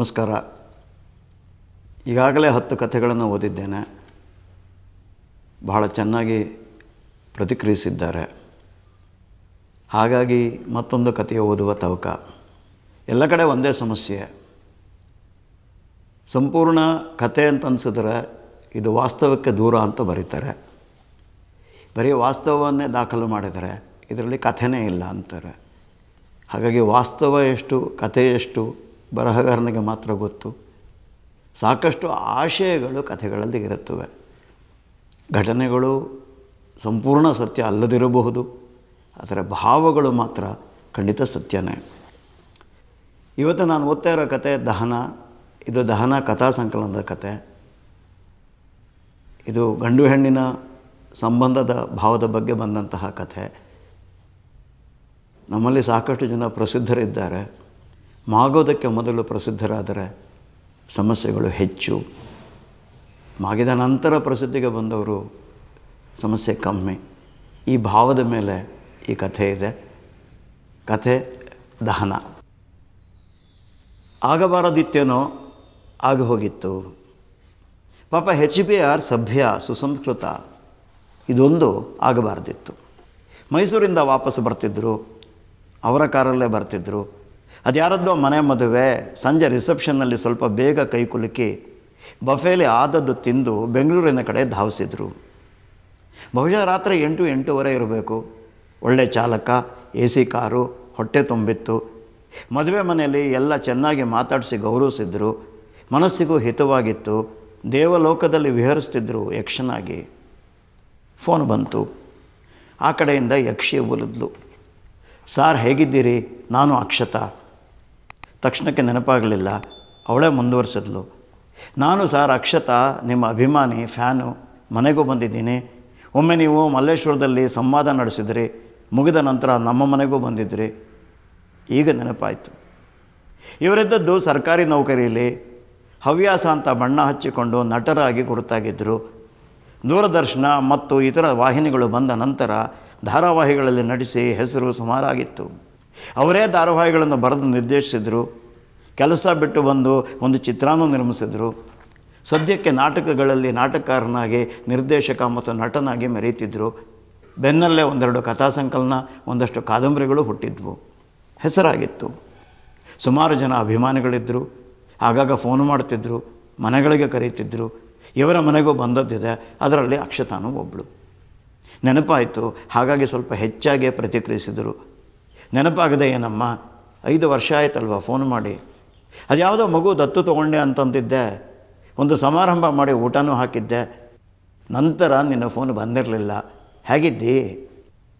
ನಮಸ್ಕಾರ ಈಗಾಗಲೇ ಹತ್ತು ಕಥೆಗಳನ್ನು ಓದಿದ್ದೇನೆ ಬಹಳ ಚೆನ್ನಾಗಿ ಪ್ರತಿಕ್ರಿಯಿಸಿದ್ದಾರೆ ಹಾಗಾಗಿ ಮತ್ತೊಂದು ಕಥೆಯ ಓದುವ ತವಕ ಎಲ್ಲ ಕಡೆ ಒಂದೇ ಸಮಸ್ಯೆ ಸಂಪೂರ್ಣ ಕತೆ ಅಂತ ಅನಿಸಿದ್ರೆ ಇದು ವಾಸ್ತವಕ್ಕೆ ದೂರ ಅಂತ ಬರೀತಾರೆ ಬರೀ ವಾಸ್ತವವನ್ನೇ ದಾಖಲು ಮಾಡಿದರೆ ಇದರಲ್ಲಿ ಕಥೆನೇ ಇಲ್ಲ ಅಂತಾರೆ ಹಾಗಾಗಿ ವಾಸ್ತವ ಎಷ್ಟು ಕಥೆ ಎಷ್ಟು ಬರಹಗಾರನಿಗೆ ಮಾತ್ರ ಗೊತ್ತು ಸಾಕಷ್ಟು ಆಶಯಗಳು ಕಥೆಗಳಲ್ಲಿ ಇರುತ್ತವೆ ಘಟನೆಗಳು ಸಂಪೂರ್ಣ ಸತ್ಯ ಅಲ್ಲದಿರಬಹುದು ಅದರ ಭಾವಗಳು ಮಾತ್ರ ಖಂಡಿತ ಸತ್ಯನೇ ಇವತ್ತು ನಾನು ಓದ್ತಾ ಇರೋ ಕತೆ ದಹನ ಇದು ದಹನ ಕಥಾ ಸಂಕಲನದ ಕತೆ ಇದು ಗಂಡು ಹೆಣ್ಣಿನ ಸಂಬಂಧದ ಭಾವದ ಬಗ್ಗೆ ಬಂದಂತಹ ಕಥೆ ನಮ್ಮಲ್ಲಿ ಸಾಕಷ್ಟು ಜನ ಪ್ರಸಿದ್ಧರಿದ್ದಾರೆ ಮಾಗೋದಕ್ಕೆ ಮೊದಲು ಪ್ರಸಿದ್ಧರಾದರೆ ಸಮಸ್ಯೆಗಳು ಹೆಚ್ಚು ಮಾಗಿದ ನಂತರ ಪ್ರಸಿದ್ಧಿಗೆ ಬಂದವರು ಸಮಸ್ಯೆ ಕಮ್ಮಿ ಈ ಭಾವದ ಮೇಲೆ ಈ ಕಥೆ ಇದೆ ಕಥೆ ದಹನ ಆಗಬಾರದಿತ್ತೇನೋ ಆಗ ಹೋಗಿತ್ತು ಪಾಪ ಹೆಚ್ ಬಿ ಆರ್ ಸಭ್ಯ ಸುಸಂಸ್ಕೃತ ಇದೊಂದು ಆಗಬಾರ್ದಿತ್ತು ಮೈಸೂರಿಂದ ವಾಪಸ್ ಬರ್ತಿದ್ದರು ಅವರ ಕಾರಲ್ಲೇ ಬರ್ತಿದ್ದರು ಅದ್ಯಾರದ್ದೋ ಮನೆ ಮದುವೆ ಸಂಜೆ ರಿಸೆಪ್ಷನ್ನಲ್ಲಿ ಸ್ವಲ್ಪ ಬೇಗ ಕೈಕುಲುಕಿ ಬಫೇಲಿ ಆದದ್ದು ತಿಂದು ಬೆಂಗಳೂರಿನ ಕಡೆ ಧಾವಿಸಿದರು ಬಹುಶಃ ರಾತ್ರಿ ಎಂಟು ಎಂಟೂವರೆ ಇರಬೇಕು ಒಳ್ಳೆ ಚಾಲಕ ಎ ಸಿ ಕಾರು ಹೊಟ್ಟೆ ತುಂಬಿತ್ತು ಮದುವೆ ಮನೆಯಲ್ಲಿ ಎಲ್ಲ ಚೆನ್ನಾಗಿ ಮಾತಾಡಿಸಿ ಗೌರವಿಸಿದ್ರು ಮನಸ್ಸಿಗೂ ಹಿತವಾಗಿತ್ತು ದೇವಲೋಕದಲ್ಲಿ ವಿಹರಿಸ್ತಿದ್ರು ಯಕ್ಷನಾಗಿ ಫೋನ್ ಬಂತು ಆ ಕಡೆಯಿಂದ ಯಕ್ಷಿ ಉಲಿದ್ಲು ಸಾರ್ ಹೇಗಿದ್ದೀರಿ ನಾನು ಅಕ್ಷತಾ ತಕ್ಷಣಕ್ಕೆ ನೆನಪಾಗಲಿಲ್ಲ ಅವಳೇ ಮುಂದುವರಿಸಿದ್ಲು ನಾನು ಸರ್ ಅಕ್ಷತಾ ನಿಮ್ಮ ಅಭಿಮಾನಿ ಫ್ಯಾನು ಮನೆಗೂ ಬಂದಿದ್ದೀನಿ ಒಮ್ಮೆ ನೀವು ಮಲ್ಲೇಶ್ವರದಲ್ಲಿ ಸಂವಾದ ನಡೆಸಿದ್ರಿ ಮುಗಿದ ನಂತರ ನಮ್ಮ ಮನೆಗೂ ಬಂದಿದ್ರಿ ಈಗ ನೆನಪಾಯಿತು ಇವರಿದ್ದದ್ದು ಸರ್ಕಾರಿ ನೌಕರಿಯಲ್ಲಿ ಹವ್ಯಾಸ ಅಂತ ಬಣ್ಣ ಹಚ್ಚಿಕೊಂಡು ನಟರಾಗಿ ಗುರುತಾಗಿದ್ದರು ದೂರದರ್ಶನ ಮತ್ತು ಇತರ ವಾಹಿನಿಗಳು ಬಂದ ನಂತರ ಧಾರಾವಾಹಿಗಳಲ್ಲಿ ನಟಿಸಿ ಹೆಸರು ಸುಮಾರಾಗಿತ್ತು ಅವರೇ ಧಾರಾವಾಹಿಗಳನ್ನು ಬರೆದು ನಿರ್ದೇಶಿಸಿದರು ಕೆಲಸ ಬಿಟ್ಟು ಬಂದು ಒಂದು ಚಿತ್ರಾನು ನಿರ್ಮಿಸಿದರು ಸದ್ಯಕ್ಕೆ ನಾಟಕಗಳಲ್ಲಿ ನಾಟಕಕಾರನಾಗಿ ನಿರ್ದೇಶಕ ಮತ್ತು ನಟನಾಗಿ ಮೆರೆಯುತ್ತಿದ್ದರು ಬೆನ್ನಲ್ಲೇ ಒಂದೆರಡು ಕಥಾ ಸಂಕಲನ ಒಂದಷ್ಟು ಕಾದಂಬರಿಗಳು ಹುಟ್ಟಿದ್ವು ಹೆಸರಾಗಿತ್ತು ಸುಮಾರು ಜನ ಅಭಿಮಾನಿಗಳಿದ್ದರು ಆಗಾಗ ಫೋನ್ ಮಾಡ್ತಿದ್ದರು ಮನೆಗಳಿಗೆ ಕರೀತಿದ್ದರು ಇವರ ಮನೆಗೂ ಬಂದದ್ದಿದೆ ಅದರಲ್ಲಿ ಅಕ್ಷತಾನು ಒಬ್ಬಳು ನೆನಪಾಯಿತು ಹಾಗಾಗಿ ಸ್ವಲ್ಪ ಹೆಚ್ಚಾಗಿ ಪ್ರತಿಕ್ರಿಯಿಸಿದರು ನೆನಪಾಗದೆ ಏನಮ್ಮ ಐದು ವರ್ಷ ಆಯ್ತಲ್ವ ಫೋನ್ ಮಾಡಿ ಅದು ಯಾವುದೋ ಮಗು ದತ್ತು ತೊಗೊಂಡೆ ಅಂತಂದಿದ್ದೆ ಒಂದು ಸಮಾರಂಭ ಮಾಡಿ ಊಟನೂ ಹಾಕಿದ್ದೆ ನಂತರ ನಿನ್ನ ಫೋನ್ ಬಂದಿರಲಿಲ್ಲ ಹೇಗಿದ್ದಿ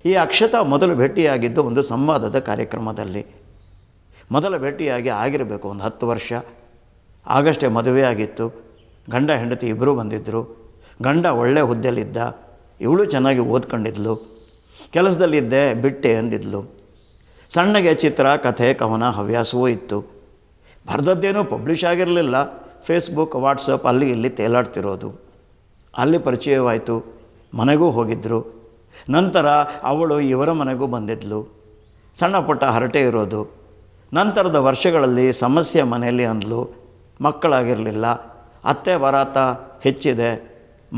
ಈ ಅಕ್ಷತಾ ಮೊದಲು ಭೇಟಿಯಾಗಿದ್ದು ಒಂದು ಸಂವಾದದ ಕಾರ್ಯಕ್ರಮದಲ್ಲಿ ಮೊದಲ ಭೇಟಿಯಾಗಿ ಆಗಿರಬೇಕು ಒಂದು ಹತ್ತು ವರ್ಷ ಆಗಷ್ಟೇ ಮದುವೆ ಆಗಿತ್ತು ಗಂಡ ಹೆಂಡತಿ ಇಬ್ಬರೂ ಬಂದಿದ್ದರು ಗಂಡ ಒಳ್ಳೆ ಹುದ್ದೆಯಲ್ಲಿದ್ದ ಇವಳು ಚೆನ್ನಾಗಿ ಓದ್ಕೊಂಡಿದ್ಲು ಕೆಲಸದಲ್ಲಿದ್ದೆ ಬಿಟ್ಟೆ ಅಂದಿದ್ಲು ಸಣ್ಣಗೆ ಚಿತ್ರ ಕಥೆ ಕವನ ಹವ್ಯಾಸವೂ ಇತ್ತು ಬರೆದದ್ದೇನೂ ಪಬ್ಲಿಷ್ ಆಗಿರಲಿಲ್ಲ ಫೇಸ್ಬುಕ್ ವಾಟ್ಸಪ್ ಅಲ್ಲಿ ಇಲ್ಲಿ ತೇಲಾಡ್ತಿರೋದು ಅಲ್ಲಿ ಪರಿಚಯವಾಯಿತು ಮನೆಗೂ ಹೋಗಿದ್ದರು ನಂತರ ಅವಳು ಇವರ ಮನೆಗೂ ಬಂದಿದ್ಲು ಸಣ್ಣ ಪುಟ್ಟ ಹರಟೆ ಇರೋದು ನಂತರದ ವರ್ಷಗಳಲ್ಲಿ ಸಮಸ್ಯೆ ಮನೆಯಲ್ಲಿ ಅಂದ್ಲು ಮಕ್ಕಳಾಗಿರಲಿಲ್ಲ ಅತ್ತೆ ವರಾತ ಹೆಚ್ಚಿದೆ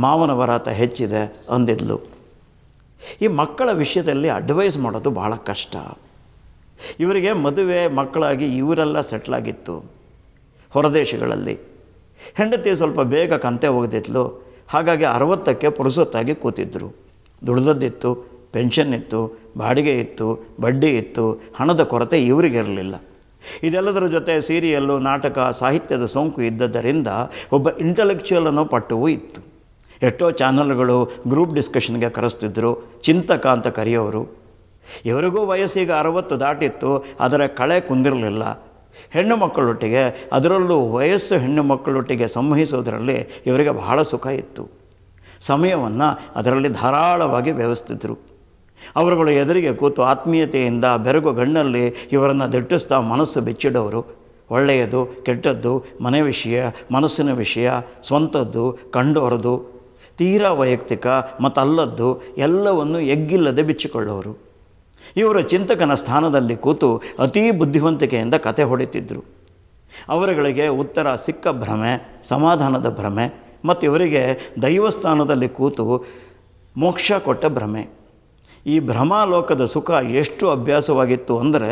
ಮಾವನ ವರಾತ ಹೆಚ್ಚಿದೆ ಅಂದಿದ್ಲು ಈ ಮಕ್ಕಳ ವಿಷಯದಲ್ಲಿ ಅಡ್ವೈಸ್ ಮಾಡೋದು ಭಾಳ ಕಷ್ಟ ಇವರಿಗೆ ಮದುವೆ ಮಕ್ಕಳಾಗಿ ಇವರೆಲ್ಲ ಸೆಟ್ಲಾಗಿತ್ತು ಹೊರದೇಶಗಳಲ್ಲಿ ಹೆಂಡತಿ ಸ್ವಲ್ಪ ಬೇಗ ಕಂತೆ ಒಗೆದಿದ್ಲು ಹಾಗಾಗಿ ಅರವತ್ತಕ್ಕೆ ಪುರುಸೊತ್ತಾಗಿ ಕೂತಿದ್ದರು ದುಡ್ದದ್ದಿತ್ತು ಪೆನ್ಷನ್ ಇತ್ತು ಬಾಡಿಗೆ ಇತ್ತು ಬಡ್ಡಿ ಇತ್ತು ಹಣದ ಕೊರತೆ ಇವರಿಗಿರಲಿಲ್ಲ ಇದೆಲ್ಲದರ ಜೊತೆ ಸೀರಿಯಲ್ಲು ನಾಟಕ ಸಾಹಿತ್ಯದ ಸೋಂಕು ಇದ್ದದ್ದರಿಂದ ಒಬ್ಬ ಇಂಟಲೆಕ್ಚುಯಲ್ ಅನ್ನೋ ಪಟ್ಟುವೂ ಇತ್ತು ಎಷ್ಟೋ ಚಾನಲ್ಗಳು ಗ್ರೂಪ್ ಡಿಸ್ಕಷನ್ಗೆ ಕರೆಸ್ತಿದ್ರು ಚಿಂತಕ ಅಂತ ಕರೆಯೋರು ಇವರಿಗೂ ವಯಸ್ಸೀಗ ಅರವತ್ತು ದಾಟಿತ್ತು ಅದರ ಕಳೆ ಕುಂದಿರಲಿಲ್ಲ ಹೆಣ್ಣು ಮಕ್ಕಳೊಟ್ಟಿಗೆ ಅದರಲ್ಲೂ ವಯಸ್ಸು ಹೆಣ್ಣು ಮಕ್ಕಳೊಟ್ಟಿಗೆ ಸಂವಹಿಸೋದರಲ್ಲಿ ಇವರಿಗೆ ಬಹಳ ಸುಖ ಇತ್ತು ಸಮಯವನ್ನು ಅದರಲ್ಲಿ ಧಾರಾಳವಾಗಿ ವ್ಯವಸ್ಥಿದ್ರು ಅವರುಗಳು ಎದುರಿಗೆ ಕೂತು ಆತ್ಮೀಯತೆಯಿಂದ ಬೆರಗು ಗಣ್ಣಲ್ಲಿ ಇವರನ್ನು ದಿಟ್ಟಿಸ್ತಾ ಮನಸ್ಸು ಬಿಚ್ಚಿಡೋರು ಒಳ್ಳೆಯದು ಕೆಟ್ಟದ್ದು ಮನೆ ವಿಷಯ ಮನಸ್ಸಿನ ವಿಷಯ ಸ್ವಂತದ್ದು ಕಂಡೋರದು ತೀರಾ ವೈಯಕ್ತಿಕ ಮತ್ತಲ್ಲದ್ದು ಎಲ್ಲವನ್ನು ಎಗ್ಗಿಲ್ಲದೆ ಬಿಚ್ಚಿಕೊಳ್ಳೋರು ಇವರು ಚಿಂತಕನ ಸ್ಥಾನದಲ್ಲಿ ಕೂತು ಅತೀ ಬುದ್ಧಿವಂತಿಕೆಯಿಂದ ಕತೆ ಹೊಡಿತಿದ್ದರು ಅವರುಗಳಿಗೆ ಉತ್ತರ ಸಿಕ್ಕ ಭ್ರಮೆ ಸಮಾಧಾನದ ಭ್ರಮೆ ಮತ್ತು ಇವರಿಗೆ ದೈವಸ್ಥಾನದಲ್ಲಿ ಕೂತು ಮೋಕ್ಷ ಕೊಟ್ಟ ಭ್ರಮೆ ಈ ಭ್ರಮಾಲೋಕದ ಸುಖ ಎಷ್ಟು ಅಭ್ಯಾಸವಾಗಿತ್ತು ಅಂದರೆ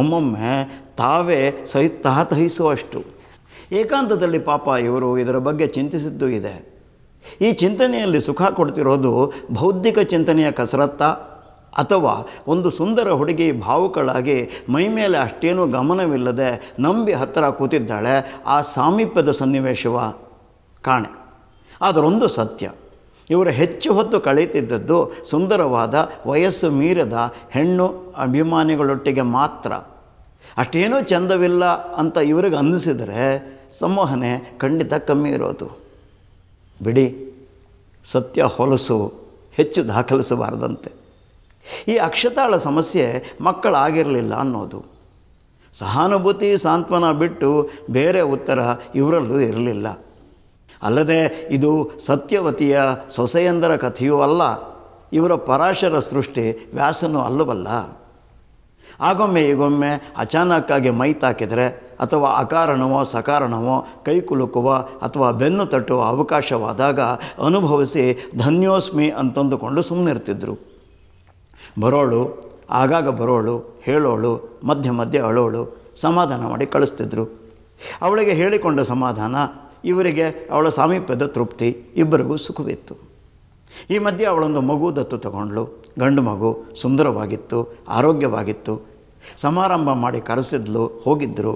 ಒಮ್ಮೊಮ್ಮೆ ತಾವೇ ಸಹಿ ಏಕಾಂತದಲ್ಲಿ ಪಾಪ ಇವರು ಇದರ ಬಗ್ಗೆ ಚಿಂತಿಸಿದ್ದು ಇದೆ ಈ ಚಿಂತನೆಯಲ್ಲಿ ಸುಖ ಕೊಡ್ತಿರೋದು ಬೌದ್ಧಿಕ ಚಿಂತನೆಯ ಕಸರತ್ತ ಅಥವಾ ಒಂದು ಸುಂದರ ಹುಡುಗಿ ಭಾವುಕಳಾಗಿ ಮೈಮೇಲೆ ಅಷ್ಟೇನೂ ಗಮನವಿಲ್ಲದೆ ನಂಬಿ ಹತ್ತಿರ ಕೂತಿದ್ದಾಳೆ ಆ ಸಾಮೀಪ್ಯದ ಸನ್ನಿವೇಶವ ಕಾಣೆ ಆದರೊಂದು ಸತ್ಯ ಇವರು ಹೆಚ್ಚು ಹೊತ್ತು ಕಳೀತಿದ್ದದ್ದು ಸುಂದರವಾದ ವಯಸ್ಸು ಮೀರದ ಹೆಣ್ಣು ಅಭಿಮಾನಿಗಳೊಟ್ಟಿಗೆ ಮಾತ್ರ ಅಷ್ಟೇನೂ ಚಂದವಿಲ್ಲ ಅಂತ ಇವರಿಗೆ ಅನ್ನಿಸಿದರೆ ಸಂವಹನೆ ಖಂಡಿತ ಕಮ್ಮಿ ಇರೋದು ಬಿಡಿ ಸತ್ಯ ಹೊಲಸು ಹೆಚ್ಚು ದಾಖಲಿಸಬಾರದಂತೆ ಈ ಅಕ್ಷತಾಳ ಸಮಸ್ಯೆ ಮಕ್ಕಳಾಗಿರಲಿಲ್ಲ ಅನ್ನೋದು ಸಹಾನುಭೂತಿ ಸಾಂತ್ವನ ಬಿಟ್ಟು ಬೇರೆ ಉತ್ತರ ಇವರಲ್ಲೂ ಇರಲಿಲ್ಲ ಅಲ್ಲದೆ ಇದು ಸತ್ಯವತಿಯ ಸೊಸೆಯಂದರ ಕಥೆಯೂ ಅಲ್ಲ ಇವರ ಪರಾಶರ ಸೃಷ್ಟಿ ವ್ಯಾಸನೂ ಅಲ್ಲವಲ್ಲ ಆಗೊಮ್ಮೆ ಈಗೊಮ್ಮೆ ಅಚಾನಕ್ಕಾಗಿ ಮೈ ತಾಕಿದರೆ ಅಥವಾ ಅಕಾರಣವೋ ಸಕಾರಣವೋ ಕೈ ಅಥವಾ ಬೆನ್ನು ತಟ್ಟುವ ಅವಕಾಶವಾದಾಗ ಅನುಭವಿಸಿ ಧನ್ಯೋಸ್ಮಿ ಅಂತಂದುಕೊಂಡು ಸುಮ್ಮನಿರ್ತಿದ್ರು ಬರೋಳು ಆಗಾಗ ಬರೋಳು ಹೇಳೋಳು ಮಧ್ಯೆ ಮಧ್ಯೆ ಅಳೋಳು ಸಮಾಧಾನ ಮಾಡಿ ಕಳಿಸ್ತಿದ್ರು ಅವಳಿಗೆ ಹೇಳಿಕೊಂಡ ಸಮಾಧಾನ ಇವರಿಗೆ ಅವಳ ಸಾಮೀಪ್ಯದ ತೃಪ್ತಿ ಇಬ್ಬರಿಗೂ ಸುಖವಿತ್ತು ಈ ಮಧ್ಯೆ ಅವಳೊಂದು ಮಗು ದತ್ತು ತಗೊಂಡ್ಳು ಗಂಡು ಮಗು ಸುಂದರವಾಗಿತ್ತು ಆರೋಗ್ಯವಾಗಿತ್ತು ಸಮಾರಂಭ ಮಾಡಿ ಕರೆಸಿದ್ಲು ಹೋಗಿದ್ದರು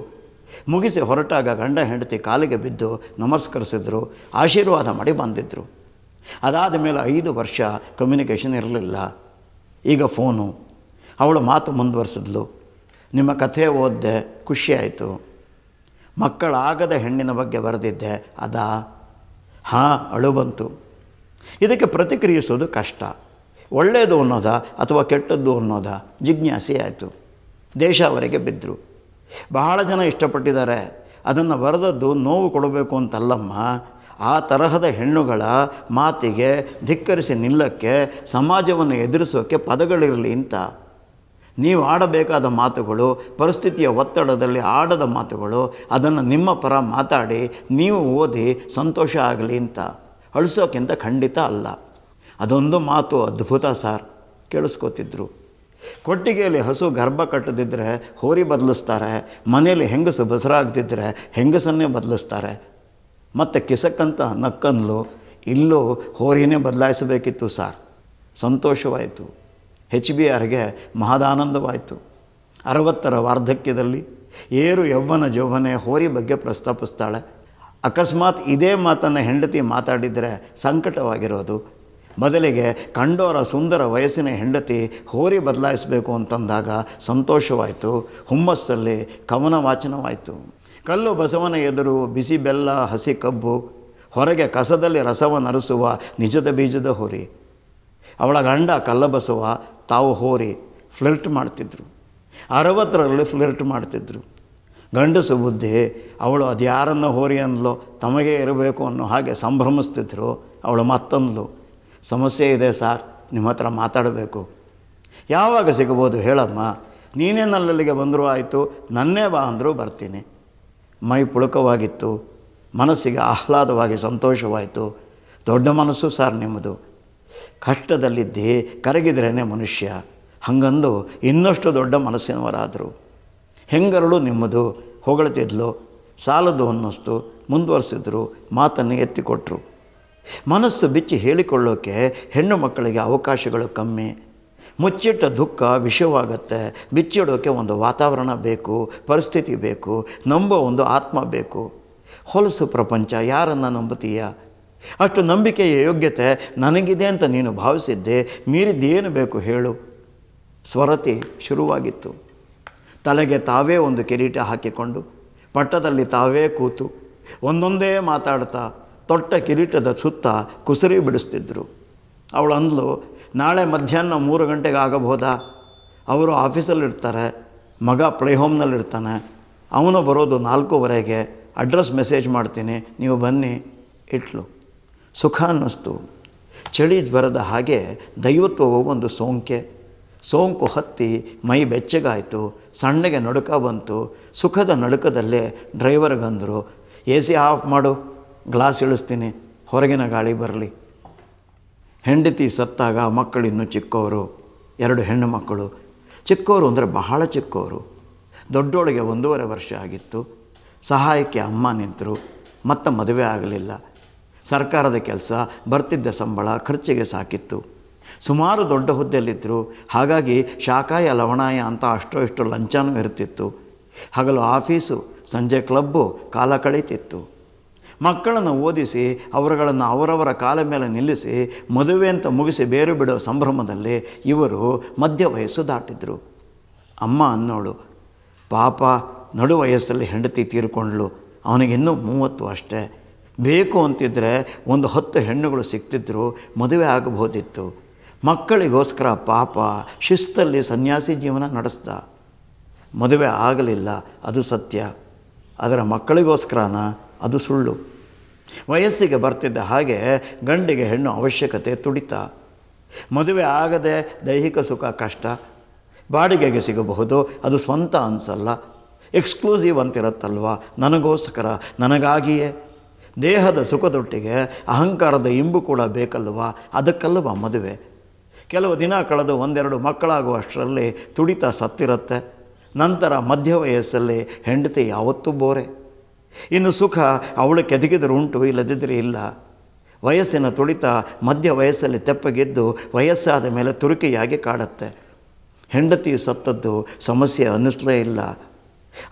ಮುಗಿಸಿ ಹೊರಟಾಗ ಗಂಡ ಹೆಂಡತಿ ಕಾಲಿಗೆ ಬಿದ್ದು ನಮಸ್ಕರಿಸಿದ್ರು ಆಶೀರ್ವಾದ ಮಾಡಿ ಬಂದಿದ್ದರು ಅದಾದ ಮೇಲೆ ಐದು ವರ್ಷ ಕಮ್ಯುನಿಕೇಷನ್ ಇರಲಿಲ್ಲ ಈಗ ಫೋನು ಅವಳು ಮಾತು ಮುಂದುವರಿಸಿದ್ಲು ನಿಮ್ಮ ಕಥೆ ಓದ್ದೆ ಖುಷಿಯಾಯಿತು ಮಕ್ಕಳಾಗದ ಹೆಣ್ಣಿನ ಬಗ್ಗೆ ಬರೆದಿದ್ದೆ ಅದಾ ಹಾಂ ಅಳು ಬಂತು ಇದಕ್ಕೆ ಪ್ರತಿಕ್ರಿಯಿಸೋದು ಕಷ್ಟ ಒಳ್ಳೆಯದು ಅನ್ನೋದ ಅಥವಾ ಕೆಟ್ಟದ್ದು ಅನ್ನೋದ ಜಿಜ್ಞಾಸೆ ಆಯಿತು ದೇಶ ಅವರಿಗೆ ಬಿದ್ದರು ಬಹಳ ಜನ ಇಷ್ಟಪಟ್ಟಿದ್ದಾರೆ ಅದನ್ನು ಬರೆದದ್ದು ನೋವು ಕೊಡಬೇಕು ಅಂತಲ್ಲಮ್ಮ ಆ ತರಹದ ಹೆಣ್ಣುಗಳ ಮಾತಿಗೆ ಧಿಕ್ಕರಿಸಿ ನಿಲ್ಲಕ್ಕೆ ಸಮಾಜವನ್ನು ಎದುರಿಸೋಕ್ಕೆ ಪದಗಳಿರಲಿ ಅಂತ ನೀವು ಆಡಬೇಕಾದ ಮಾತುಗಳು ಪರಿಸ್ಥಿತಿಯ ಒತ್ತಡದಲ್ಲಿ ಆಡದ ಮಾತುಗಳು ಅದನ್ನು ನಿಮ್ಮ ಪರ ಮಾತಾಡಿ ನೀವು ಓದಿ ಸಂತೋಷ ಆಗಲಿ ಅಂತ ಅಳಿಸೋಕ್ಕಿಂತ ಖಂಡಿತ ಅಲ್ಲ ಅದೊಂದು ಮಾತು ಅದ್ಭುತ ಸಾರ್ ಕೇಳಿಸ್ಕೊತಿದ್ರು ಕೊಟ್ಟಿಗೆಯಲ್ಲಿ ಹಸು ಗರ್ಭ ಕಟ್ಟದಿದ್ದರೆ ಹೋರಿ ಬದಲಿಸ್ತಾರೆ ಮನೆಯಲ್ಲಿ ಹೆಂಗಸು ಬಸರಾಗದಿದ್ದರೆ ಹೆಂಗಸನ್ನೇ ಬದಲಿಸ್ತಾರೆ ಮತ್ತು ಕಿಸಕ್ಕಂತ ನಕ್ಕಂದ್ಲು ಇಲ್ಲೂ ಹೋರಿನೇ ಬದಲಾಯಿಸಬೇಕಿತ್ತು ಸಾರ್ ಸಂತೋಷವಾಯಿತು ಹೆಚ್ ಬಿ ಆರ್ಗೆ ಮಹದಾನಂದವಾಯಿತು ಅರವತ್ತರ ವಾರ್ಧಕ್ಯದಲ್ಲಿ ಏರು ಯೌವನ ಜೌವನೆ ಹೋರಿ ಬಗ್ಗೆ ಪ್ರಸ್ತಾಪಿಸ್ತಾಳೆ ಅಕಸ್ಮಾತ್ ಇದೇ ಮಾತನ್ನು ಹೆಂಡತಿ ಮಾತಾಡಿದರೆ ಸಂಕಟವಾಗಿರೋದು ಬದಲಿಗೆ ಕಂಡೋರ ಸುಂದರ ವಯಸ್ಸಿನ ಹೆಂಡತಿ ಹೋರಿ ಬದಲಾಯಿಸಬೇಕು ಅಂತಂದಾಗ ಸಂತೋಷವಾಯಿತು ಹುಮ್ಮಸ್ಸಲ್ಲಿ ಕವನ ವಾಚನವಾಯಿತು ಕಲ್ಲು ಬಸವನ ಎದುರು ಬಿಸಿ ಬೆಲ್ಲ ಹಸಿ ಕಬ್ಬು ಹೊರಗೆ ಕಸದಲ್ಲಿ ನರಸುವ ನಿಜದ ಬೀಜದ ಹೋರಿ ಅವಳ ಗಂಡ ಬಸವ ತಾವು ಹೋರಿ ಫ್ಲರ್ಟ್ ಮಾಡ್ತಿದ್ರು ಅರವತ್ತರಲ್ಲಿ ಫ್ಲರ್ಟ್ ಮಾಡ್ತಿದ್ರು ಗಂಡಸು ಬುದ್ಧಿ ಅವಳು ಅದು ಯಾರನ್ನು ಹೋರಿ ಅಂದ್ಲೋ ತಮಗೆ ಇರಬೇಕು ಅನ್ನೋ ಹಾಗೆ ಸಂಭ್ರಮಿಸ್ತಿದ್ರು ಅವಳು ಮತ್ತಂದ್ಲು ಸಮಸ್ಯೆ ಇದೆ ಸಾರ್ ನಿಮ್ಮ ಹತ್ರ ಮಾತಾಡಬೇಕು ಯಾವಾಗ ಸಿಗ್ಬೋದು ಹೇಳಮ್ಮ ನೀನೇ ನಲ್ಲಲ್ಲಿಗೆ ಬಂದರೂ ಆಯಿತು ನನ್ನೇ ಬಾ ಅಂದರೂ ಬರ್ತೀನಿ ಮೈ ಪುಳಕವಾಗಿತ್ತು ಮನಸ್ಸಿಗೆ ಆಹ್ಲಾದವಾಗಿ ಸಂತೋಷವಾಯಿತು ದೊಡ್ಡ ಮನಸ್ಸು ಸಾರ್ ನಿಮ್ಮದು ಕಷ್ಟದಲ್ಲಿದ್ದೇ ಕರಗಿದ್ರೇ ಮನುಷ್ಯ ಹಂಗಂದು ಇನ್ನಷ್ಟು ದೊಡ್ಡ ಮನಸ್ಸಿನವರಾದರು ಹೆಂಗರಳು ನಿಮ್ಮದು ಹೊಗಳತಿದ್ಲು ಸಾಲದು ಅನ್ನಿಸ್ತು ಮುಂದುವರಿಸಿದ್ರು ಮಾತನ್ನು ಎತ್ತಿಕೊಟ್ರು ಮನಸ್ಸು ಬಿಚ್ಚಿ ಹೇಳಿಕೊಳ್ಳೋಕೆ ಹೆಣ್ಣು ಮಕ್ಕಳಿಗೆ ಅವಕಾಶಗಳು ಕಮ್ಮಿ ಮುಚ್ಚಿಟ್ಟ ದುಃಖ ವಿಷವಾಗತ್ತೆ ಬಿಚ್ಚಿಡೋಕ್ಕೆ ಒಂದು ವಾತಾವರಣ ಬೇಕು ಪರಿಸ್ಥಿತಿ ಬೇಕು ನಂಬೋ ಒಂದು ಆತ್ಮ ಬೇಕು ಹೊಲಸು ಪ್ರಪಂಚ ಯಾರನ್ನು ನಂಬುತ್ತೀಯ ಅಷ್ಟು ನಂಬಿಕೆಯ ಯೋಗ್ಯತೆ ನನಗಿದೆ ಅಂತ ನೀನು ಭಾವಿಸಿದ್ದೆ ಮೀರಿದ್ದೇನು ಬೇಕು ಹೇಳು ಸ್ವರತಿ ಶುರುವಾಗಿತ್ತು ತಲೆಗೆ ತಾವೇ ಒಂದು ಕಿರೀಟ ಹಾಕಿಕೊಂಡು ಪಟ್ಟದಲ್ಲಿ ತಾವೇ ಕೂತು ಒಂದೊಂದೇ ಮಾತಾಡ್ತಾ ತೊಟ್ಟ ಕಿರೀಟದ ಸುತ್ತ ಕುಸರಿ ಬಿಡಿಸ್ತಿದ್ರು ಅವಳು ನಾಳೆ ಮಧ್ಯಾಹ್ನ ಮೂರು ಗಂಟೆಗೆ ಆಗಬಹುದಾ ಅವರು ಆಫೀಸಲ್ಲಿ ಇರ್ತಾರೆ ಮಗ ಪ್ಲೇ ಇರ್ತಾನೆ ಅವನು ಬರೋದು ನಾಲ್ಕೂವರೆಗೆ ಅಡ್ರೆಸ್ ಮೆಸೇಜ್ ಮಾಡ್ತೀನಿ ನೀವು ಬನ್ನಿ ಇಟ್ಲು ಸುಖ ಅನ್ನಿಸ್ತು ಚಳಿ ಜ್ವರದ ಹಾಗೆ ದೈವತ್ವವು ಒಂದು ಸೋಂಕೆ ಸೋಂಕು ಹತ್ತಿ ಮೈ ಬೆಚ್ಚಗಾಯಿತು ಸಣ್ಣಗೆ ನಡುಕ ಬಂತು ಸುಖದ ನಡುಕದಲ್ಲೇ ಡ್ರೈವರ್ಗಂದರು ಎ ಸಿ ಆಫ್ ಮಾಡು ಗ್ಲಾಸ್ ಇಳಿಸ್ತೀನಿ ಹೊರಗಿನ ಗಾಳಿ ಬರಲಿ ಹೆಂಡತಿ ಸತ್ತಾಗ ಮಕ್ಕಳಿನ್ನೂ ಚಿಕ್ಕವರು ಎರಡು ಹೆಣ್ಣು ಮಕ್ಕಳು ಚಿಕ್ಕವರು ಅಂದರೆ ಬಹಳ ಚಿಕ್ಕವರು ದೊಡ್ಡೋಳಿಗೆ ಒಂದೂವರೆ ವರ್ಷ ಆಗಿತ್ತು ಸಹಾಯಕ್ಕೆ ಅಮ್ಮ ನಿಂತರು ಮತ್ತೆ ಮದುವೆ ಆಗಲಿಲ್ಲ ಸರ್ಕಾರದ ಕೆಲಸ ಬರ್ತಿದ್ದ ಸಂಬಳ ಖರ್ಚಿಗೆ ಸಾಕಿತ್ತು ಸುಮಾರು ದೊಡ್ಡ ಹುದ್ದೆಯಲ್ಲಿದ್ದರು ಹಾಗಾಗಿ ಶಾಖಾಯ ಲವಣಾಯ ಅಂತ ಅಷ್ಟೋ ಇಷ್ಟೋ ಲಂಚನೂ ಇರ್ತಿತ್ತು ಹಗಲು ಆಫೀಸು ಸಂಜೆ ಕ್ಲಬ್ಬು ಕಾಲ ಕಳೀತಿತ್ತು ಮಕ್ಕಳನ್ನು ಓದಿಸಿ ಅವರುಗಳನ್ನು ಅವರವರ ಕಾಲ ಮೇಲೆ ನಿಲ್ಲಿಸಿ ಮದುವೆ ಅಂತ ಮುಗಿಸಿ ಬೇರೆ ಬಿಡೋ ಸಂಭ್ರಮದಲ್ಲಿ ಇವರು ಮಧ್ಯ ವಯಸ್ಸು ದಾಟಿದ್ರು ಅಮ್ಮ ಅನ್ನೋಳು ಪಾಪ ನಡು ವಯಸ್ಸಲ್ಲಿ ಹೆಂಡತಿ ತೀರಿಕೊಂಡ್ಳು ಅವನಿಗಿನ್ನೂ ಮೂವತ್ತು ಅಷ್ಟೇ ಬೇಕು ಅಂತಿದ್ದರೆ ಒಂದು ಹತ್ತು ಹೆಣ್ಣುಗಳು ಸಿಕ್ತಿದ್ರು ಮದುವೆ ಆಗಬಹುದಿತ್ತು ಮಕ್ಕಳಿಗೋಸ್ಕರ ಪಾಪ ಶಿಸ್ತಲ್ಲಿ ಸನ್ಯಾಸಿ ಜೀವನ ನಡೆಸ್ದ ಮದುವೆ ಆಗಲಿಲ್ಲ ಅದು ಸತ್ಯ ಅದರ ಮಕ್ಕಳಿಗೋಸ್ಕರನ ಅದು ಸುಳ್ಳು ವಯಸ್ಸಿಗೆ ಬರ್ತಿದ್ದ ಹಾಗೆ ಗಂಡಿಗೆ ಹೆಣ್ಣು ಅವಶ್ಯಕತೆ ತುಡಿತ ಮದುವೆ ಆಗದೆ ದೈಹಿಕ ಸುಖ ಕಷ್ಟ ಬಾಡಿಗೆಗೆ ಸಿಗಬಹುದು ಅದು ಸ್ವಂತ ಅನಿಸಲ್ಲ ಎಕ್ಸ್ಕ್ಲೂಸಿವ್ ಅಂತಿರತ್ತಲ್ವ ನನಗೋಸ್ಕರ ನನಗಾಗಿಯೇ ದೇಹದ ಸುಖದೊಟ್ಟಿಗೆ ಅಹಂಕಾರದ ಇಂಬು ಕೂಡ ಬೇಕಲ್ವ ಅದಕ್ಕಲ್ವ ಮದುವೆ ಕೆಲವು ದಿನ ಕಳೆದು ಒಂದೆರಡು ಮಕ್ಕಳಾಗುವಷ್ಟರಲ್ಲಿ ತುಡಿತ ಸತ್ತಿರುತ್ತೆ ನಂತರ ಮಧ್ಯ ವಯಸ್ಸಲ್ಲಿ ಹೆಂಡತಿ ಯಾವತ್ತೂ ಬೋರೆ ಇನ್ನು ಸುಖ ಅವಳು ಕೆದಗಿದ್ರೆ ಉಂಟು ಇಲ್ಲದಿದ್ದರೆ ಇಲ್ಲ ವಯಸ್ಸಿನ ತುಳಿತ ಮಧ್ಯ ವಯಸ್ಸಲ್ಲಿ ತೆಪ್ಪಗೆದ್ದು ವಯಸ್ಸಾದ ಮೇಲೆ ತುರುಕಿಯಾಗಿ ಕಾಡುತ್ತೆ ಹೆಂಡತಿ ಸತ್ತದ್ದು ಸಮಸ್ಯೆ ಅನ್ನಿಸ್ಲೇ ಇಲ್ಲ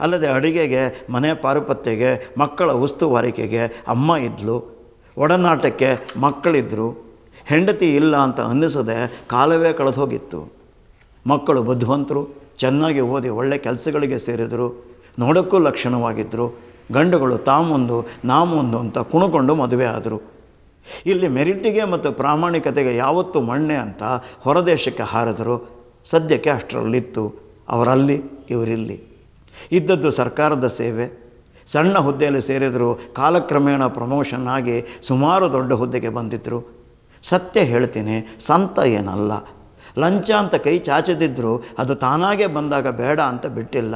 ಅಲ್ಲದೆ ಅಡುಗೆಗೆ ಮನೆ ಪಾರುಪತ್ಯೆಗೆ ಮಕ್ಕಳ ಉಸ್ತುವಾರಿಕೆಗೆ ಅಮ್ಮ ಇದ್ಲು ಒಡನಾಟಕ್ಕೆ ಮಕ್ಕಳಿದ್ದರು ಹೆಂಡತಿ ಇಲ್ಲ ಅಂತ ಅನ್ನಿಸದೆ ಕಾಲವೇ ಕಳೆದು ಹೋಗಿತ್ತು ಮಕ್ಕಳು ಬುದ್ಧಿವಂತರು ಚೆನ್ನಾಗಿ ಓದಿ ಒಳ್ಳೆ ಕೆಲಸಗಳಿಗೆ ಸೇರಿದರು ನೋಡೋಕ್ಕೂ ಲಕ್ಷಣವಾಗಿದ್ದರು ಗಂಡುಗಳು ತಾಮೊಂದು ನಾಮೊಂದು ಅಂತ ಕುಣುಕೊಂಡು ಮದುವೆ ಆದರು ಇಲ್ಲಿ ಮೆರಿಟಿಗೆ ಮತ್ತು ಪ್ರಾಮಾಣಿಕತೆಗೆ ಯಾವತ್ತು ಮಣ್ಣೆ ಅಂತ ಹೊರದೇಶಕ್ಕೆ ಹಾರಿದರು ಸದ್ಯಕ್ಕೆ ಅಷ್ಟರಲ್ಲಿತ್ತು ಅವರಲ್ಲಿ ಇವರಿಲ್ಲಿ ಇದ್ದದ್ದು ಸರ್ಕಾರದ ಸೇವೆ ಸಣ್ಣ ಹುದ್ದೆಯಲ್ಲಿ ಸೇರಿದರು ಕಾಲಕ್ರಮೇಣ ಪ್ರಮೋಷನ್ ಆಗಿ ಸುಮಾರು ದೊಡ್ಡ ಹುದ್ದೆಗೆ ಬಂದಿದ್ದರು ಸತ್ಯ ಹೇಳ್ತೀನಿ ಸಂತ ಏನಲ್ಲ ಲಂಚ ಅಂತ ಕೈ ಚಾಚದಿದ್ದರೂ ಅದು ತಾನಾಗೆ ಬಂದಾಗ ಬೇಡ ಅಂತ ಬಿಟ್ಟಿಲ್ಲ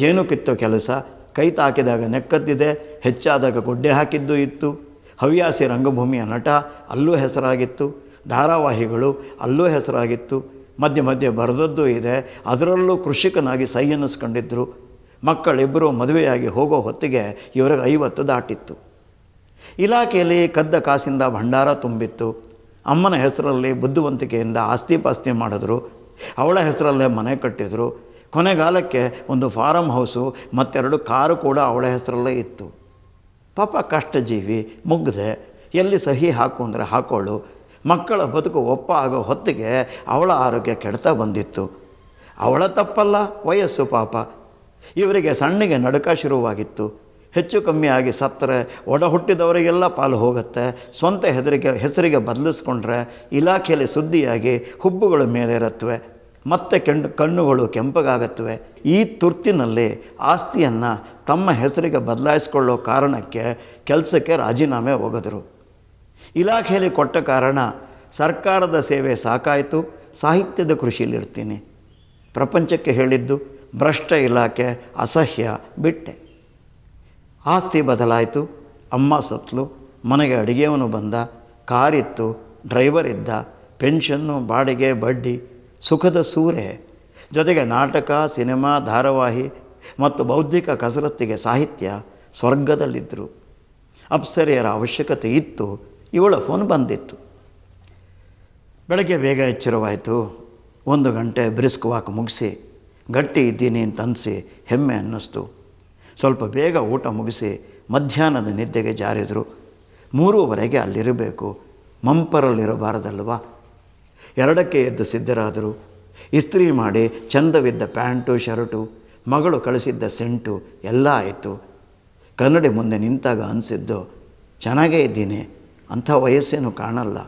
ಜೇನು ಕಿತ್ತೋ ಕೆಲಸ ಕೈ ತಾಕಿದಾಗ ನೆಕ್ಕದ್ದಿದೆ ಹೆಚ್ಚಾದಾಗ ಗೊಡ್ಡೆ ಹಾಕಿದ್ದು ಇತ್ತು ಹವ್ಯಾಸಿ ರಂಗಭೂಮಿಯ ನಟ ಅಲ್ಲೂ ಹೆಸರಾಗಿತ್ತು ಧಾರಾವಾಹಿಗಳು ಅಲ್ಲೂ ಹೆಸರಾಗಿತ್ತು ಮಧ್ಯೆ ಮಧ್ಯೆ ಬರೆದದ್ದು ಇದೆ ಅದರಲ್ಲೂ ಕೃಷಿಕನಾಗಿ ಸೈ ಎನ್ನಿಸ್ಕೊಂಡಿದ್ದರು ಮಕ್ಕಳಿಬ್ಬರು ಮದುವೆಯಾಗಿ ಹೋಗೋ ಹೊತ್ತಿಗೆ ಇವರಿಗೆ ಐವತ್ತು ದಾಟಿತ್ತು ಇಲಾಖೆಯಲ್ಲಿ ಕದ್ದ ಕಾಸಿಂದ ಭಂಡಾರ ತುಂಬಿತ್ತು ಅಮ್ಮನ ಹೆಸರಲ್ಲಿ ಬುದ್ಧಿವಂತಿಕೆಯಿಂದ ಆಸ್ತಿ ಪಾಸ್ತಿ ಮಾಡಿದ್ರು ಅವಳ ಹೆಸರಲ್ಲೇ ಮನೆ ಕಟ್ಟಿದರು ಕೊನೆಗಾಲಕ್ಕೆ ಒಂದು ಫಾರಮ್ ಹೌಸು ಮತ್ತೆರಡು ಕಾರು ಕೂಡ ಅವಳ ಹೆಸರಲ್ಲೇ ಇತ್ತು ಪಾಪ ಕಷ್ಟ ಜೀವಿ ಮುಗ್ದೆ ಎಲ್ಲಿ ಸಹಿ ಹಾಕು ಅಂದರೆ ಹಾಕೋಳು ಮಕ್ಕಳ ಬದುಕು ಒಪ್ಪ ಆಗೋ ಹೊತ್ತಿಗೆ ಅವಳ ಆರೋಗ್ಯ ಕೆಡ್ತಾ ಬಂದಿತ್ತು ಅವಳ ತಪ್ಪಲ್ಲ ವಯಸ್ಸು ಪಾಪ ಇವರಿಗೆ ಸಣ್ಣಗೆ ನಡುಕ ಶುರುವಾಗಿತ್ತು ಹೆಚ್ಚು ಕಮ್ಮಿ ಆಗಿ ಸತ್ತರೆ ಒಡ ಹುಟ್ಟಿದವರಿಗೆಲ್ಲ ಪಾಲು ಹೋಗುತ್ತೆ ಸ್ವಂತ ಹೆದರಿಗೆ ಹೆಸರಿಗೆ ಬದಲಿಸ್ಕೊಂಡ್ರೆ ಇಲಾಖೆಯಲ್ಲಿ ಸುದ್ದಿಯಾಗಿ ಹುಬ್ಬುಗಳು ಮೇಲೇರತ್ವೆ ಮತ್ತೆ ಕೆಂಡು ಕಣ್ಣುಗಳು ಕೆಂಪಗಾಗತ್ತವೆ ಈ ತುರ್ತಿನಲ್ಲಿ ಆಸ್ತಿಯನ್ನು ತಮ್ಮ ಹೆಸರಿಗೆ ಬದಲಾಯಿಸಿಕೊಳ್ಳೋ ಕಾರಣಕ್ಕೆ ಕೆಲಸಕ್ಕೆ ರಾಜೀನಾಮೆ ಹೋಗದರು ಇಲಾಖೆಯಲ್ಲಿ ಕೊಟ್ಟ ಕಾರಣ ಸರ್ಕಾರದ ಸೇವೆ ಸಾಕಾಯಿತು ಸಾಹಿತ್ಯದ ಕೃಷಿಯಲ್ಲಿರ್ತೀನಿ ಪ್ರಪಂಚಕ್ಕೆ ಹೇಳಿದ್ದು ಭ್ರಷ್ಟ ಇಲಾಖೆ ಅಸಹ್ಯ ಬಿಟ್ಟೆ ಆಸ್ತಿ ಬದಲಾಯಿತು ಅಮ್ಮ ಸತ್ಲು ಮನೆಗೆ ಅಡುಗೆಯವನು ಬಂದ ಕಾರಿತ್ತು ಡ್ರೈವರ್ ಇದ್ದ ಪೆನ್ಷನ್ನು ಬಾಡಿಗೆ ಬಡ್ಡಿ ಸುಖದ ಸೂರೆ ಜೊತೆಗೆ ನಾಟಕ ಸಿನಿಮಾ ಧಾರಾವಾಹಿ ಮತ್ತು ಬೌದ್ಧಿಕ ಕಸರತ್ತಿಗೆ ಸಾಹಿತ್ಯ ಸ್ವರ್ಗದಲ್ಲಿದ್ದರು ಅಪ್ಸರೆಯರ ಅವಶ್ಯಕತೆ ಇತ್ತು ಇವಳ ಫೋನ್ ಬಂದಿತ್ತು ಬೆಳಗ್ಗೆ ಬೇಗ ಎಚ್ಚರವಾಯಿತು ಒಂದು ಗಂಟೆ ಬ್ರಿಸ್ಕ್ ವಾಕ್ ಮುಗಿಸಿ ಗಟ್ಟಿ ಇದ್ದೀನಿ ಅಂತ ಅನಿಸಿ ಹೆಮ್ಮೆ ಅನ್ನಿಸ್ತು ಸ್ವಲ್ಪ ಬೇಗ ಊಟ ಮುಗಿಸಿ ಮಧ್ಯಾಹ್ನದ ನಿದ್ದೆಗೆ ಜಾರಿದರು ಮೂರುವರೆಗೆ ಅಲ್ಲಿರಬೇಕು ಮಂಪರಲ್ಲಿರಬಾರದಲ್ವಾ ಎರಡಕ್ಕೆ ಎದ್ದು ಸಿದ್ಧರಾದರು ಇಸ್ತ್ರಿ ಮಾಡಿ ಚಂದವಿದ್ದ ಪ್ಯಾಂಟು ಶರ್ಟು ಮಗಳು ಕಳಿಸಿದ್ದ ಸೆಂಟು ಎಲ್ಲ ಆಯಿತು ಕನ್ನಡಿ ಮುಂದೆ ನಿಂತಾಗ ಅನಿಸಿದ್ದು ಚೆನ್ನಾಗೇ ಇದ್ದೀನಿ ಅಂಥ ವಯಸ್ಸೇನು ಕಾಣಲ್ಲ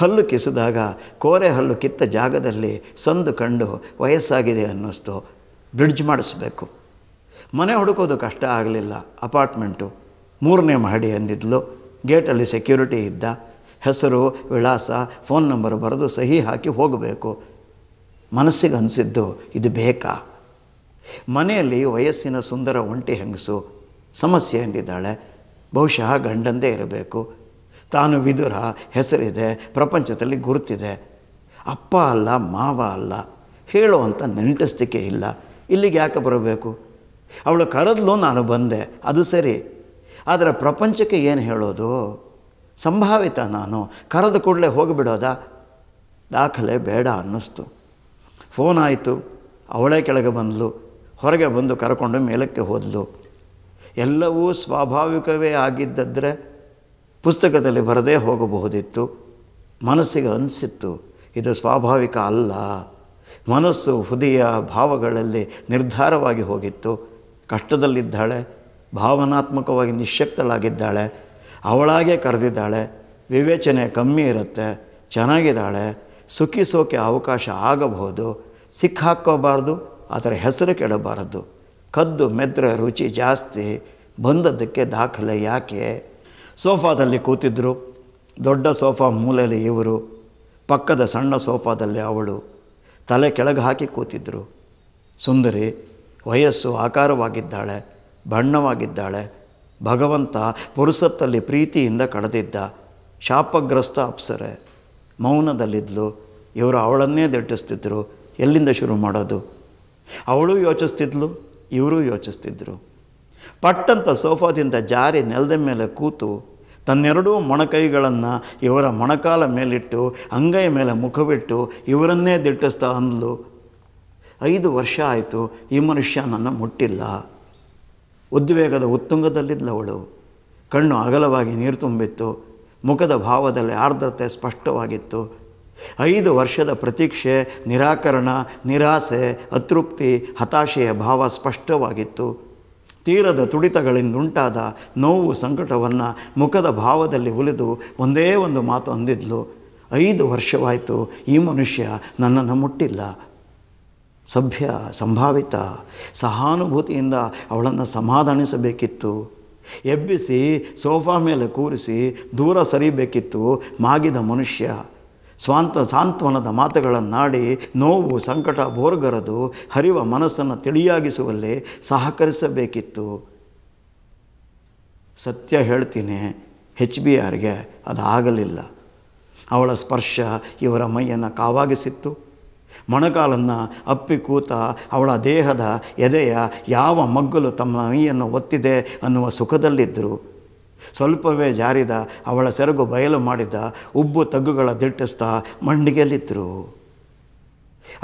ಹಲ್ಲು ಕಿಸಿದಾಗ ಕೋರೆ ಹಲ್ಲು ಕಿತ್ತ ಜಾಗದಲ್ಲಿ ಸಂದು ಕಂಡು ವಯಸ್ಸಾಗಿದೆ ಅನ್ನಿಸ್ತು ಬ್ರಿಡ್ಜ್ ಮಾಡಿಸ್ಬೇಕು ಮನೆ ಹುಡುಕೋದು ಕಷ್ಟ ಆಗಲಿಲ್ಲ ಅಪಾರ್ಟ್ಮೆಂಟು ಮೂರನೇ ಮಹಡಿ ಅಂದಿದ್ಲು ಗೇಟಲ್ಲಿ ಸೆಕ್ಯೂರಿಟಿ ಇದ್ದ ಹೆಸರು ವಿಳಾಸ ಫೋನ್ ನಂಬರ್ ಬರೆದು ಸಹಿ ಹಾಕಿ ಹೋಗಬೇಕು ಮನಸ್ಸಿಗೆ ಅನಿಸಿದ್ದು ಇದು ಬೇಕಾ ಮನೆಯಲ್ಲಿ ವಯಸ್ಸಿನ ಸುಂದರ ಒಂಟಿ ಹೆಂಗಸು ಸಮಸ್ಯೆ ಎಂದಿದ್ದಾಳೆ ಬಹುಶಃ ಗಂಡಂದೇ ಇರಬೇಕು ತಾನು ವಿದುರ ಹೆಸರಿದೆ ಪ್ರಪಂಚದಲ್ಲಿ ಗುರುತಿದೆ ಅಪ್ಪ ಅಲ್ಲ ಮಾವ ಅಲ್ಲ ಹೇಳುವಂಥ ನೆಂಟಿಸ್ತಿಕೆ ಇಲ್ಲ ಇಲ್ಲಿಗೆ ಯಾಕೆ ಬರಬೇಕು ಅವಳು ಕರೆದ್ಲು ನಾನು ಬಂದೆ ಅದು ಸರಿ ಆದರೆ ಪ್ರಪಂಚಕ್ಕೆ ಏನು ಹೇಳೋದು ಸಂಭಾವಿತ ನಾನು ಕರೆದ ಕೂಡಲೇ ಹೋಗಿಬಿಡೋದ ದಾಖಲೆ ಬೇಡ ಅನ್ನಿಸ್ತು ಫೋನ್ ಆಯಿತು ಅವಳೇ ಕೆಳಗೆ ಬಂದಳು ಹೊರಗೆ ಬಂದು ಕರ್ಕೊಂಡು ಮೇಲಕ್ಕೆ ಹೋದಳು ಎಲ್ಲವೂ ಸ್ವಾಭಾವಿಕವೇ ಆಗಿದ್ದರೆ ಪುಸ್ತಕದಲ್ಲಿ ಬರದೇ ಹೋಗಬಹುದಿತ್ತು ಮನಸ್ಸಿಗೆ ಅನಿಸಿತ್ತು ಇದು ಸ್ವಾಭಾವಿಕ ಅಲ್ಲ ಮನಸ್ಸು ಹೃದಯ ಭಾವಗಳಲ್ಲಿ ನಿರ್ಧಾರವಾಗಿ ಹೋಗಿತ್ತು ಕಷ್ಟದಲ್ಲಿದ್ದಾಳೆ ಭಾವನಾತ್ಮಕವಾಗಿ ನಿಶಕ್ತಳಾಗಿದ್ದಾಳೆ ಅವಳಾಗೆ ಕರೆದಿದ್ದಾಳೆ ವಿವೇಚನೆ ಕಮ್ಮಿ ಇರುತ್ತೆ ಚೆನ್ನಾಗಿದ್ದಾಳೆ ಸುಖಿಸೋಕೆ ಅವಕಾಶ ಆಗಬಹುದು ಸಿಕ್ಕಾಕ್ಕೋಬಾರ್ದು ಅದರ ಹೆಸರು ಕೆಡಬಾರದು ಕದ್ದು ಮೆದ್ರೆ ರುಚಿ ಜಾಸ್ತಿ ಬಂದದ್ದಕ್ಕೆ ದಾಖಲೆ ಯಾಕೆ ಸೋಫಾದಲ್ಲಿ ಕೂತಿದ್ದರು ದೊಡ್ಡ ಸೋಫಾ ಮೂಲೆಯಲ್ಲಿ ಇವರು ಪಕ್ಕದ ಸಣ್ಣ ಸೋಫಾದಲ್ಲಿ ಅವಳು ತಲೆ ಕೆಳಗೆ ಹಾಕಿ ಕೂತಿದ್ದರು ಸುಂದರಿ ವಯಸ್ಸು ಆಕಾರವಾಗಿದ್ದಾಳೆ ಬಣ್ಣವಾಗಿದ್ದಾಳೆ ಭಗವಂತ ಪುರುಸತ್ತಲ್ಲಿ ಪ್ರೀತಿಯಿಂದ ಕಡದಿದ್ದ ಶಾಪಗ್ರಸ್ತ ಅಪ್ಸರೆ ಮೌನದಲ್ಲಿದ್ದಲು ಇವರು ಅವಳನ್ನೇ ದಿಟ್ಟಿಸ್ತಿದ್ರು ಎಲ್ಲಿಂದ ಶುರು ಮಾಡೋದು ಅವಳು ಯೋಚಿಸ್ತಿದ್ಲು ಇವರೂ ಯೋಚಿಸ್ತಿದ್ರು ಪಟ್ಟಂತ ಸೋಫಾದಿಂದ ಜಾರಿ ನೆಲದ ಮೇಲೆ ಕೂತು ತನ್ನೆರಡೂ ಮೊಣಕೈಗಳನ್ನು ಇವರ ಮೊಣಕಾಲ ಮೇಲಿಟ್ಟು ಅಂಗೈ ಮೇಲೆ ಮುಖವಿಟ್ಟು ಇವರನ್ನೇ ದಿಟ್ಟಿಸ್ತಾ ಅಂದ್ಲು ಐದು ವರ್ಷ ಆಯಿತು ಈ ಮನುಷ್ಯ ನನ್ನ ಮುಟ್ಟಿಲ್ಲ ಉದ್ವೇಗದ ಉತ್ತುಂಗದಲ್ಲಿದ್ದವಳು ಕಣ್ಣು ಅಗಲವಾಗಿ ನೀರು ತುಂಬಿತ್ತು ಮುಖದ ಭಾವದಲ್ಲಿ ಆರ್ದ್ರತೆ ಸ್ಪಷ್ಟವಾಗಿತ್ತು ಐದು ವರ್ಷದ ಪ್ರತೀಕ್ಷೆ ನಿರಾಕರಣ ನಿರಾಸೆ ಅತೃಪ್ತಿ ಹತಾಶೆಯ ಭಾವ ಸ್ಪಷ್ಟವಾಗಿತ್ತು ತೀರದ ತುಡಿತಗಳಿಂದಂಟಾದ ನೋವು ಸಂಕಟವನ್ನು ಮುಖದ ಭಾವದಲ್ಲಿ ಉಲಿದು ಒಂದೇ ಒಂದು ಮಾತು ಅಂದಿದ್ಲು ಐದು ವರ್ಷವಾಯಿತು ಈ ಮನುಷ್ಯ ನನ್ನನ್ನು ಮುಟ್ಟಿಲ್ಲ ಸಭ್ಯ ಸಂಭಾವಿತ ಸಹಾನುಭೂತಿಯಿಂದ ಅವಳನ್ನು ಸಮಾಧಾನಿಸಬೇಕಿತ್ತು ಎಬ್ಬಿಸಿ ಸೋಫಾ ಮೇಲೆ ಕೂರಿಸಿ ದೂರ ಸರಿಬೇಕಿತ್ತು ಮಾಗಿದ ಮನುಷ್ಯ ಸ್ವಾಂತ ಸಾಂತ್ವನದ ಮಾತುಗಳನ್ನಾಡಿ ನೋವು ಸಂಕಟ ಬೋರ್ಗರದು ಹರಿವ ಮನಸ್ಸನ್ನು ತಿಳಿಯಾಗಿಸುವಲ್ಲಿ ಸಹಕರಿಸಬೇಕಿತ್ತು ಸತ್ಯ ಹೇಳ್ತೀನಿ ಹೆಚ್ ಬಿ ಆರ್ಗೆ ಅದು ಆಗಲಿಲ್ಲ ಅವಳ ಸ್ಪರ್ಶ ಇವರ ಮೈಯನ್ನು ಕಾವಾಗಿಸಿತ್ತು ಮೊಣಕಾಲನ್ನು ಅಪ್ಪಿ ಕೂತ ಅವಳ ದೇಹದ ಎದೆಯ ಯಾವ ಮಗ್ಗಲು ತಮ್ಮ ಮೈಯನ್ನು ಒತ್ತಿದೆ ಅನ್ನುವ ಸುಖದಲ್ಲಿದ್ದರು ಸ್ವಲ್ಪವೇ ಜಾರಿದ ಅವಳ ಸೆರಗು ಬಯಲು ಮಾಡಿದ ಉಬ್ಬು ತಗ್ಗುಗಳ ದಿಟ್ಟಿಸ್ತಾ ಮಂಡಿಗೆಯಲ್ಲಿದ್ದರು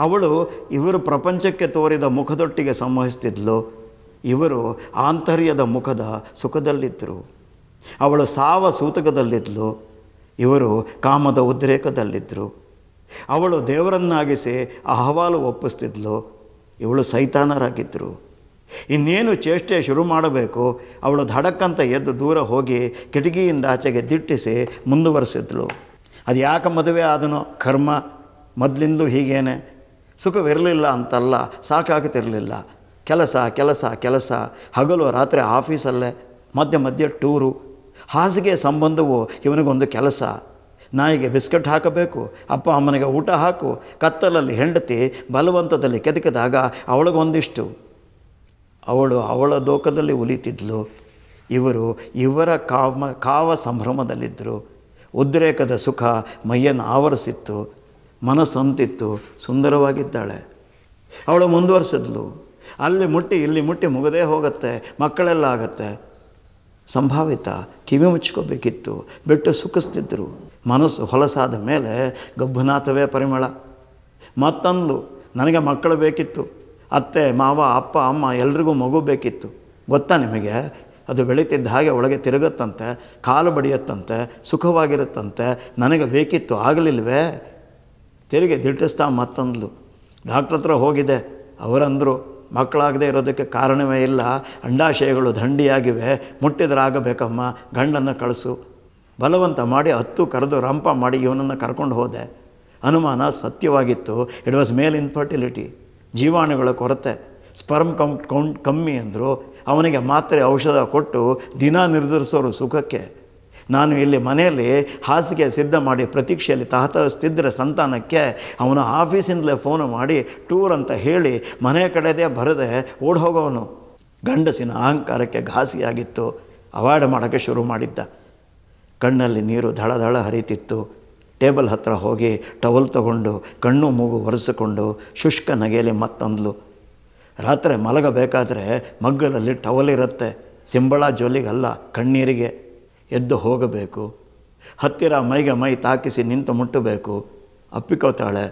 ಅವಳು ಇವರು ಪ್ರಪಂಚಕ್ಕೆ ತೋರಿದ ಮುಖದೊಟ್ಟಿಗೆ ಸಂವಹಿಸ್ತಿದ್ಲು ಇವರು ಆಂತರ್ಯದ ಮುಖದ ಸುಖದಲ್ಲಿದ್ದರು ಅವಳು ಸಾವ ಸೂತಕದಲ್ಲಿದ್ದಳು ಇವರು ಕಾಮದ ಉದ್ರೇಕದಲ್ಲಿದ್ದರು ಅವಳು ದೇವರನ್ನಾಗಿಸಿ ಅಹವಾಲು ಒಪ್ಪಿಸ್ತಿದ್ಲು ಇವಳು ಸೈತಾನರಾಗಿದ್ದರು ಇನ್ನೇನು ಚೇಷ್ಟೆ ಶುರು ಮಾಡಬೇಕು ಅವಳು ಧಡಕ್ಕಂತ ಎದ್ದು ದೂರ ಹೋಗಿ ಕಿಟಕಿಯಿಂದ ಆಚೆಗೆ ದಿಟ್ಟಿಸಿ ಮುಂದುವರೆಸಿದ್ಳು ಅದು ಯಾಕೆ ಮದುವೆ ಆದನೋ ಕರ್ಮ ಮೊದಲಿಂದಲೂ ಹೀಗೇನೆ ಸುಖವಿರಲಿಲ್ಲ ಅಂತಲ್ಲ ಸಾಕಾಗುತ್ತಿರಲಿಲ್ಲ ಕೆಲಸ ಕೆಲಸ ಕೆಲಸ ಹಗಲು ರಾತ್ರಿ ಆಫೀಸಲ್ಲೇ ಮಧ್ಯ ಮಧ್ಯೆ ಟೂರು ಹಾಸಿಗೆ ಸಂಬಂಧವು ಇವನಿಗೊಂದು ಕೆಲಸ ನಾಯಿಗೆ ಬಿಸ್ಕೆಟ್ ಹಾಕಬೇಕು ಅಪ್ಪ ಅಮ್ಮನಿಗೆ ಊಟ ಹಾಕು ಕತ್ತಲಲ್ಲಿ ಹೆಂಡತಿ ಬಲವಂತದಲ್ಲಿ ಕೆದಕಿದಾಗ ಅವಳಿಗೊಂದಿಷ್ಟು ಅವಳು ಅವಳ ದೋಕದಲ್ಲಿ ಉಲಿತಿದ್ಲು ಇವರು ಇವರ ಕಾಮ ಕಾವ ಸಂಭ್ರಮದಲ್ಲಿದ್ದರು ಉದ್ರೇಕದ ಸುಖ ಮೈಯನ್ನು ಆವರಿಸಿತ್ತು ಮನಸ್ಸಂತಿತ್ತು ಸುಂದರವಾಗಿದ್ದಾಳೆ ಅವಳು ಮುಂದುವರಿಸಿದ್ಲು ಅಲ್ಲಿ ಮುಟ್ಟಿ ಇಲ್ಲಿ ಮುಟ್ಟಿ ಮುಗದೇ ಹೋಗುತ್ತೆ ಮಕ್ಕಳೆಲ್ಲ ಆಗತ್ತೆ ಸಂಭಾವಿತ ಕಿವಿ ಮುಚ್ಕೋಬೇಕಿತ್ತು ಬಿಟ್ಟು ಸುಖಿಸ್ತಿದ್ರು ಮನಸ್ಸು ಹೊಲಸಾದ ಮೇಲೆ ಗಬ್ಬುನಾಥವೇ ಪರಿಮಳ ಮತ್ತಂದ್ಲು ನನಗೆ ಮಕ್ಕಳು ಬೇಕಿತ್ತು ಅತ್ತೆ ಮಾವ ಅಪ್ಪ ಅಮ್ಮ ಎಲ್ರಿಗೂ ಮಗು ಬೇಕಿತ್ತು ಗೊತ್ತಾ ನಿಮಗೆ ಅದು ಬೆಳೀತಿದ್ದ ಹಾಗೆ ಒಳಗೆ ತಿರುಗತ್ತಂತೆ ಕಾಲು ಬಡಿಯತ್ತಂತೆ ಸುಖವಾಗಿರುತ್ತಂತೆ ನನಗೆ ಬೇಕಿತ್ತು ಆಗಲಿಲ್ವೇ ತಿರುಗಿ ದಿಟ್ಟಿಸ್ತಾ ಮತ್ತಂದ್ಲು ಡಾಕ್ಟ್ರ ಹತ್ರ ಹೋಗಿದೆ ಅವರಂದರು ಮಕ್ಕಳಾಗದೇ ಇರೋದಕ್ಕೆ ಕಾರಣವೇ ಇಲ್ಲ ಅಂಡಾಶಯಗಳು ದಂಡಿಯಾಗಿವೆ ಮುಟ್ಟಿದ್ರಾಗಬೇಕಮ್ಮ ಗಂಡನ್ನು ಕಳಿಸು ಬಲವಂತ ಮಾಡಿ ಹತ್ತು ಕರೆದು ರಂಪ ಮಾಡಿ ಇವನನ್ನು ಕರ್ಕೊಂಡು ಹೋದೆ ಅನುಮಾನ ಸತ್ಯವಾಗಿತ್ತು ಇಟ್ ವಾಸ್ ಮೇಲ್ ಇನ್ಫರ್ಟಿಲಿಟಿ ಜೀವಾಣುಗಳ ಕೊರತೆ ಸ್ಪರ್ಮ್ ಕಂ ಕೌಂಟ್ ಕಮ್ಮಿ ಅಂದರು ಅವನಿಗೆ ಮಾತ್ರೆ ಔಷಧ ಕೊಟ್ಟು ದಿನ ನಿರ್ಧರಿಸೋರು ಸುಖಕ್ಕೆ ನಾನು ಇಲ್ಲಿ ಮನೆಯಲ್ಲಿ ಹಾಸಿಗೆ ಸಿದ್ಧ ಮಾಡಿ ಪ್ರತೀಕ್ಷೆಯಲ್ಲಿ ತಹತಿದ್ರೆ ಸಂತಾನಕ್ಕೆ ಅವನ ಆಫೀಸಿಂದಲೇ ಫೋನು ಮಾಡಿ ಟೂರ್ ಅಂತ ಹೇಳಿ ಮನೆ ಕಡೆದೇ ಬರದೆ ಓಡ್ ಹೋಗೋವನು ಗಂಡಸಿನ ಅಹಂಕಾರಕ್ಕೆ ಘಾಸಿಯಾಗಿತ್ತು ಅವಾಯ್ಡ್ ಮಾಡೋಕ್ಕೆ ಶುರು ಮಾಡಿದ್ದ ಕಣ್ಣಲ್ಲಿ ನೀರು ಧಳ ಧಳ ಹರಿತಿತ್ತು ಟೇಬಲ್ ಹತ್ತಿರ ಹೋಗಿ ಟವಲ್ ತಗೊಂಡು ಕಣ್ಣು ಮೂಗು ಒರೆಸಿಕೊಂಡು ಶುಷ್ಕ ನಗೆಯಲ್ಲಿ ಮತ್ತಂದ್ಲು ರಾತ್ರಿ ಮಲಗಬೇಕಾದ್ರೆ ಮಗ್ಗಲಲ್ಲಿ ಟವಲ್ ಇರುತ್ತೆ ಸಿಂಬಳ ಜೊಲಿಗಲ್ಲ ಕಣ್ಣೀರಿಗೆ ಎದ್ದು ಹೋಗಬೇಕು ಹತ್ತಿರ ಮೈಗೆ ಮೈ ತಾಕಿಸಿ ನಿಂತು ಮುಟ್ಟಬೇಕು ಅಪ್ಪಿಕೋತಾಳೆ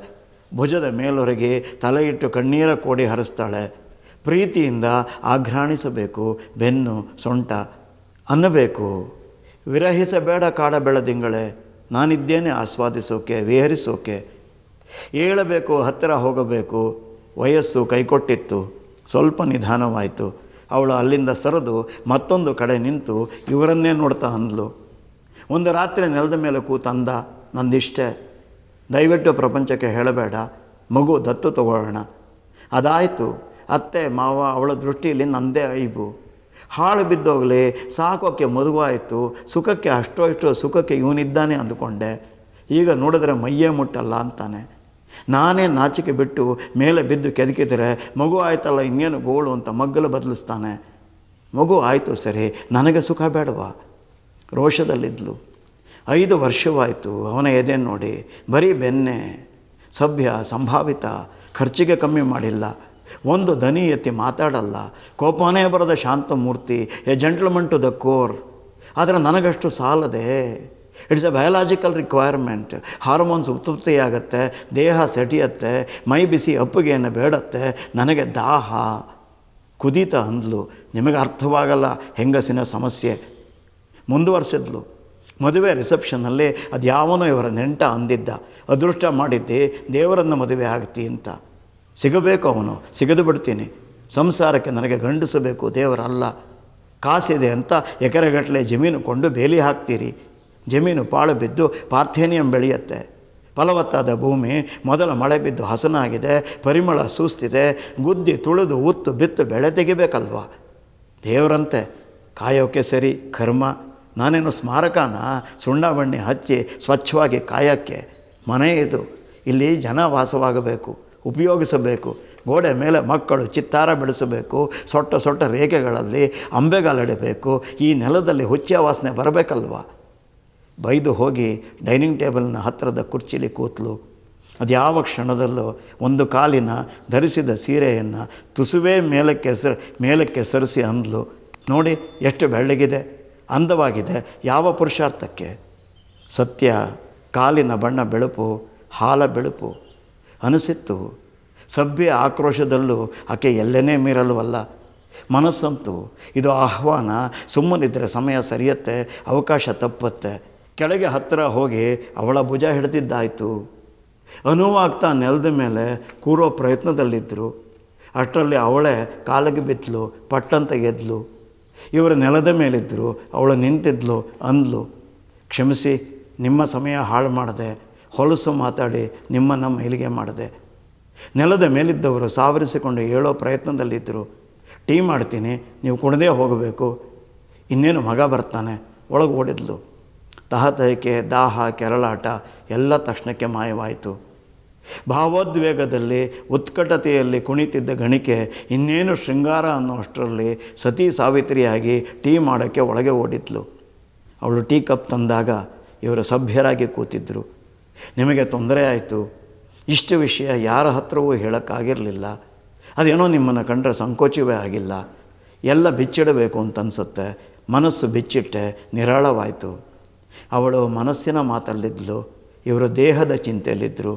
ಭುಜದ ಮೇಲೊರಗಿ ತಲೆಯಿಟ್ಟು ಕಣ್ಣೀರ ಕೋಡಿ ಹರಿಸ್ತಾಳೆ ಪ್ರೀತಿಯಿಂದ ಆಘ್ರಾಣಿಸಬೇಕು ಬೆನ್ನು ಸೊಂಟ ಅನ್ನಬೇಕು ವಿರಹಿಸಬೇಡ ಕಾಡ ಬೆಳದಿಂಗಳೇ ನಾನಿದ್ದೇನೆ ಆಸ್ವಾದಿಸೋಕೆ ವಿಹರಿಸೋಕೆ ಏಳಬೇಕು ಹತ್ತಿರ ಹೋಗಬೇಕು ವಯಸ್ಸು ಕೈಕೊಟ್ಟಿತ್ತು ಸ್ವಲ್ಪ ನಿಧಾನವಾಯಿತು ಅವಳು ಅಲ್ಲಿಂದ ಸರಿದು ಮತ್ತೊಂದು ಕಡೆ ನಿಂತು ಇವರನ್ನೇ ನೋಡ್ತಾ ಅಂದಳು ಒಂದು ರಾತ್ರಿ ನೆಲದ ಮೇಲೆ ಕೂತಂದ ನಂದಿಷ್ಟೆ ದಯವಿಟ್ಟು ಪ್ರಪಂಚಕ್ಕೆ ಹೇಳಬೇಡ ಮಗು ದತ್ತು ತಗೊಳ್ಳೋಣ ಅದಾಯಿತು ಅತ್ತೆ ಮಾವ ಅವಳ ದೃಷ್ಟಿಯಲ್ಲಿ ನಂದೇ ಐಬು ಹಾಳು ಬಿದ್ದೋಗಲೇ ಸಾಕೋಕ್ಕೆ ಮದುವಾಯಿತು ಸುಖಕ್ಕೆ ಅಷ್ಟೋ ಇಷ್ಟೋ ಸುಖಕ್ಕೆ ಇವನಿದ್ದಾನೆ ಅಂದುಕೊಂಡೆ ಈಗ ನೋಡಿದ್ರೆ ಮೈಯೇ ಮುಟ್ಟಲ್ಲ ಅಂತಾನೆ ನಾನೇ ನಾಚಿಕೆ ಬಿಟ್ಟು ಮೇಲೆ ಬಿದ್ದು ಕೆದಕಿದರೆ ಮಗು ಆಯ್ತಲ್ಲ ಇನ್ನೇನು ಗೋಳು ಅಂತ ಮಗ್ಗಲು ಬದಲಿಸ್ತಾನೆ ಮಗು ಆಯಿತು ಸರಿ ನನಗೆ ಸುಖ ಬೇಡವಾ ರೋಷದಲ್ಲಿದ್ದಲು ಐದು ವರ್ಷವಾಯಿತು ಅವನ ಎದೆ ನೋಡಿ ಬರೀ ಬೆನ್ನೆ ಸಭ್ಯ ಸಂಭಾವಿತ ಖರ್ಚಿಗೆ ಕಮ್ಮಿ ಮಾಡಿಲ್ಲ ಒಂದು ದನಿ ಎತ್ತಿ ಮಾತಾಡಲ್ಲ ಕೋಪನೇ ಬರದ ಶಾಂತಮೂರ್ತಿ a gentleman to the core ಆದರೆ ನನಗಷ್ಟು ಸಾಲದೆ it's a biological requirement hormones ಉತ್ಪತ್ತಿಯಾಗತ್ತೆ ದೇಹ ಸೆಟಿಯತ್ತೆ ಮೈ ಬಿಸಿ ಅಪ್ಪುಗೆಯನ್ನು ಬೇಡತ್ತೆ ನನಗೆ ದಾಹ ಕುದೀತ ಅಂದ್ಲು ನಿಮಗೆ ಅರ್ಥವಾಗಲ್ಲ ಹೆಂಗಸಿನ ಸಮಸ್ಯೆ ಮುಂದುವರಿಸಿದ್ಲು ಮದುವೆ ರಿಸೆಪ್ಷನ್ನಲ್ಲಿ ಅದು ಯಾವನೋ ಇವರ ನೆಂಟ ಅಂದಿದ್ದ ಅದೃಷ್ಟ ಮಾಡಿದ್ದೆ ದೇವರನ್ನು ಮದುವೆ ಆಗ್ತಿ ಅಂತ ಸಿಗಬೇಕು ಅವನು ಸಿಗದು ಬಿಡ್ತೀನಿ ಸಂಸಾರಕ್ಕೆ ನನಗೆ ಗಂಡಿಸಬೇಕು ದೇವರಲ್ಲ ಕಾಸಿದೆ ಅಂತ ಎಕರೆಗಟ್ಟಲೆ ಜಮೀನು ಕೊಂಡು ಬೇಲಿ ಹಾಕ್ತೀರಿ ಜಮೀನು ಪಾಳು ಬಿದ್ದು ಪಾರ್ಥೇನಿಯಂ ಬೆಳೆಯುತ್ತೆ ಫಲವತ್ತಾದ ಭೂಮಿ ಮೊದಲ ಮಳೆ ಬಿದ್ದು ಹಸನಾಗಿದೆ ಪರಿಮಳ ಸೂಸ್ತಿದೆ ಗುದ್ದಿ ತುಳಿದು ಉತ್ತು ಬಿತ್ತು ಬೆಳೆ ತೆಗಿಬೇಕಲ್ವ ದೇವರಂತೆ ಕಾಯೋಕೆ ಸರಿ ಕರ್ಮ ನಾನೇನು ಸ್ಮಾರಕನ ಸುಣ್ಣ ಬಣ್ಣಿ ಹಚ್ಚಿ ಸ್ವಚ್ಛವಾಗಿ ಕಾಯೋಕ್ಕೆ ಮನೆ ಇದು ಇಲ್ಲಿ ಜನ ವಾಸವಾಗಬೇಕು ಉಪಯೋಗಿಸಬೇಕು ಗೋಡೆ ಮೇಲೆ ಮಕ್ಕಳು ಚಿತ್ತಾರ ಬೆಳೆಸಬೇಕು ಸೊಟ್ಟ ಸೊಟ್ಟ ರೇಖೆಗಳಲ್ಲಿ ಅಂಬೆಗಾಲಿಡಬೇಕು ಈ ನೆಲದಲ್ಲಿ ಹುಚ್ಚ ವಾಸನೆ ಬರಬೇಕಲ್ವ ಬೈದು ಹೋಗಿ ಡೈನಿಂಗ್ ಟೇಬಲ್ನ ಹತ್ತಿರದ ಕುರ್ಚಿಲಿ ಕೂತಲು ಯಾವ ಕ್ಷಣದಲ್ಲೂ ಒಂದು ಕಾಲಿನ ಧರಿಸಿದ ಸೀರೆಯನ್ನು ತುಸುವೇ ಮೇಲಕ್ಕೆ ಸರ್ ಮೇಲಕ್ಕೆ ಸರಿಸಿ ಅಂದ್ಲು ನೋಡಿ ಎಷ್ಟು ಬೆಳ್ಳಗಿದೆ ಅಂದವಾಗಿದೆ ಯಾವ ಪುರುಷಾರ್ಥಕ್ಕೆ ಸತ್ಯ ಕಾಲಿನ ಬಣ್ಣ ಬೆಳಪು ಹಾಲ ಬೆಳಪು ಅನಿಸಿತ್ತು ಸಭ್ಯ ಆಕ್ರೋಶದಲ್ಲೂ ಆಕೆ ಎಲ್ಲನೇ ಮೀರಲ್ವಲ್ಲ ಮನಸ್ಸಂತು ಇದು ಆಹ್ವಾನ ಸುಮ್ಮನಿದ್ದರೆ ಸಮಯ ಸರಿಯತ್ತೆ ಅವಕಾಶ ತಪ್ಪತ್ತೆ ಕೆಳಗೆ ಹತ್ತಿರ ಹೋಗಿ ಅವಳ ಭುಜ ಹಿಡಿದಿದ್ದಾಯಿತು ಅನುವಾಗ್ತಾ ನೆಲದ ಮೇಲೆ ಕೂರೋ ಪ್ರಯತ್ನದಲ್ಲಿದ್ದರು ಅಷ್ಟರಲ್ಲಿ ಅವಳೇ ಕಾಲಿಗೆ ಬಿತ್ತಲು ಪಟ್ಟಂತ ಎದ್ಲು ಇವರು ನೆಲದ ಮೇಲಿದ್ದರು ಅವಳು ನಿಂತಿದ್ಲು ಅಂದ್ಲು ಕ್ಷಮಿಸಿ ನಿಮ್ಮ ಸಮಯ ಹಾಳು ಮಾಡಿದೆ ಹೊಲಸು ಮಾತಾಡಿ ನಿಮ್ಮನ್ನು ಮೈಲಿಗೆ ಮಾಡಿದೆ ನೆಲದ ಮೇಲಿದ್ದವರು ಸಾವರಿಸಿಕೊಂಡು ಹೇಳೋ ಪ್ರಯತ್ನದಲ್ಲಿದ್ದರು ಟೀ ಮಾಡ್ತೀನಿ ನೀವು ಕುಣದೇ ಹೋಗಬೇಕು ಇನ್ನೇನು ಮಗ ಬರ್ತಾನೆ ಒಳಗೆ ಓಡಿದ್ಲು ತಹತಹಿಕೆ ದಾಹ ಕೆರಳಾಟ ಎಲ್ಲ ತಕ್ಷಣಕ್ಕೆ ಮಾಯವಾಯಿತು ಭಾವೋದ್ವೇಗದಲ್ಲಿ ಉತ್ಕಟತೆಯಲ್ಲಿ ಕುಣಿತಿದ್ದ ಗಣಿಕೆ ಇನ್ನೇನು ಶೃಂಗಾರ ಅನ್ನೋಷ್ಟರಲ್ಲಿ ಅಷ್ಟರಲ್ಲಿ ಸತಿ ಸಾವಿತ್ರಿಯಾಗಿ ಟೀ ಮಾಡೋಕ್ಕೆ ಒಳಗೆ ಓಡಿದ್ಲು ಅವಳು ಟೀ ಕಪ್ ತಂದಾಗ ಇವರು ಸಭ್ಯರಾಗಿ ಕೂತಿದ್ದರು ನಿಮಗೆ ತೊಂದರೆ ಆಯಿತು ಇಷ್ಟು ವಿಷಯ ಯಾರ ಹತ್ರವೂ ಹೇಳೋಕ್ಕಾಗಿರಲಿಲ್ಲ ಅದೇನೋ ನಿಮ್ಮನ್ನು ಕಂಡ್ರೆ ಸಂಕೋಚವೇ ಆಗಿಲ್ಲ ಎಲ್ಲ ಬಿಚ್ಚಿಡಬೇಕು ಅಂತ ಅನಿಸುತ್ತೆ ಮನಸ್ಸು ಬಿಚ್ಚಿಟ್ಟೆ ನಿರಾಳವಾಯಿತು ಅವಳು ಮನಸ್ಸಿನ ಮಾತಲ್ಲಿದ್ದಳು ಇವರು ದೇಹದ ಚಿಂತೆಯಲ್ಲಿದ್ದರು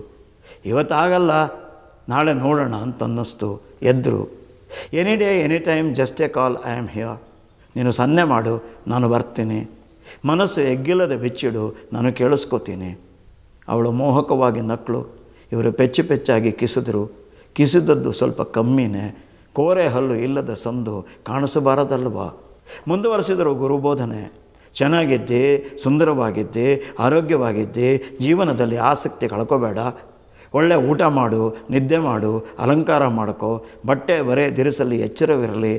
ಇವತ್ತಾಗಲ್ಲ ನಾಳೆ ನೋಡೋಣ ಅಂತ ಅನ್ನಿಸ್ತು ಎದ್ರು any day any time just a call I am here ನೀನು ಸನ್ನೆ ಮಾಡು ನಾನು ಬರ್ತೀನಿ ಮನಸ್ಸು ಎಗ್ಗಿಲ್ಲದೆ ಬಿಚ್ಚಿಡು ನಾನು ಕೇಳಿಸ್ಕೋತೀನಿ ಅವಳು ಮೋಹಕವಾಗಿ ನಕ್ಕಳು ಇವರು ಪೆಚ್ಚು ಪೆಚ್ಚಾಗಿ ಕಿಸಿದ್ರು ಕಿಸಿದದ್ದು ಸ್ವಲ್ಪ ಕಮ್ಮಿನೇ ಕೋರೆ ಹಲ್ಲು ಇಲ್ಲದ ಸಂದು ಕಾಣಿಸಬಾರದಲ್ವಾ ಮುಂದುವರೆಸಿದರು ಗುರುಬೋಧನೆ ಚೆನ್ನಾಗಿದ್ದೆ ಸುಂದರವಾಗಿದ್ದೆ ಆರೋಗ್ಯವಾಗಿದ್ದೆ ಜೀವನದಲ್ಲಿ ಆಸಕ್ತಿ ಕಳ್ಕೋಬೇಡ ಒಳ್ಳೆ ಊಟ ಮಾಡು ನಿದ್ದೆ ಮಾಡು ಅಲಂಕಾರ ಮಾಡ್ಕೋ ಬಟ್ಟೆ ಬರೇ ದಿರಿಸಲಿ ಎಚ್ಚರವಿರಲಿ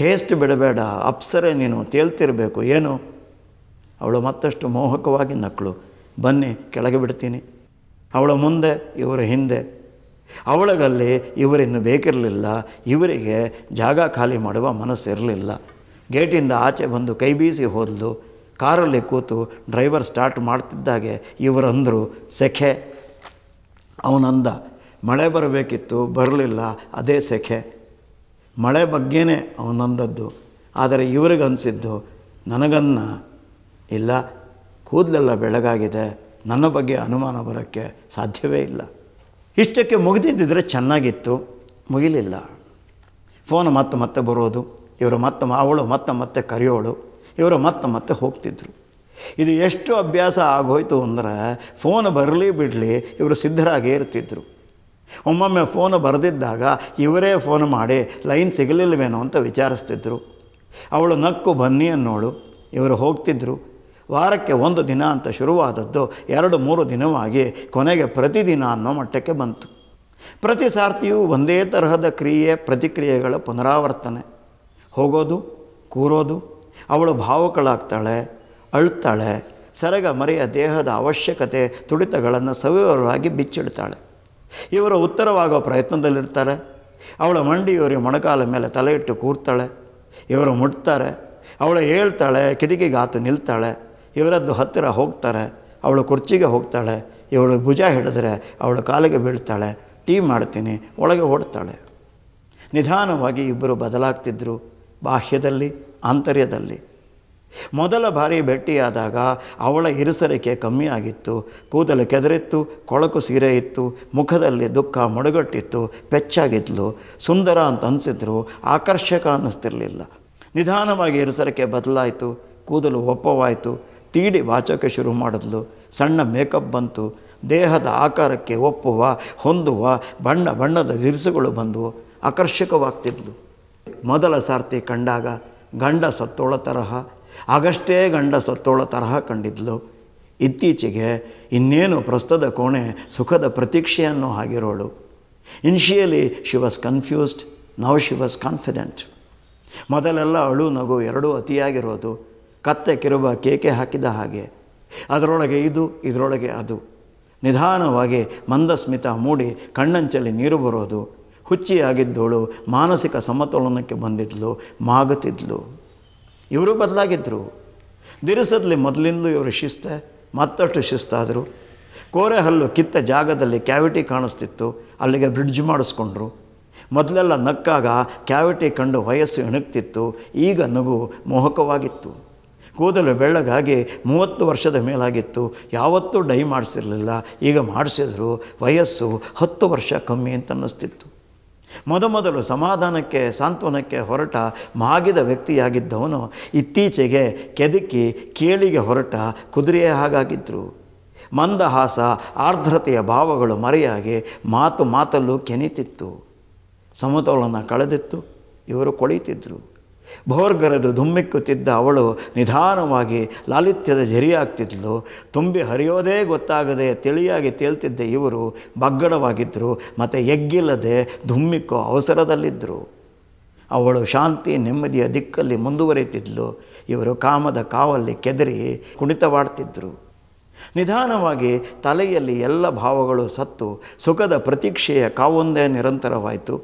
ಟೇಸ್ಟ್ ಬಿಡಬೇಡ ಅಪ್ಸರೆ ನೀನು ತೇಲ್ತಿರಬೇಕು ಏನು ಅವಳು ಮತ್ತಷ್ಟು ಮೋಹಕವಾಗಿ ನಕ್ಕಳು ಬನ್ನಿ ಕೆಳಗೆ ಬಿಡ್ತೀನಿ ಅವಳ ಮುಂದೆ ಇವರ ಹಿಂದೆ ಅವಳಗಲ್ಲಿ ಇವರಿನ್ನು ಬೇಕಿರಲಿಲ್ಲ ಇವರಿಗೆ ಜಾಗ ಖಾಲಿ ಮಾಡುವ ಮನಸ್ಸಿರಲಿಲ್ಲ ಗೇಟಿಂದ ಆಚೆ ಬಂದು ಕೈ ಬೀಸಿ ಹೋದಲು ಕಾರಲ್ಲಿ ಕೂತು ಡ್ರೈವರ್ ಸ್ಟಾರ್ಟ್ ಮಾಡ್ತಿದ್ದಾಗೆ ಇವರಂದರು ಸೆಖೆ ಅವನಂದ ಮಳೆ ಬರಬೇಕಿತ್ತು ಬರಲಿಲ್ಲ ಅದೇ ಸೆಖೆ ಮಳೆ ಬಗ್ಗೆನೇ ಅವನಂದದ್ದು ಆದರೆ ಇವರಿಗನ್ನಿಸಿದ್ದು ನನಗನ್ನ ಇಲ್ಲ ಕೂದಲೆಲ್ಲ ಬೆಳಗಾಗಿದೆ ನನ್ನ ಬಗ್ಗೆ ಅನುಮಾನ ಬರೋಕ್ಕೆ ಸಾಧ್ಯವೇ ಇಲ್ಲ ಇಷ್ಟಕ್ಕೆ ಮುಗಿದಿದ್ದರೆ ಚೆನ್ನಾಗಿತ್ತು ಮುಗಿಲಿಲ್ಲ ಫೋನ್ ಮತ್ತೆ ಮತ್ತೆ ಬರೋದು ಇವರು ಮತ್ತೆ ಅವಳು ಮತ್ತೆ ಮತ್ತೆ ಕರೆಯೋಳು ಇವರು ಮತ್ತೆ ಮತ್ತೆ ಹೋಗ್ತಿದ್ರು ಇದು ಎಷ್ಟು ಅಭ್ಯಾಸ ಆಗೋಯ್ತು ಅಂದರೆ ಫೋನ್ ಬರಲಿ ಬಿಡಲಿ ಇವರು ಸಿದ್ಧರಾಗೇ ಇರ್ತಿದ್ರು ಒಮ್ಮೊಮ್ಮೆ ಫೋನ್ ಬರೆದಿದ್ದಾಗ ಇವರೇ ಫೋನ್ ಮಾಡಿ ಲೈನ್ ಸಿಗಲಿಲ್ಲವೇನೋ ಅಂತ ವಿಚಾರಿಸ್ತಿದ್ರು ಅವಳು ನಕ್ಕು ಬನ್ನಿ ಅನ್ನೋಳು ಇವರು ಹೋಗ್ತಿದ್ರು ವಾರಕ್ಕೆ ಒಂದು ದಿನ ಅಂತ ಶುರುವಾದದ್ದು ಎರಡು ಮೂರು ದಿನವಾಗಿ ಕೊನೆಗೆ ಪ್ರತಿದಿನ ಅನ್ನೋ ಮಟ್ಟಕ್ಕೆ ಬಂತು ಪ್ರತಿ ಸಾರ್ಥಿಯೂ ಒಂದೇ ತರಹದ ಕ್ರಿಯೆ ಪ್ರತಿಕ್ರಿಯೆಗಳ ಪುನರಾವರ್ತನೆ ಹೋಗೋದು ಕೂರೋದು ಅವಳು ಭಾವುಕಳಾಗ್ತಾಳೆ ಅಳ್ತಾಳೆ ಸರಗ ಮರೆಯ ದೇಹದ ಅವಶ್ಯಕತೆ ತುಡಿತಗಳನ್ನು ಸವಿವರವಾಗಿ ಬಿಚ್ಚಿಡ್ತಾಳೆ ಇವರ ಉತ್ತರವಾಗೋ ಪ್ರಯತ್ನದಲ್ಲಿರ್ತಾರೆ ಅವಳ ಮಂಡಿಯವರು ಮೊಣಕಾಲ ಮೇಲೆ ತಲೆ ಇಟ್ಟು ಕೂರ್ತಾಳೆ ಇವರು ಮುಟ್ತಾರೆ ಅವಳು ಹೇಳ್ತಾಳೆ ಕಿಟಕಿಗಾತು ನಿಲ್ತಾಳೆ ಇವರದ್ದು ಹತ್ತಿರ ಹೋಗ್ತಾರೆ ಅವಳು ಕುರ್ಚಿಗೆ ಹೋಗ್ತಾಳೆ ಇವಳು ಭುಜ ಹಿಡಿದ್ರೆ ಅವಳು ಕಾಲಿಗೆ ಬೀಳ್ತಾಳೆ ಟೀ ಮಾಡ್ತೀನಿ ಒಳಗೆ ಓಡ್ತಾಳೆ ನಿಧಾನವಾಗಿ ಇಬ್ಬರು ಬದಲಾಗ್ತಿದ್ರು ಬಾಹ್ಯದಲ್ಲಿ ಆಂತರ್ಯದಲ್ಲಿ ಮೊದಲ ಬಾರಿ ಭೇಟಿಯಾದಾಗ ಅವಳ ಇರಿಸರಿಕೆ ಕಮ್ಮಿ ಆಗಿತ್ತು ಕೂದಲು ಕೆದರಿತ್ತು ಕೊಳಕು ಸೀರೆ ಇತ್ತು ಮುಖದಲ್ಲಿ ದುಃಖ ಮೊಡಗಟ್ಟಿತ್ತು ಪೆಚ್ಚಾಗಿದ್ಲು ಸುಂದರ ಅಂತ ಅನಿಸಿದ್ರು ಆಕರ್ಷಕ ಅನ್ನಿಸ್ತಿರಲಿಲ್ಲ ನಿಧಾನವಾಗಿ ಇರಿಸರಿಕೆ ಬದಲಾಯಿತು ಕೂದಲು ಒಪ್ಪವಾಯಿತು ತೀಡಿ ವಾಚಕ ಶುರು ಮಾಡಿದ್ಲು ಸಣ್ಣ ಮೇಕಪ್ ಬಂತು ದೇಹದ ಆಕಾರಕ್ಕೆ ಒಪ್ಪುವ ಹೊಂದುವ ಬಣ್ಣ ಬಣ್ಣದ ದಿರಿಸುಗಳು ಬಂದವು ಆಕರ್ಷಕವಾಗ್ತಿದ್ಲು ಮೊದಲ ಸಾರ್ತಿ ಕಂಡಾಗ ಗಂಡ ಸತ್ತೋಳ ತರಹ ಆಗಷ್ಟೇ ಗಂಡ ಸತ್ತೋಳ ತರಹ ಕಂಡಿದ್ಲು ಇತ್ತೀಚೆಗೆ ಇನ್ನೇನು ಪ್ರಸ್ತುತ ಕೋಣೆ ಸುಖದ ಪ್ರತೀಕ್ಷೆಯನ್ನು ಆಗಿರೋಳು initially she was confused now she was confident ಮೊದಲೆಲ್ಲ ಅಳು ನಗು ಎರಡೂ ಅತಿಯಾಗಿರೋದು ಕತ್ತೆ ಕಿರುಬ ಕೇಕೆ ಹಾಕಿದ ಹಾಗೆ ಅದರೊಳಗೆ ಇದು ಇದರೊಳಗೆ ಅದು ನಿಧಾನವಾಗಿ ಮಂದಸ್ಮಿತ ಮೂಡಿ ಕಣ್ಣಂಚಲ್ಲಿ ನೀರು ಬರೋದು ಹುಚ್ಚಿಯಾಗಿದ್ದೋಳು ಮಾನಸಿಕ ಸಮತೋಲನಕ್ಕೆ ಬಂದಿದ್ಲು ಮಾಗುತ್ತಿದ್ಲು ಇವರು ಬದಲಾಗಿದ್ದರು ದಿರಿಸದಲ್ಲಿ ಮೊದಲಿಂದಲೂ ಇವರು ಶಿಸ್ತೆ ಮತ್ತಷ್ಟು ಶಿಸ್ತಾದರು ಹಲ್ಲು ಕಿತ್ತ ಜಾಗದಲ್ಲಿ ಕ್ಯಾವಿಟಿ ಕಾಣಿಸ್ತಿತ್ತು ಅಲ್ಲಿಗೆ ಬ್ರಿಡ್ಜ್ ಮಾಡಿಸ್ಕೊಂಡ್ರು ಮೊದಲೆಲ್ಲ ನಕ್ಕಾಗ ಕ್ಯಾವಿಟಿ ಕಂಡು ವಯಸ್ಸು ಇಣುಕ್ತಿತ್ತು ಈಗ ನಗು ಮೋಹಕವಾಗಿತ್ತು ಕೂದಲು ಬೆಳ್ಳಗಾಗಿ ಮೂವತ್ತು ವರ್ಷದ ಮೇಲಾಗಿತ್ತು ಯಾವತ್ತೂ ಡೈ ಮಾಡಿಸಿರಲಿಲ್ಲ ಈಗ ಮಾಡಿಸಿದ್ರು ವಯಸ್ಸು ಹತ್ತು ವರ್ಷ ಕಮ್ಮಿ ಅಂತ ಅನ್ನಿಸ್ತಿತ್ತು ಮೊದಮೊದಲು ಸಮಾಧಾನಕ್ಕೆ ಸಾಂತ್ವನಕ್ಕೆ ಹೊರಟ ಮಾಗಿದ ವ್ಯಕ್ತಿಯಾಗಿದ್ದವನು ಇತ್ತೀಚೆಗೆ ಕೆದಕಿ ಕೇಳಿಗೆ ಹೊರಟ ಕುದುರೆಯ ಹಾಗಾಗಿದ್ದರು ಮಂದಹಾಸ ಆರ್ದ್ರತೆಯ ಭಾವಗಳು ಮರೆಯಾಗಿ ಮಾತು ಮಾತಲ್ಲೂ ಕೆನಿತಿತ್ತು ಸಮತೋಲನ ಕಳೆದಿತ್ತು ಇವರು ಕೊಳಿತಿದ್ದರು ಭೋರ್ಗರೆದು ಧುಮ್ಮಿಕ್ಕುತ್ತಿದ್ದ ಅವಳು ನಿಧಾನವಾಗಿ ಲಾಲಿತ್ಯದ ಜರಿಯಾಗ್ತಿದ್ಲು ತುಂಬಿ ಹರಿಯೋದೇ ಗೊತ್ತಾಗದೆ ತಿಳಿಯಾಗಿ ತೇಲ್ತಿದ್ದ ಇವರು ಬಗ್ಗಡವಾಗಿದ್ದರು ಮತ್ತು ಎಗ್ಗಿಲ್ಲದೆ ಧುಮ್ಮಿಕ್ಕೋ ಅವಸರದಲ್ಲಿದ್ದರು ಅವಳು ಶಾಂತಿ ನೆಮ್ಮದಿಯ ದಿಕ್ಕಲ್ಲಿ ಮುಂದುವರಿತಿದ್ಲು ಇವರು ಕಾಮದ ಕಾವಲ್ಲಿ ಕೆದರಿ ಕುಣಿತವಾಡ್ತಿದ್ದರು ನಿಧಾನವಾಗಿ ತಲೆಯಲ್ಲಿ ಎಲ್ಲ ಭಾವಗಳು ಸತ್ತು ಸುಖದ ಪ್ರತೀಕ್ಷೆಯ ಕಾವೊಂದೇ ನಿರಂತರವಾಯಿತು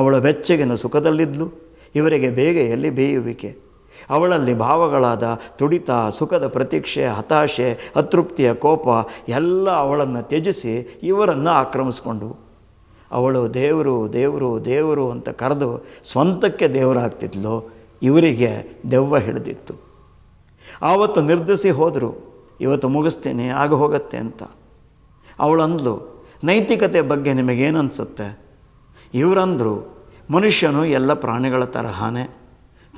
ಅವಳು ಬೆಚ್ಚಗಿನ ಸುಖದಲ್ಲಿದ್ಲು ಇವರಿಗೆ ಎಲ್ಲಿ ಬೇಯುವಿಕೆ ಅವಳಲ್ಲಿ ಭಾವಗಳಾದ ತುಡಿತ ಸುಖದ ಪ್ರತೀಕ್ಷೆ ಹತಾಶೆ ಅತೃಪ್ತಿಯ ಕೋಪ ಎಲ್ಲ ಅವಳನ್ನು ತ್ಯಜಿಸಿ ಇವರನ್ನು ಆಕ್ರಮಿಸ್ಕೊಂಡವು ಅವಳು ದೇವರು ದೇವರು ದೇವರು ಅಂತ ಕರೆದು ಸ್ವಂತಕ್ಕೆ ದೇವರಾಗ್ತಿದ್ಲು ಇವರಿಗೆ ದೆವ್ವ ಹಿಡಿದಿತ್ತು ಆವತ್ತು ನಿರ್ಧರಿಸಿ ಹೋದರು ಇವತ್ತು ಮುಗಿಸ್ತೀನಿ ಆಗ ಹೋಗತ್ತೆ ಅಂತ ಅವಳಂದ್ಲು ನೈತಿಕತೆ ಬಗ್ಗೆ ನಿಮಗೇನು ಅನಿಸುತ್ತೆ ಇವರಂದರು ಮನುಷ್ಯನು ಎಲ್ಲ ಪ್ರಾಣಿಗಳ ತರಹಾನೇ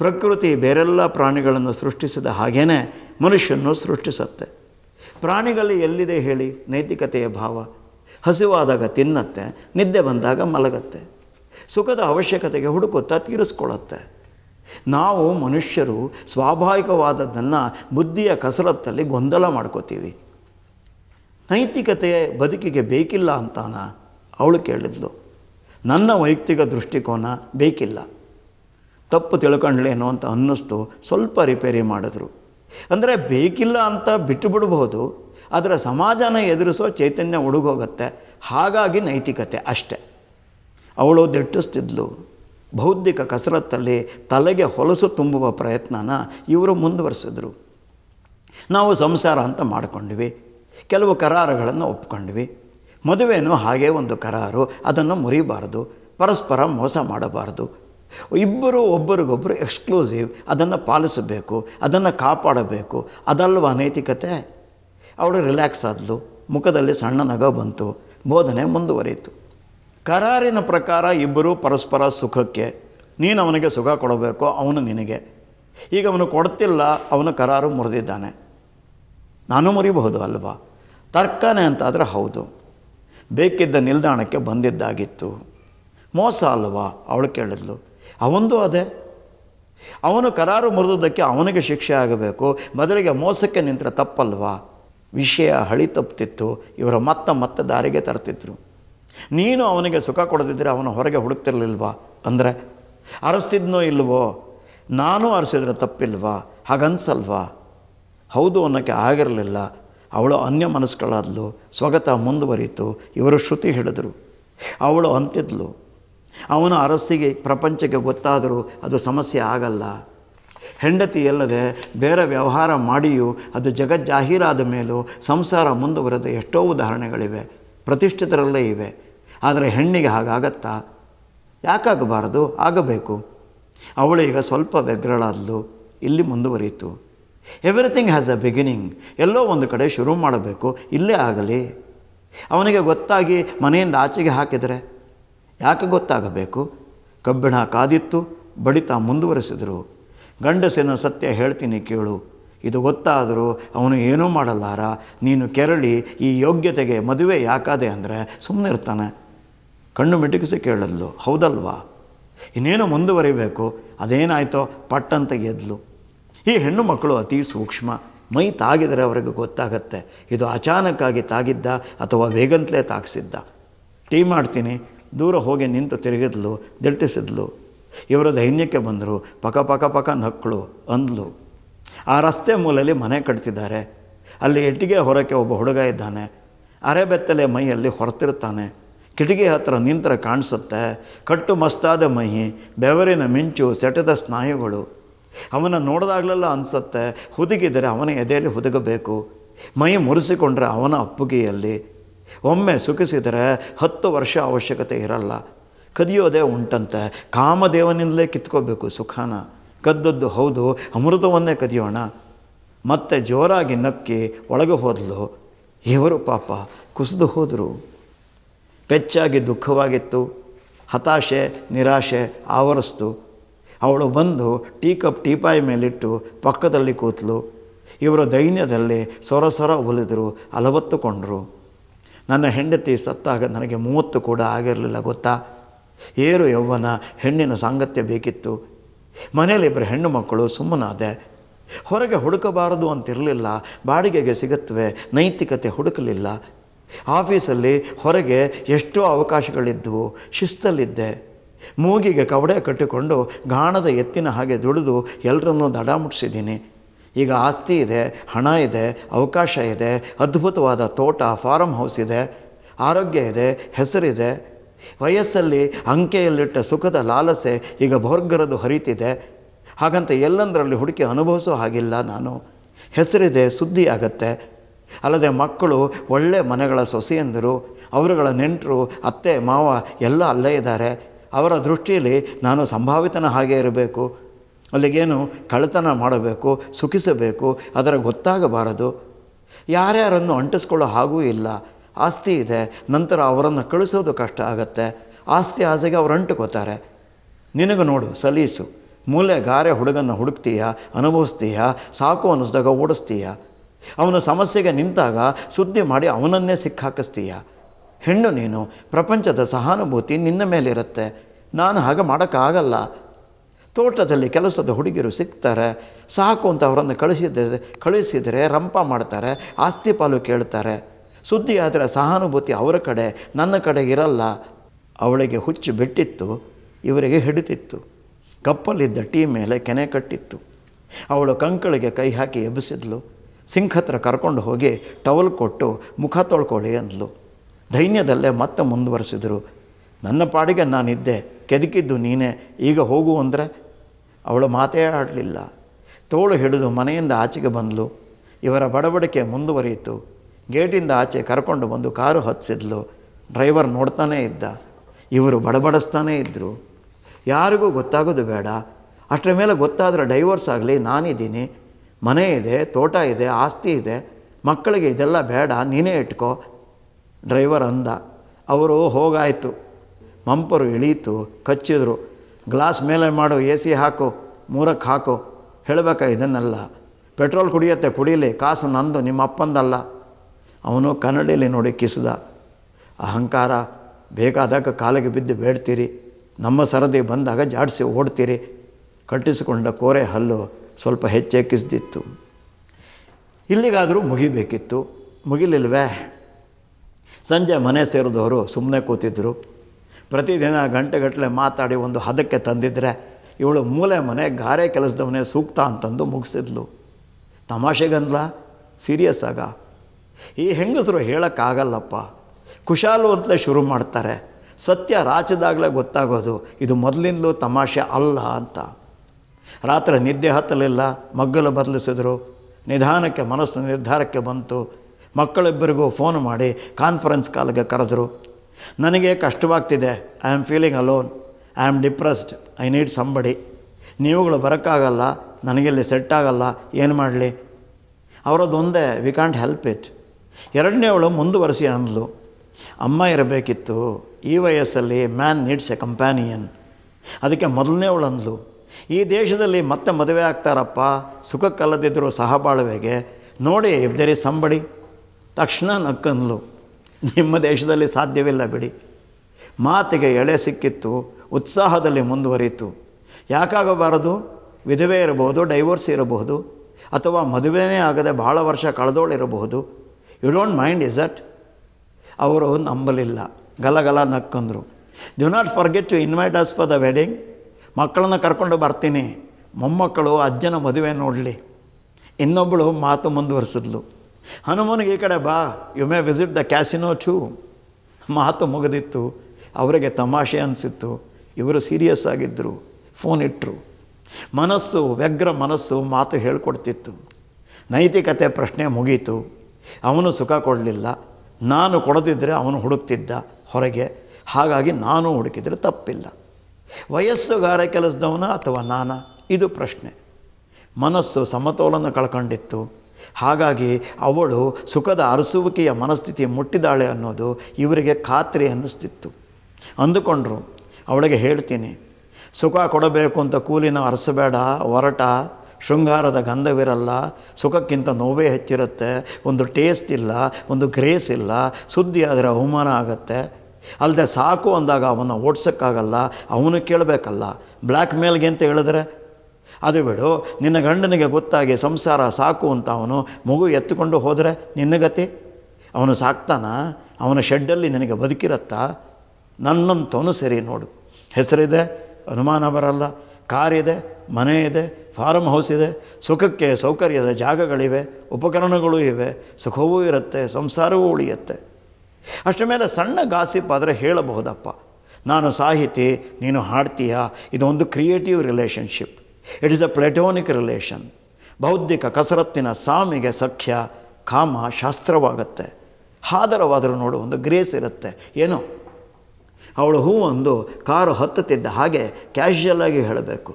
ಪ್ರಕೃತಿ ಬೇರೆಲ್ಲ ಪ್ರಾಣಿಗಳನ್ನು ಸೃಷ್ಟಿಸಿದ ಹಾಗೇ ಮನುಷ್ಯನು ಸೃಷ್ಟಿಸುತ್ತೆ ಪ್ರಾಣಿಗಳಲ್ಲಿ ಎಲ್ಲಿದೆ ಹೇಳಿ ನೈತಿಕತೆಯ ಭಾವ ಹಸಿವಾದಾಗ ತಿನ್ನತ್ತೆ ನಿದ್ದೆ ಬಂದಾಗ ಮಲಗತ್ತೆ ಸುಖದ ಅವಶ್ಯಕತೆಗೆ ಹುಡುಕುತ್ತಾ ತೀರಿಸ್ಕೊಳ್ಳುತ್ತೆ ನಾವು ಮನುಷ್ಯರು ಸ್ವಾಭಾವಿಕವಾದದ್ದನ್ನು ಬುದ್ಧಿಯ ಕಸರತ್ತಲ್ಲಿ ಗೊಂದಲ ಮಾಡ್ಕೋತೀವಿ ನೈತಿಕತೆ ಬದುಕಿಗೆ ಬೇಕಿಲ್ಲ ಅಂತಾನ ಅವಳು ಕೇಳಿದ್ಲು ನನ್ನ ವೈಯಕ್ತಿಕ ದೃಷ್ಟಿಕೋನ ಬೇಕಿಲ್ಲ ತಪ್ಪು ತಿಳ್ಕೊಂಡ್ಲೇನೋ ಅಂತ ಅನ್ನಿಸ್ತು ಸ್ವಲ್ಪ ರಿಪೇರಿ ಮಾಡಿದ್ರು ಅಂದರೆ ಬೇಕಿಲ್ಲ ಅಂತ ಬಿಟ್ಟು ಬಿಡ್ಬೋದು ಅದರ ಸಮಾಜನ ಎದುರಿಸೋ ಚೈತನ್ಯ ಹುಡುಗೋಗುತ್ತೆ ಹಾಗಾಗಿ ನೈತಿಕತೆ ಅಷ್ಟೆ ಅವಳು ದಿಟ್ಟಿಸ್ತಿದ್ಲು ಬೌದ್ಧಿಕ ಕಸರತ್ತಲ್ಲಿ ತಲೆಗೆ ಹೊಲಸು ತುಂಬುವ ಪ್ರಯತ್ನನ ಇವರು ಮುಂದುವರೆಸಿದ್ರು ನಾವು ಸಂಸಾರ ಅಂತ ಮಾಡಿಕೊಂಡ್ವಿ ಕೆಲವು ಕರಾರುಗಳನ್ನು ಒಪ್ಕೊಂಡ್ವಿ ಮದುವೆಯನ್ನು ಹಾಗೇ ಒಂದು ಕರಾರು ಅದನ್ನು ಮುರಿಬಾರದು ಪರಸ್ಪರ ಮೋಸ ಮಾಡಬಾರ್ದು ಇಬ್ಬರು ಒಬ್ಬರಿಗೊಬ್ಬರು ಎಕ್ಸ್ಕ್ಲೂಸಿವ್ ಅದನ್ನು ಪಾಲಿಸಬೇಕು ಅದನ್ನು ಕಾಪಾಡಬೇಕು ಅದಲ್ವ ನೈತಿಕತೆ ಅವಳು ರಿಲ್ಯಾಕ್ಸ್ ಆದಲು ಮುಖದಲ್ಲಿ ಸಣ್ಣ ನಗ ಬಂತು ಬೋಧನೆ ಮುಂದುವರಿಯಿತು ಕರಾರಿನ ಪ್ರಕಾರ ಇಬ್ಬರು ಪರಸ್ಪರ ಸುಖಕ್ಕೆ ನೀನು ಅವನಿಗೆ ಸುಖ ಕೊಡಬೇಕು ಅವನು ನಿನಗೆ ಈಗ ಅವನು ಕೊಡ್ತಿಲ್ಲ ಅವನು ಕರಾರು ಮುರಿದಿದ್ದಾನೆ ನಾನು ಮುರಿಬಹುದು ಅಲ್ವಾ ತರ್ಕನೇ ಅಂತಾದರೆ ಹೌದು ಬೇಕಿದ್ದ ನಿಲ್ದಾಣಕ್ಕೆ ಬಂದಿದ್ದಾಗಿತ್ತು ಮೋಸ ಅಲ್ವಾ ಅವಳು ಕೇಳಿದ್ಲು ಅವನದು ಅದೇ ಅವನು ಕರಾರು ಮುರಿದುದಕ್ಕೆ ಅವನಿಗೆ ಶಿಕ್ಷೆ ಆಗಬೇಕು ಮೊದಲಿಗೆ ಮೋಸಕ್ಕೆ ನಿಂತರೆ ತಪ್ಪಲ್ವಾ ವಿಷಯ ಹಳಿ ತಪ್ಪುತ್ತಿತ್ತು ಇವರ ಮತ್ತೆ ಮತ್ತೆ ದಾರಿಗೆ ತರ್ತಿದ್ರು ನೀನು ಅವನಿಗೆ ಸುಖ ಕೊಡದಿದ್ದರೆ ಅವನು ಹೊರಗೆ ಹುಡುಕ್ತಿರಲಿಲ್ವಾ ಅಂದರೆ ಅರಸ್ತಿದ್ನೋ ಇಲ್ವೋ ನಾನು ಅರಸಿದ್ರೆ ತಪ್ಪಿಲ್ವಾ ಹಾಗನ್ಸಲ್ವಾ ಹೌದು ಅನ್ನೋಕ್ಕೆ ಆಗಿರಲಿಲ್ಲ ಅವಳು ಅನ್ಯ ಮನಸ್ಸುಗಳಾದಲು ಸ್ವಗತ ಮುಂದುವರಿತು ಇವರು ಶ್ರುತಿ ಹಿಡಿದರು ಅವಳು ಅಂತಿದ್ಲು ಅವನು ಅರಸಿಗೆ ಪ್ರಪಂಚಕ್ಕೆ ಗೊತ್ತಾದರೂ ಅದು ಸಮಸ್ಯೆ ಆಗಲ್ಲ ಹೆಂಡತಿ ಎಲ್ಲದೆ ಬೇರೆ ವ್ಯವಹಾರ ಮಾಡಿಯೂ ಅದು ಜಗಜ್ಜಾಹೀರಾದ ಮೇಲೂ ಸಂಸಾರ ಮುಂದುವರೆದ ಎಷ್ಟೋ ಉದಾಹರಣೆಗಳಿವೆ ಪ್ರತಿಷ್ಠಿತರಲ್ಲೇ ಇವೆ ಆದರೆ ಹೆಣ್ಣಿಗೆ ಹಾಗಾಗತ್ತಾ ಯಾಕಾಗಬಾರದು ಆಗಬೇಕು ಅವಳೀಗ ಸ್ವಲ್ಪ ಬೆಗ್ರಳಾದ್ಲು ಇಲ್ಲಿ ಮುಂದುವರಿಯಿತು ಎವ್ರಿಥಿಂಗ್ ಹ್ಯಾಸ್ ಅ ಬಿಗಿನಿಂಗ್ ಎಲ್ಲೋ ಒಂದು ಕಡೆ ಶುರು ಮಾಡಬೇಕು ಇಲ್ಲೇ ಆಗಲಿ ಅವನಿಗೆ ಗೊತ್ತಾಗಿ ಮನೆಯಿಂದ ಆಚೆಗೆ ಹಾಕಿದರೆ ಯಾಕೆ ಗೊತ್ತಾಗಬೇಕು ಕಬ್ಬಿಣ ಕಾದಿತ್ತು ಬಡಿತ ಮುಂದುವರೆಸಿದರು ಗಂಡಸಿನ ಸತ್ಯ ಹೇಳ್ತೀನಿ ಕೇಳು ಇದು ಗೊತ್ತಾದರೂ ಅವನು ಏನೂ ಮಾಡಲಾರ ನೀನು ಕೆರಳಿ ಈ ಯೋಗ್ಯತೆಗೆ ಮದುವೆ ಯಾಕಾದೆ ಅಂದರೆ ಸುಮ್ಮನೆ ಇರ್ತಾನೆ ಕಣ್ಣು ಮಿಟುಕಿಸಿ ಕೇಳದ್ಲು ಹೌದಲ್ವಾ ಇನ್ನೇನು ಮುಂದುವರಿಬೇಕು ಅದೇನಾಯಿತೋ ಪಟ್ಟಂತ ಗೆದ್ಲು ಈ ಹೆಣ್ಣು ಮಕ್ಕಳು ಅತಿ ಸೂಕ್ಷ್ಮ ಮೈ ತಾಗಿದರೆ ಅವರಿಗೆ ಗೊತ್ತಾಗತ್ತೆ ಇದು ಅಚಾನಕ್ಕಾಗಿ ತಾಗಿದ್ದ ಅಥವಾ ವೇಗಂತಲೇ ತಾಗಿಸಿದ್ದ ಟೀ ಮಾಡ್ತೀನಿ ದೂರ ಹೋಗಿ ನಿಂತು ತಿರುಗಿದ್ಲು ದಿಟ್ಟಿಸಿದ್ಲು ಇವರ ದೈನ್ಯಕ್ಕೆ ಬಂದರು ಪಕ ಪಕ ಪಕ ನಕ್ಕಳು ಅಂದ್ಲು ಆ ರಸ್ತೆ ಮೂಲಲ್ಲಿ ಮನೆ ಕಟ್ತಿದ್ದಾರೆ ಅಲ್ಲಿ ಎಟ್ಟಿಗೆ ಹೊರಕ್ಕೆ ಒಬ್ಬ ಹುಡುಗ ಇದ್ದಾನೆ ಅರೆಬೆತ್ತಲೆ ಮೈಯಲ್ಲಿ ಹೊರತಿರ್ತಾನೆ ಕಿಟಕಿ ಹತ್ರ ನಿಂತರ ಕಾಣಿಸುತ್ತೆ ಕಟ್ಟು ಮಸ್ತಾದ ಮೈ ಬೆವರಿನ ಮಿಂಚು ಸೆಟದ ಸ್ನಾಯುಗಳು ಅವನ ನೋಡಿದಾಗಲೆಲ್ಲ ಅನಿಸುತ್ತೆ ಹುದುಗಿದರೆ ಅವನ ಎದೆಯಲ್ಲಿ ಹುದುಗಬೇಕು ಮೈ ಮುರಿಸಿಕೊಂಡ್ರೆ ಅವನ ಅಪ್ಪುಗೆಯಲ್ಲಿ ಒಮ್ಮೆ ಸುಖಿಸಿದರೆ ಹತ್ತು ವರ್ಷ ಅವಶ್ಯಕತೆ ಇರಲ್ಲ ಕದಿಯೋದೇ ಉಂಟಂತೆ ಕಾಮದೇವನಿಂದಲೇ ಕಿತ್ಕೋಬೇಕು ಸುಖಾನ ಕದ್ದದ್ದು ಹೌದು ಅಮೃತವನ್ನೇ ಕದಿಯೋಣ ಮತ್ತೆ ಜೋರಾಗಿ ನಕ್ಕಿ ಒಳಗೆ ಹೋದಲು ಇವರು ಪಾಪ ಕುಸಿದು ಹೋದರು ಪೆಚ್ಚಾಗಿ ದುಃಖವಾಗಿತ್ತು ಹತಾಶೆ ನಿರಾಶೆ ಆವರಿಸ್ತು ಅವಳು ಬಂದು ಟೀ ಕಪ್ ಟೀಪಾಯಿ ಮೇಲಿಟ್ಟು ಪಕ್ಕದಲ್ಲಿ ಕೂತಲು ಇವರು ಸೊರ ಸೊರ ಒಲಿದರು ಅಲವತ್ತುಕೊಂಡರು ನನ್ನ ಹೆಂಡತಿ ಸತ್ತಾಗ ನನಗೆ ಮೂವತ್ತು ಕೂಡ ಆಗಿರಲಿಲ್ಲ ಗೊತ್ತಾ ಏರು ಯೌವನ ಹೆಣ್ಣಿನ ಸಾಂಗತ್ಯ ಬೇಕಿತ್ತು ಮನೆಯಲ್ಲಿ ಇಬ್ಬರು ಹೆಣ್ಣು ಮಕ್ಕಳು ಸುಮ್ಮನಾದೆ ಹೊರಗೆ ಹುಡುಕಬಾರದು ಅಂತಿರಲಿಲ್ಲ ಬಾಡಿಗೆಗೆ ಸಿಗತ್ವೆ ನೈತಿಕತೆ ಹುಡುಕಲಿಲ್ಲ ಆಫೀಸಲ್ಲಿ ಹೊರಗೆ ಎಷ್ಟೋ ಅವಕಾಶಗಳಿದ್ದವು ಶಿಸ್ತಲ್ಲಿದ್ದೆ ಮೂಗಿಗೆ ಕವಡೆ ಕಟ್ಟಿಕೊಂಡು ಗಾಣದ ಎತ್ತಿನ ಹಾಗೆ ದುಡಿದು ಎಲ್ಲರನ್ನೂ ದಡ ಮುಟ್ಟಿಸಿದ್ದೀನಿ ಈಗ ಆಸ್ತಿ ಇದೆ ಹಣ ಇದೆ ಅವಕಾಶ ಇದೆ ಅದ್ಭುತವಾದ ತೋಟ ಫಾರಮ್ ಹೌಸ್ ಇದೆ ಆರೋಗ್ಯ ಇದೆ ಹೆಸರಿದೆ ವಯಸ್ಸಲ್ಲಿ ಅಂಕೆಯಲ್ಲಿಟ್ಟ ಸುಖದ ಲಾಲಸೆ ಈಗ ಭೋರ್ಗರದು ಹರಿತಿದೆ ಹಾಗಂತ ಎಲ್ಲಂದರಲ್ಲಿ ಹುಡುಕಿ ಅನುಭವಿಸೋ ಹಾಗಿಲ್ಲ ನಾನು ಹೆಸರಿದೆ ಸುದ್ದಿ ಆಗತ್ತೆ ಅಲ್ಲದೆ ಮಕ್ಕಳು ಒಳ್ಳೆ ಮನೆಗಳ ಸೊಸೆಯಂದರು ಅವರುಗಳ ನೆಂಟರು ಅತ್ತೆ ಮಾವ ಎಲ್ಲ ಅಲ್ಲೇ ಇದ್ದಾರೆ ಅವರ ದೃಷ್ಟಿಯಲ್ಲಿ ನಾನು ಸಂಭಾವಿತನ ಹಾಗೆ ಇರಬೇಕು ಅಲ್ಲಿಗೇನು ಕಳ್ಳತನ ಮಾಡಬೇಕು ಸುಖಿಸಬೇಕು ಅದರ ಗೊತ್ತಾಗಬಾರದು ಯಾರ್ಯಾರನ್ನು ಅಂಟಿಸ್ಕೊಳ್ಳೋ ಹಾಗೂ ಇಲ್ಲ ಆಸ್ತಿ ಇದೆ ನಂತರ ಅವರನ್ನು ಕಳಿಸೋದು ಕಷ್ಟ ಆಗತ್ತೆ ಆಸ್ತಿ ಆಸೆಗೆ ಅವರು ಅಂಟುಕೋತಾರೆ ನಿನಗೆ ನೋಡು ಸಲೀಸು ಮೂಲೆ ಗಾರೆ ಹುಡುಗನ್ನು ಹುಡುಕ್ತೀಯ ಅನುಭವಿಸ್ತೀಯ ಸಾಕು ಅನ್ನಿಸ್ದಾಗ ಓಡಿಸ್ತೀಯ ಅವನ ಸಮಸ್ಯೆಗೆ ನಿಂತಾಗ ಸುದ್ದಿ ಮಾಡಿ ಅವನನ್ನೇ ಸಿಕ್ಕಾಕಿಸ್ತೀಯ ಹೆಣ್ಣು ನೀನು ಪ್ರಪಂಚದ ಸಹಾನುಭೂತಿ ನಿನ್ನ ಮೇಲಿರುತ್ತೆ ನಾನು ಹಾಗೆ ಮಾಡೋಕ್ಕಾಗಲ್ಲ ತೋಟದಲ್ಲಿ ಕೆಲಸದ ಹುಡುಗಿಯರು ಸಿಗ್ತಾರೆ ಸಾಕು ಅಂತ ಅವರನ್ನು ಕಳಿಸಿದ ಕಳಿಸಿದರೆ ರಂಪ ಮಾಡ್ತಾರೆ ಆಸ್ತಿ ಪಾಲು ಕೇಳ್ತಾರೆ ಸುದ್ದಿ ಆದರೆ ಸಹಾನುಭೂತಿ ಅವರ ಕಡೆ ನನ್ನ ಕಡೆ ಇರಲ್ಲ ಅವಳಿಗೆ ಹುಚ್ಚು ಬಿಟ್ಟಿತ್ತು ಇವರಿಗೆ ಹಿಡಿತಿತ್ತು ಕಪ್ಪಲ್ಲಿದ್ದ ಟೀ ಮೇಲೆ ಕೆನೆ ಕಟ್ಟಿತ್ತು ಅವಳು ಕಂಕಳಿಗೆ ಕೈ ಹಾಕಿ ಎಬ್ಬಿಸಿದ್ಲು ಸಿಂಕ್ ಹತ್ರ ಕರ್ಕೊಂಡು ಹೋಗಿ ಟವಲ್ ಕೊಟ್ಟು ಮುಖ ತೊಳ್ಕೊಳ್ಳಿ ಅಂದ್ಲು ಧೈನ್ಯದಲ್ಲೇ ಮತ್ತೆ ಮುಂದುವರೆಸಿದರು ನನ್ನ ಪಾಡಿಗೆ ನಾನಿದ್ದೆ ಕೆದಕಿದ್ದು ನೀನೇ ಈಗ ಹೋಗು ಅಂದರೆ ಅವಳು ಮಾತೇ ಆಡಲಿಲ್ಲ ತೋಳು ಹಿಡಿದು ಮನೆಯಿಂದ ಆಚೆಗೆ ಬಂದಳು ಇವರ ಬಡಬಡಿಕೆ ಮುಂದುವರಿಯಿತು ಗೇಟಿಂದ ಆಚೆ ಕರ್ಕೊಂಡು ಬಂದು ಕಾರು ಹತ್ತಿಸಿದ್ಲು ಡ್ರೈವರ್ ನೋಡ್ತಾನೇ ಇದ್ದ ಇವರು ಬಡಬಡಿಸ್ತಾನೇ ಇದ್ದರು ಯಾರಿಗೂ ಗೊತ್ತಾಗೋದು ಬೇಡ ಅಷ್ಟರ ಮೇಲೆ ಗೊತ್ತಾದರೆ ಡೈವರ್ಸ್ ಆಗಲಿ ನಾನಿದ್ದೀನಿ ಮನೆ ಇದೆ ತೋಟ ಇದೆ ಆಸ್ತಿ ಇದೆ ಮಕ್ಕಳಿಗೆ ಇದೆಲ್ಲ ಬೇಡ ನೀನೇ ಇಟ್ಕೋ ಡ್ರೈವರ್ ಅಂದ ಅವರು ಹೋಗಾಯಿತು ಮಂಪರು ಇಳೀತು ಕಚ್ಚಿದ್ರು ಗ್ಲಾಸ್ ಮೇಲೆ ಮಾಡು ಎ ಸಿ ಹಾಕು ಮೂರಕ್ಕೆ ಹಾಕು ಹೇಳಬೇಕ ಇದನ್ನೆಲ್ಲ ಪೆಟ್ರೋಲ್ ಕುಡಿಯತ್ತೆ ಕುಡೀಲಿ ಕಾಸು ನಂದು ನಿಮ್ಮ ಅಪ್ಪಂದಲ್ಲ ಅವನು ಕನ್ನಡಿಯಲ್ಲಿ ನೋಡಿ ಕಿಸಿದ ಅಹಂಕಾರ ಬೇಕಾದಾಗ ಕಾಲಿಗೆ ಬಿದ್ದು ಬೇಡ್ತೀರಿ ನಮ್ಮ ಸರದಿ ಬಂದಾಗ ಜಾಡಿಸಿ ಓಡ್ತೀರಿ ಕಟ್ಟಿಸಿಕೊಂಡ ಕೋರೆ ಹಲ್ಲು ಸ್ವಲ್ಪ ಹೆಚ್ಚೇ ಕಿಸ್ದಿತ್ತು ಇಲ್ಲಿಗಾದರೂ ಮುಗಿಬೇಕಿತ್ತು ಮುಗಿಲಿಲ್ವೇ ಸಂಜೆ ಮನೆ ಸೇರಿದವರು ಸುಮ್ಮನೆ ಕೂತಿದ್ದರು ಪ್ರತಿದಿನ ಗಂಟೆಗಟ್ಟಲೆ ಮಾತಾಡಿ ಒಂದು ಹದಕ್ಕೆ ತಂದಿದ್ದರೆ ಇವಳು ಮೂಲೆ ಮನೆ ಗಾರೆ ಕೆಲಸದವನೇ ಸೂಕ್ತ ಅಂತಂದು ಮುಗಿಸಿದ್ಲು ತಮಾಷೆಗಂದ್ಲ ಸೀರಿಯಸ್ ಆಗ ಈ ಹೆಂಗಸರು ಹೇಳೋಕ್ಕಾಗಲ್ಲಪ್ಪ ಕುಶಾಲು ಅಂತಲೇ ಶುರು ಮಾಡ್ತಾರೆ ಸತ್ಯ ರಾಚದಾಗಲೇ ಗೊತ್ತಾಗೋದು ಇದು ಮೊದಲಿಂದಲೂ ತಮಾಷೆ ಅಲ್ಲ ಅಂತ ರಾತ್ರಿ ನಿದ್ದೆ ಹತ್ತಲಿಲ್ಲ ಮಗ್ಗಲು ಬದಲಿಸಿದ್ರು ನಿಧಾನಕ್ಕೆ ಮನಸ್ಸು ನಿರ್ಧಾರಕ್ಕೆ ಬಂತು ಮಕ್ಕಳಿಬ್ಬರಿಗೂ ಫೋನ್ ಮಾಡಿ ಕಾನ್ಫರೆನ್ಸ್ ಕಾಲ್ಗೆ ಕರೆದರು ನನಗೆ ಕಷ್ಟವಾಗ್ತಿದೆ I am feeling alone I am depressed I need somebody ನೀವುಗಳು ಬರೋಕ್ಕಾಗಲ್ಲ ನನಗಿಲ್ಲಿ ಸೆಟ್ ಆಗಲ್ಲ ಏನು ಮಾಡಲಿ ಅವರದೊಂದೇ ವಿ ಕಾಂಟ್ ಹೆಲ್ಪ್ ಇಟ್ ಎರಡನೇವಳು ಮುಂದುವರೆಸಿ ಅಂದ್ಲು ಅಮ್ಮ ಇರಬೇಕಿತ್ತು ಈ ವಯಸ್ಸಲ್ಲಿ ಮ್ಯಾನ್ ನೀಡ್ಸ್ ಎ ಕಂಪ್ಯಾನಿಯನ್ ಅದಕ್ಕೆ ಮೊದಲನೇವಳು ಅಂದ್ಲು ಈ ದೇಶದಲ್ಲಿ ಮತ್ತೆ ಮದುವೆ ಆಗ್ತಾರಪ್ಪ ಸುಖಕ್ಕಲ್ಲದಿದ್ದರೂ ಸಹಬಾಳ್ವೆಗೆ ನೋಡಿ ಇಫ್ ದೇರ್ ಇಸ್ ಸಂಬಡಿ ತಕ್ಷಣ ನಕ್ಕಂದ್ಲು ನಿಮ್ಮ ದೇಶದಲ್ಲಿ ಸಾಧ್ಯವಿಲ್ಲ ಬಿಡಿ ಮಾತಿಗೆ ಎಳೆ ಸಿಕ್ಕಿತ್ತು ಉತ್ಸಾಹದಲ್ಲಿ ಮುಂದುವರಿತು ಯಾಕಾಗಬಾರದು ವಿಧವೆ ಇರಬಹುದು ಡೈವೋರ್ಸ್ ಇರಬಹುದು ಅಥವಾ ಮದುವೆನೇ ಆಗದೆ ಭಾಳ ವರ್ಷ ಕಳೆದೋಳಿರಬಹುದು you don't mind is it ಅವರು ನಂಬಲಿಲ್ಲ ಗಲಗಲ ನಕ್ಕಂದರು do not forget to invite us for the wedding ಮಕ್ಕಳನ್ನು ಕರ್ಕೊಂಡು ಬರ್ತೀನಿ ಮೊಮ್ಮಕ್ಕಳು ಅಜ್ಜನ ಮದುವೆ ನೋಡಲಿ ಇನ್ನೊಬ್ಬಳು ಮಾತು ಮುಂದುವರಿಸಿದ್ಲು ಹನುಮನಿಗೆ ಈ ಕಡೆ ಬಾ you may visit the casino too ಮಾತು ಮುಗಿದಿತ್ತು ಅವರಿಗೆ ತಮಾಷೆ ಅನಿಸಿತ್ತು ಇವರು ಸೀರಿಯಸ್ ಆಗಿದ್ದರು ಫೋನ್ ಇಟ್ಟರು ಮನಸ್ಸು ವ್ಯಗ್ರ ಮನಸ್ಸು ಮಾತು ಹೇಳ್ಕೊಡ್ತಿತ್ತು ನೈತಿಕತೆ ಪ್ರಶ್ನೆ ಮುಗೀತು ಅವನು ಸುಖ ಕೊಡಲಿಲ್ಲ ನಾನು ಕೊಡದಿದ್ದರೆ ಅವನು ಹುಡುಕ್ತಿದ್ದ ಹೊರಗೆ ಹಾಗಾಗಿ ನಾನು ಹುಡುಕಿದರೆ ತಪ್ಪಿಲ್ಲ ವಯಸ್ಸುಗಾರ ಕೆಲಸದವನ ಅಥವಾ ನಾನಾ ಇದು ಪ್ರಶ್ನೆ ಮನಸ್ಸು ಸಮತೋಲನ ಕಳ್ಕೊಂಡಿತ್ತು ಹಾಗಾಗಿ ಅವಳು ಸುಖದ ಅರಸುವಿಕೆಯ ಮನಸ್ಥಿತಿ ಮುಟ್ಟಿದ್ದಾಳೆ ಅನ್ನೋದು ಇವರಿಗೆ ಖಾತ್ರಿ ಅನ್ನಿಸ್ತಿತ್ತು ಅಂದುಕೊಂಡ್ರು ಅವಳಿಗೆ ಹೇಳ್ತೀನಿ ಸುಖ ಕೊಡಬೇಕು ಅಂತ ಕೂಲಿನ ಅರಸಬೇಡ ಹೊರಟ ಶೃಂಗಾರದ ಗಂಧವಿರಲ್ಲ ಸುಖಕ್ಕಿಂತ ನೋವೇ ಹೆಚ್ಚಿರುತ್ತೆ ಒಂದು ಟೇಸ್ಟ್ ಇಲ್ಲ ಒಂದು ಗ್ರೇಸ್ ಇಲ್ಲ ಸುದ್ದಿ ಆದರೆ ಅವಮಾನ ಆಗುತ್ತೆ ಅಲ್ಲದೆ ಸಾಕು ಅಂದಾಗ ಅವನ್ನ ಓಡಿಸೋಕ್ಕಾಗಲ್ಲ ಅವನು ಕೇಳಬೇಕಲ್ಲ ಬ್ಲ್ಯಾಕ್ ಮೇಲ್ಗೆ ಅಂತ ಹೇಳಿದ್ರೆ ಅದು ಬಿಡು ನಿನ್ನ ಗಂಡನಿಗೆ ಗೊತ್ತಾಗಿ ಸಂಸಾರ ಸಾಕು ಅಂತ ಅವನು ಮಗು ಎತ್ತುಕೊಂಡು ಹೋದರೆ ನಿನ್ನ ಗತಿ ಅವನು ಸಾಕ್ತಾನ ಅವನ ಶೆಡ್ಡಲ್ಲಿ ನಿನಗೆ ಬದುಕಿರತ್ತಾ ನನ್ನಂತವನು ಸರಿ ನೋಡು ಹೆಸರಿದೆ ಅನುಮಾನ ಬರಲ್ಲ ಕಾರಿದೆ ಮನೆ ಇದೆ ಫಾರ್ಮ್ ಹೌಸ್ ಇದೆ ಸುಖಕ್ಕೆ ಸೌಕರ್ಯದ ಜಾಗಗಳಿವೆ ಉಪಕರಣಗಳು ಇವೆ ಸುಖವೂ ಇರುತ್ತೆ ಸಂಸಾರವೂ ಉಳಿಯುತ್ತೆ ಅಷ್ಟರ ಮೇಲೆ ಸಣ್ಣ ಗಾಸಿಪ್ ಆದರೆ ಹೇಳಬಹುದಪ್ಪ ನಾನು ಸಾಹಿತಿ ನೀನು ಹಾಡ್ತೀಯಾ ಇದೊಂದು creative relationship it is a platonic relation ಬೌದ್ಧಿಕ ಕಸರತ್ತಿನ ಸಾಮಿಗೆ ಸಖ್ಯ ಕಾಮ ಶಾಸ್ತ್ರವಾಗತ್ತೆ ಹಾದರವಾದರೂ ನೋಡು ಒಂದು ಗ್ರೇಸ್ ಇರುತ್ತೆ ಏನೋ ಅವಳು ಹೂ ಒಂದು ಕಾರು ಹತ್ತುತ್ತಿದ್ದ ಹಾಗೆ ಕ್ಯಾಶುಯಲ್ ಆಗಿ ಹೇಳಬೇಕು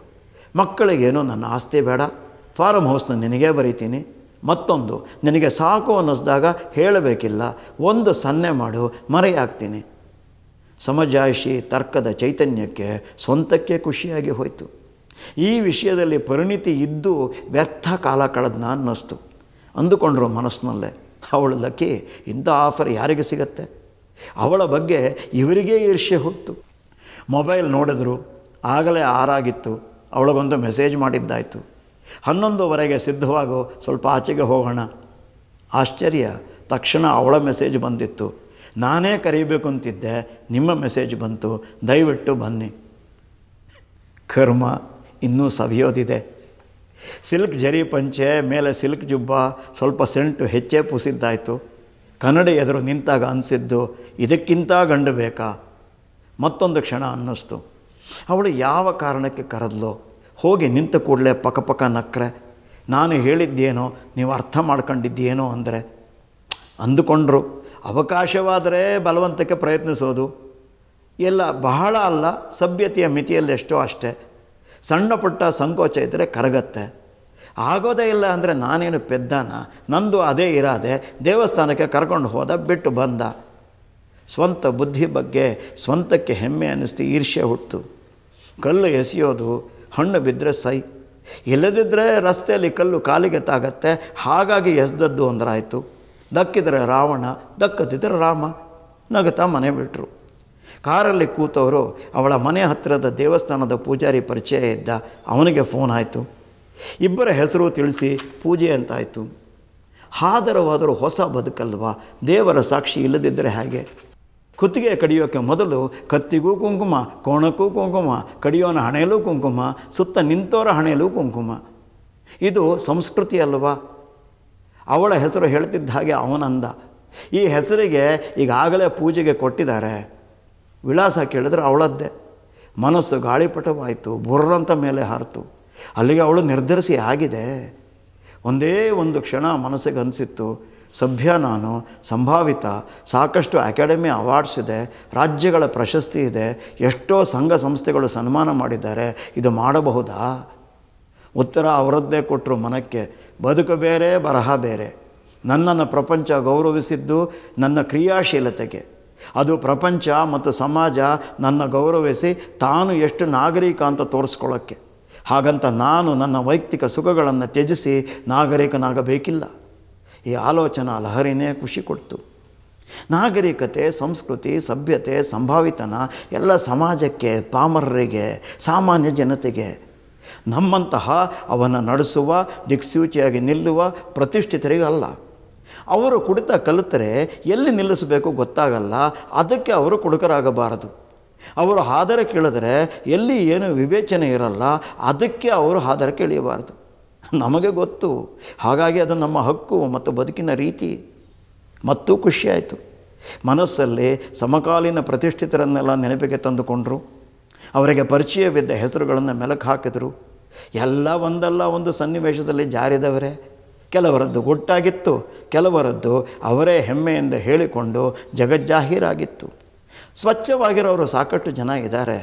ಮಕ್ಕಳಿಗೇನೋ ನನ್ನ ಆಸ್ತಿ ಬೇಡ ಫಾರಮ್ ಹೌಸ್ನ ನಿನಗೇ ಬರೀತೀನಿ ಮತ್ತೊಂದು ನಿನಗೆ ಸಾಕು ಅನ್ನಿಸ್ದಾಗ ಹೇಳಬೇಕಿಲ್ಲ ಒಂದು ಸನ್ನೆ ಮಾಡು ಮರೆಯಾಗ್ತೀನಿ ಸಮಜಾಯಿಷಿ ತರ್ಕದ ಚೈತನ್ಯಕ್ಕೆ ಸ್ವಂತಕ್ಕೆ ಖುಷಿಯಾಗಿ ಹೋಯಿತು ಈ ವಿಷಯದಲ್ಲಿ ಪರಿಣಿತಿ ಇದ್ದು ವ್ಯರ್ಥ ಕಾಲ ಕಳೆದ್ನ ಅನ್ನಿಸ್ತು ಅಂದುಕೊಂಡ್ರು ಮನಸ್ಸಿನಲ್ಲೇ ಅವಳು ಲಕ್ಕಿ ಇಂಥ ಆಫರ್ ಯಾರಿಗೆ ಸಿಗತ್ತೆ ಅವಳ ಬಗ್ಗೆ ಇವರಿಗೇ ಈರ್ಷ್ಯೆ ಹೊತ್ತು ಮೊಬೈಲ್ ನೋಡಿದ್ರು ಆಗಲೇ ಆರಾಗಿತ್ತು ಅವಳಗೊಂದು ಮೆಸೇಜ್ ಮಾಡಿದ್ದಾಯಿತು ಹನ್ನೊಂದುವರೆಗೆ ಸಿದ್ಧವಾಗೋ ಸ್ವಲ್ಪ ಆಚೆಗೆ ಹೋಗೋಣ ಆಶ್ಚರ್ಯ ತಕ್ಷಣ ಅವಳ ಮೆಸೇಜ್ ಬಂದಿತ್ತು ನಾನೇ ಕರೀಬೇಕು ಅಂತಿದ್ದೆ ನಿಮ್ಮ ಮೆಸೇಜ್ ಬಂತು ದಯವಿಟ್ಟು ಬನ್ನಿ ಕರ್ಮ ಇನ್ನೂ ಸವಿಯೋದಿದೆ ಸಿಲ್ಕ್ ಜರಿ ಪಂಚೆ ಮೇಲೆ ಸಿಲ್ಕ್ ಜುಬ್ಬ ಸ್ವಲ್ಪ ಸೆಂಟು ಹೆಚ್ಚೇ ಪುಸಿದ್ದಾಯಿತು ಕನ್ನಡ ಎದುರು ನಿಂತಾಗ ಅನಿಸಿದ್ದು ಇದಕ್ಕಿಂತ ಗಂಡು ಬೇಕಾ ಮತ್ತೊಂದು ಕ್ಷಣ ಅನ್ನಿಸ್ತು ಅವಳು ಯಾವ ಕಾರಣಕ್ಕೆ ಕರೆದ್ಲು ಹೋಗಿ ನಿಂತ ಕೂಡಲೇ ಪಕ್ಕಪಕ್ಕ ನಕ್ಕರೆ ನಾನು ಹೇಳಿದ್ದೇನೋ ನೀವು ಅರ್ಥ ಮಾಡ್ಕೊಂಡಿದ್ದೇನೋ ಅಂದರೆ ಅಂದುಕೊಂಡ್ರು ಅವಕಾಶವಾದರೆ ಬಲವಂತಕ್ಕೆ ಪ್ರಯತ್ನಿಸೋದು ಎಲ್ಲ ಬಹಳ ಅಲ್ಲ ಸಭ್ಯತೆಯ ಎಷ್ಟೋ ಅಷ್ಟೇ ಸಣ್ಣ ಪುಟ್ಟ ಸಂಕೋಚ ಇದ್ದರೆ ಕರಗತ್ತೆ ಆಗೋದೇ ಇಲ್ಲ ಅಂದರೆ ನಾನೇನು ಪೆದ್ದಾನ ನಂದು ಅದೇ ಇರಾದೆ ದೇವಸ್ಥಾನಕ್ಕೆ ಕರ್ಕೊಂಡು ಹೋದ ಬಿಟ್ಟು ಬಂದ ಸ್ವಂತ ಬುದ್ಧಿ ಬಗ್ಗೆ ಸ್ವಂತಕ್ಕೆ ಹೆಮ್ಮೆ ಅನ್ನಿಸ್ತು ಈರ್ಷ್ಯೆ ಹುಟ್ಟು ಕಲ್ಲು ಎಸೆಯೋದು ಹಣ್ಣು ಬಿದ್ದರೆ ಸೈ ಇಲ್ಲದಿದ್ದರೆ ರಸ್ತೆಯಲ್ಲಿ ಕಲ್ಲು ಕಾಲಿಗೆ ತಾಗತ್ತೆ ಹಾಗಾಗಿ ಎಸ್ದದ್ದು ಅಂದ್ರಾಯಿತು ದಕ್ಕಿದರೆ ರಾವಣ ದಕ್ಕದಿದ್ದರೆ ರಾಮ ನಗತ ಮನೆ ಬಿಟ್ಟರು ಕಾರಲ್ಲಿ ಕೂತವರು ಅವಳ ಮನೆ ಹತ್ತಿರದ ದೇವಸ್ಥಾನದ ಪೂಜಾರಿ ಪರಿಚಯ ಇದ್ದ ಅವನಿಗೆ ಫೋನ್ ಆಯಿತು ಇಬ್ಬರ ಹೆಸರು ತಿಳಿಸಿ ಪೂಜೆ ಅಂತಾಯಿತು ಹಾದರವಾದರೂ ಹೊಸ ಬದುಕಲ್ವಾ ದೇವರ ಸಾಕ್ಷಿ ಇಲ್ಲದಿದ್ದರೆ ಹಾಗೆ ಕುತ್ತಿಗೆ ಕಡಿಯೋಕ್ಕೆ ಮೊದಲು ಕತ್ತಿಗೂ ಕುಂಕುಮ ಕೋಣಕ್ಕೂ ಕುಂಕುಮ ಕಡಿಯೋನ ಹಣೆಯಲ್ಲೂ ಕುಂಕುಮ ಸುತ್ತ ನಿಂತೋರ ಹಣೆಯಲ್ಲೂ ಕುಂಕುಮ ಇದು ಸಂಸ್ಕೃತಿ ಅಲ್ವಾ ಅವಳ ಹೆಸರು ಹೇಳ್ತಿದ್ದ ಹಾಗೆ ಅವನಂದ ಈ ಹೆಸರಿಗೆ ಈಗಾಗಲೇ ಪೂಜೆಗೆ ಕೊಟ್ಟಿದ್ದಾರೆ ವಿಳಾಸ ಕೇಳಿದ್ರೆ ಅವಳದ್ದೇ ಮನಸ್ಸು ಗಾಳಿಪಟವಾಯಿತು ಬುರ್ರಂತ ಮೇಲೆ ಹಾರಿತು ಅಲ್ಲಿಗೆ ಅವಳು ನಿರ್ಧರಿಸಿ ಆಗಿದೆ ಒಂದೇ ಒಂದು ಕ್ಷಣ ಮನಸ್ಸಿಗೆ ಅನಿಸಿತ್ತು ಸಭ್ಯ ನಾನು ಸಂಭಾವಿತ ಸಾಕಷ್ಟು ಅಕಾಡೆಮಿ ಅವಾರ್ಡ್ಸ್ ಇದೆ ರಾಜ್ಯಗಳ ಪ್ರಶಸ್ತಿ ಇದೆ ಎಷ್ಟೋ ಸಂಘ ಸಂಸ್ಥೆಗಳು ಸನ್ಮಾನ ಮಾಡಿದ್ದಾರೆ ಇದು ಮಾಡಬಹುದಾ ಉತ್ತರ ಅವರದ್ದೇ ಕೊಟ್ಟರು ಮನಕ್ಕೆ ಬದುಕು ಬೇರೆ ಬರಹ ಬೇರೆ ನನ್ನನ್ನು ಪ್ರಪಂಚ ಗೌರವಿಸಿದ್ದು ನನ್ನ ಕ್ರಿಯಾಶೀಲತೆಗೆ ಅದು ಪ್ರಪಂಚ ಮತ್ತು ಸಮಾಜ ನನ್ನ ಗೌರವಿಸಿ ತಾನು ಎಷ್ಟು ನಾಗರಿಕ ಅಂತ ತೋರಿಸ್ಕೊಳ್ಳೋಕ್ಕೆ ಹಾಗಂತ ನಾನು ನನ್ನ ವೈಯಕ್ತಿಕ ಸುಖಗಳನ್ನು ತ್ಯಜಿಸಿ ನಾಗರಿಕನಾಗಬೇಕಿಲ್ಲ ಈ ಆಲೋಚನಾ ಲಹರಿನೇ ಖುಷಿ ಕೊಡ್ತು ನಾಗರಿಕತೆ ಸಂಸ್ಕೃತಿ ಸಭ್ಯತೆ ಸಂಭಾವಿತನ ಎಲ್ಲ ಸಮಾಜಕ್ಕೆ ಪಾಮರರಿಗೆ ಸಾಮಾನ್ಯ ಜನತೆಗೆ ನಮ್ಮಂತಹ ಅವನ್ನು ನಡೆಸುವ ದಿಕ್ಸೂಚಿಯಾಗಿ ನಿಲ್ಲುವ ಪ್ರತಿಷ್ಠಿತರಿಗಲ್ಲ ಅವರು ಕುಡಿತ ಕಲಿತರೆ ಎಲ್ಲಿ ನಿಲ್ಲಿಸಬೇಕು ಗೊತ್ತಾಗಲ್ಲ ಅದಕ್ಕೆ ಅವರು ಕುಡುಕರಾಗಬಾರದು ಅವರು ಆಧಾರ ಕೇಳಿದರೆ ಎಲ್ಲಿ ಏನು ವಿವೇಚನೆ ಇರಲ್ಲ ಅದಕ್ಕೆ ಅವರು ಆಧಾರ ಕೇಳಿಯಬಾರದು ನಮಗೆ ಗೊತ್ತು ಹಾಗಾಗಿ ಅದು ನಮ್ಮ ಹಕ್ಕು ಮತ್ತು ಬದುಕಿನ ರೀತಿ ಮತ್ತೂ ಖುಷಿಯಾಯಿತು ಮನಸ್ಸಲ್ಲಿ ಸಮಕಾಲೀನ ಪ್ರತಿಷ್ಠಿತರನ್ನೆಲ್ಲ ನೆನಪಿಗೆ ತಂದುಕೊಂಡರು ಅವರಿಗೆ ಪರಿಚಯವಿದ್ದ ಹೆಸರುಗಳನ್ನು ಮೆಲಕು ಹಾಕಿದರು ಎಲ್ಲ ಒಂದಲ್ಲ ಒಂದು ಸನ್ನಿವೇಶದಲ್ಲಿ ಜಾರಿದವರೇ ಕೆಲವರದ್ದು ಗೊಟ್ಟಾಗಿತ್ತು ಕೆಲವರದ್ದು ಅವರೇ ಹೆಮ್ಮೆಯಿಂದ ಹೇಳಿಕೊಂಡು ಜಗಜ್ಜಾಹೀರಾಗಿತ್ತು ಸ್ವಚ್ಛವಾಗಿರೋರು ಸಾಕಷ್ಟು ಜನ ಇದ್ದಾರೆ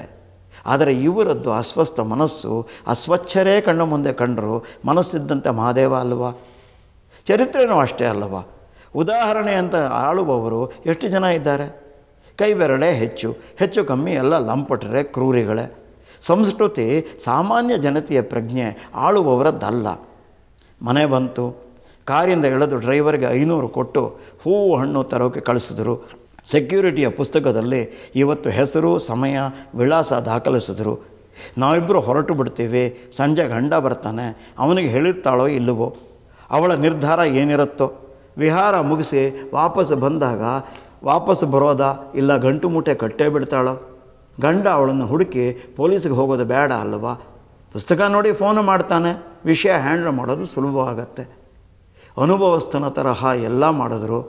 ಆದರೆ ಇವರದ್ದು ಅಸ್ವಸ್ಥ ಮನಸ್ಸು ಅಸ್ವಚ್ಛರೇ ಕಣ್ಣು ಮುಂದೆ ಕಂಡರು ಮನಸ್ಸಿದ್ದಂತೆ ಮಹಾದೇವ ಅಲ್ವಾ ಚರಿತ್ರೆನೂ ಅಷ್ಟೇ ಅಲ್ಲವಾ ಉದಾಹರಣೆ ಅಂತ ಆಳುವವರು ಎಷ್ಟು ಜನ ಇದ್ದಾರೆ ಕೈಬೆರಳೆ ಹೆಚ್ಚು ಹೆಚ್ಚು ಕಮ್ಮಿ ಎಲ್ಲ ಲಂಪಟರೆ ಕ್ರೂರಿಗಳೇ ಸಂಸ್ಕೃತಿ ಸಾಮಾನ್ಯ ಜನತೆಯ ಪ್ರಜ್ಞೆ ಆಳುವವರದ್ದಲ್ಲ ಮನೆ ಬಂತು ಕಾರಿಂದ ಎಳೆದು ಡ್ರೈವರ್ಗೆ ಐನೂರು ಕೊಟ್ಟು ಹೂವು ಹಣ್ಣು ತರೋಕೆ ಕಳಿಸಿದರು ಸೆಕ್ಯೂರಿಟಿಯ ಪುಸ್ತಕದಲ್ಲಿ ಇವತ್ತು ಹೆಸರು ಸಮಯ ವಿಳಾಸ ದಾಖಲಿಸಿದರು ನಾವಿಬ್ಬರು ಹೊರಟು ಬಿಡ್ತೀವಿ ಸಂಜೆ ಗಂಡ ಬರ್ತಾನೆ ಅವನಿಗೆ ಹೇಳಿರ್ತಾಳೋ ಇಲ್ಲವೋ ಅವಳ ನಿರ್ಧಾರ ಏನಿರುತ್ತೋ ವಿಹಾರ ಮುಗಿಸಿ ವಾಪಸ್ ಬಂದಾಗ ವಾಪಸ್ ಬರೋದ ಇಲ್ಲ ಗಂಟು ಮೂಟೆ ಕಟ್ಟೇ ಬಿಡ್ತಾಳೋ ಗಂಡ ಅವಳನ್ನು ಹುಡುಕಿ ಪೊಲೀಸ್ಗೆ ಹೋಗೋದು ಬೇಡ ಅಲ್ವಾ ಪುಸ್ತಕ ನೋಡಿ ಫೋನ್ ಮಾಡ್ತಾನೆ ವಿಷಯ ಹ್ಯಾಂಡಲ್ ಮಾಡೋದು ಸುಲಭವಾಗತ್ತೆ ಅನುಭವಸ್ಥನ ತರಹ ಎಲ್ಲ ಮಾಡಿದ್ರು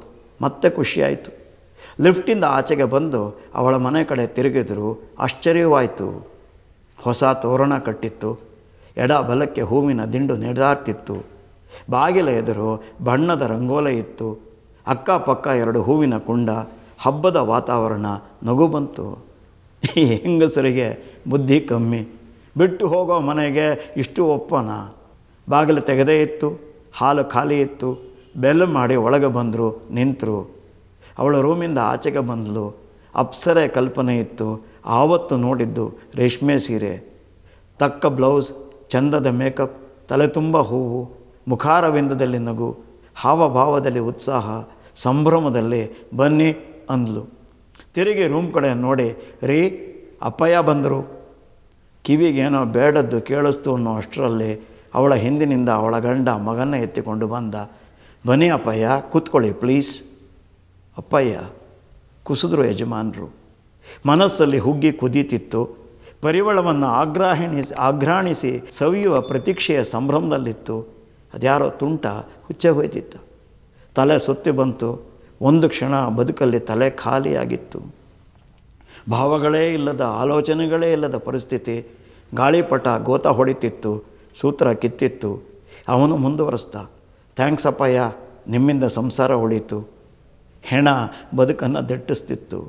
ಮತ್ತೆ ಖುಷಿಯಾಯಿತು ಲಿಫ್ಟಿಂದ ಆಚೆಗೆ ಬಂದು ಅವಳ ಮನೆ ಕಡೆ ತಿರುಗಿದ್ರು ಆಶ್ಚರ್ಯವಾಯಿತು ಹೊಸ ತೋರಣ ಕಟ್ಟಿತ್ತು ಎಡ ಬಲಕ್ಕೆ ಹೂವಿನ ದಿಂಡು ನೆಡದಾಡ್ತಿತ್ತು ಬಾಗಿಲ ಎದುರು ಬಣ್ಣದ ರಂಗೋಲೆ ಇತ್ತು ಅಕ್ಕಪಕ್ಕ ಎರಡು ಹೂವಿನ ಕುಂಡ ಹಬ್ಬದ ವಾತಾವರಣ ನಗು ಬಂತು ಹೆಂಗಸರಿಗೆ ಬುದ್ಧಿ ಕಮ್ಮಿ ಬಿಟ್ಟು ಹೋಗೋ ಮನೆಗೆ ಇಷ್ಟು ಒಪ್ಪನ ಬಾಗಿಲು ತೆಗೆದೇ ಇತ್ತು ಹಾಲು ಖಾಲಿ ಇತ್ತು ಬೆಲ್ಲ ಮಾಡಿ ಒಳಗೆ ಬಂದರು ನಿಂತರು ಅವಳ ರೂಮಿಂದ ಆಚೆಗೆ ಬಂದಳು ಅಪ್ಸರೆ ಕಲ್ಪನೆ ಇತ್ತು ಆವತ್ತು ನೋಡಿದ್ದು ರೇಷ್ಮೆ ಸೀರೆ ತಕ್ಕ ಬ್ಲೌಸ್ ಚಂದದ ಮೇಕಪ್ ತಲೆ ತುಂಬ ಹೂವು ಮುಖಾರವಿಂದದಲ್ಲಿ ನಗು ಹಾವಭಾವದಲ್ಲಿ ಉತ್ಸಾಹ ಸಂಭ್ರಮದಲ್ಲಿ ಬನ್ನಿ ಅಂದ್ಲು ತಿರುಗಿ ರೂಮ್ ಕಡೆ ನೋಡಿ ರೀ ಅಪ್ಪಯ್ಯ ಬಂದರು ಕಿವಿಗೇನೋ ಬೇಡದ್ದು ಕೇಳಿಸ್ತು ಅನ್ನೋ ಅಷ್ಟರಲ್ಲಿ ಅವಳ ಹಿಂದಿನಿಂದ ಅವಳ ಗಂಡ ಮಗನ ಎತ್ತಿಕೊಂಡು ಬಂದ ಬನಿ ಅಪ್ಪಯ್ಯ ಕೂತ್ಕೊಳ್ಳಿ ಪ್ಲೀಸ್ ಅಪ್ಪಯ್ಯ ಕುಸಿದ್ರು ಯಜಮಾನರು ಮನಸ್ಸಲ್ಲಿ ಹುಗ್ಗಿ ಕುದೀತಿತ್ತು ಪರಿವಳವನ್ನು ಆಗ್ರಾಹಿಣಿಸಿ ಆಘ್ರಾಣಿಸಿ ಸವಿಯುವ ಪ್ರತೀಕ್ಷೆಯ ಸಂಭ್ರಮದಲ್ಲಿತ್ತು ಅದ್ಯಾರೋ ತುಂಟ ಹುಚ್ಚೆ ಹೋಯ್ತಿತ್ತು ತಲೆ ಸುತ್ತಿ ಬಂತು ಒಂದು ಕ್ಷಣ ಬದುಕಲ್ಲಿ ತಲೆ ಖಾಲಿಯಾಗಿತ್ತು ಭಾವಗಳೇ ಇಲ್ಲದ ಆಲೋಚನೆಗಳೇ ಇಲ್ಲದ ಪರಿಸ್ಥಿತಿ ಗಾಳಿಪಟ ಗೋತ ಹೊಡಿತಿತ್ತು ಸೂತ್ರ ಕಿತ್ತಿತ್ತು ಅವನು ಮುಂದುವರೆಸ್ತಾ ಥ್ಯಾಂಕ್ಸ್ ಅಪ್ಪಯ್ಯ ನಿಮ್ಮಿಂದ ಸಂಸಾರ ಉಳಿತು ಹೆಣ ಬದುಕನ್ನು ದಟ್ಟಿಸ್ತಿತ್ತು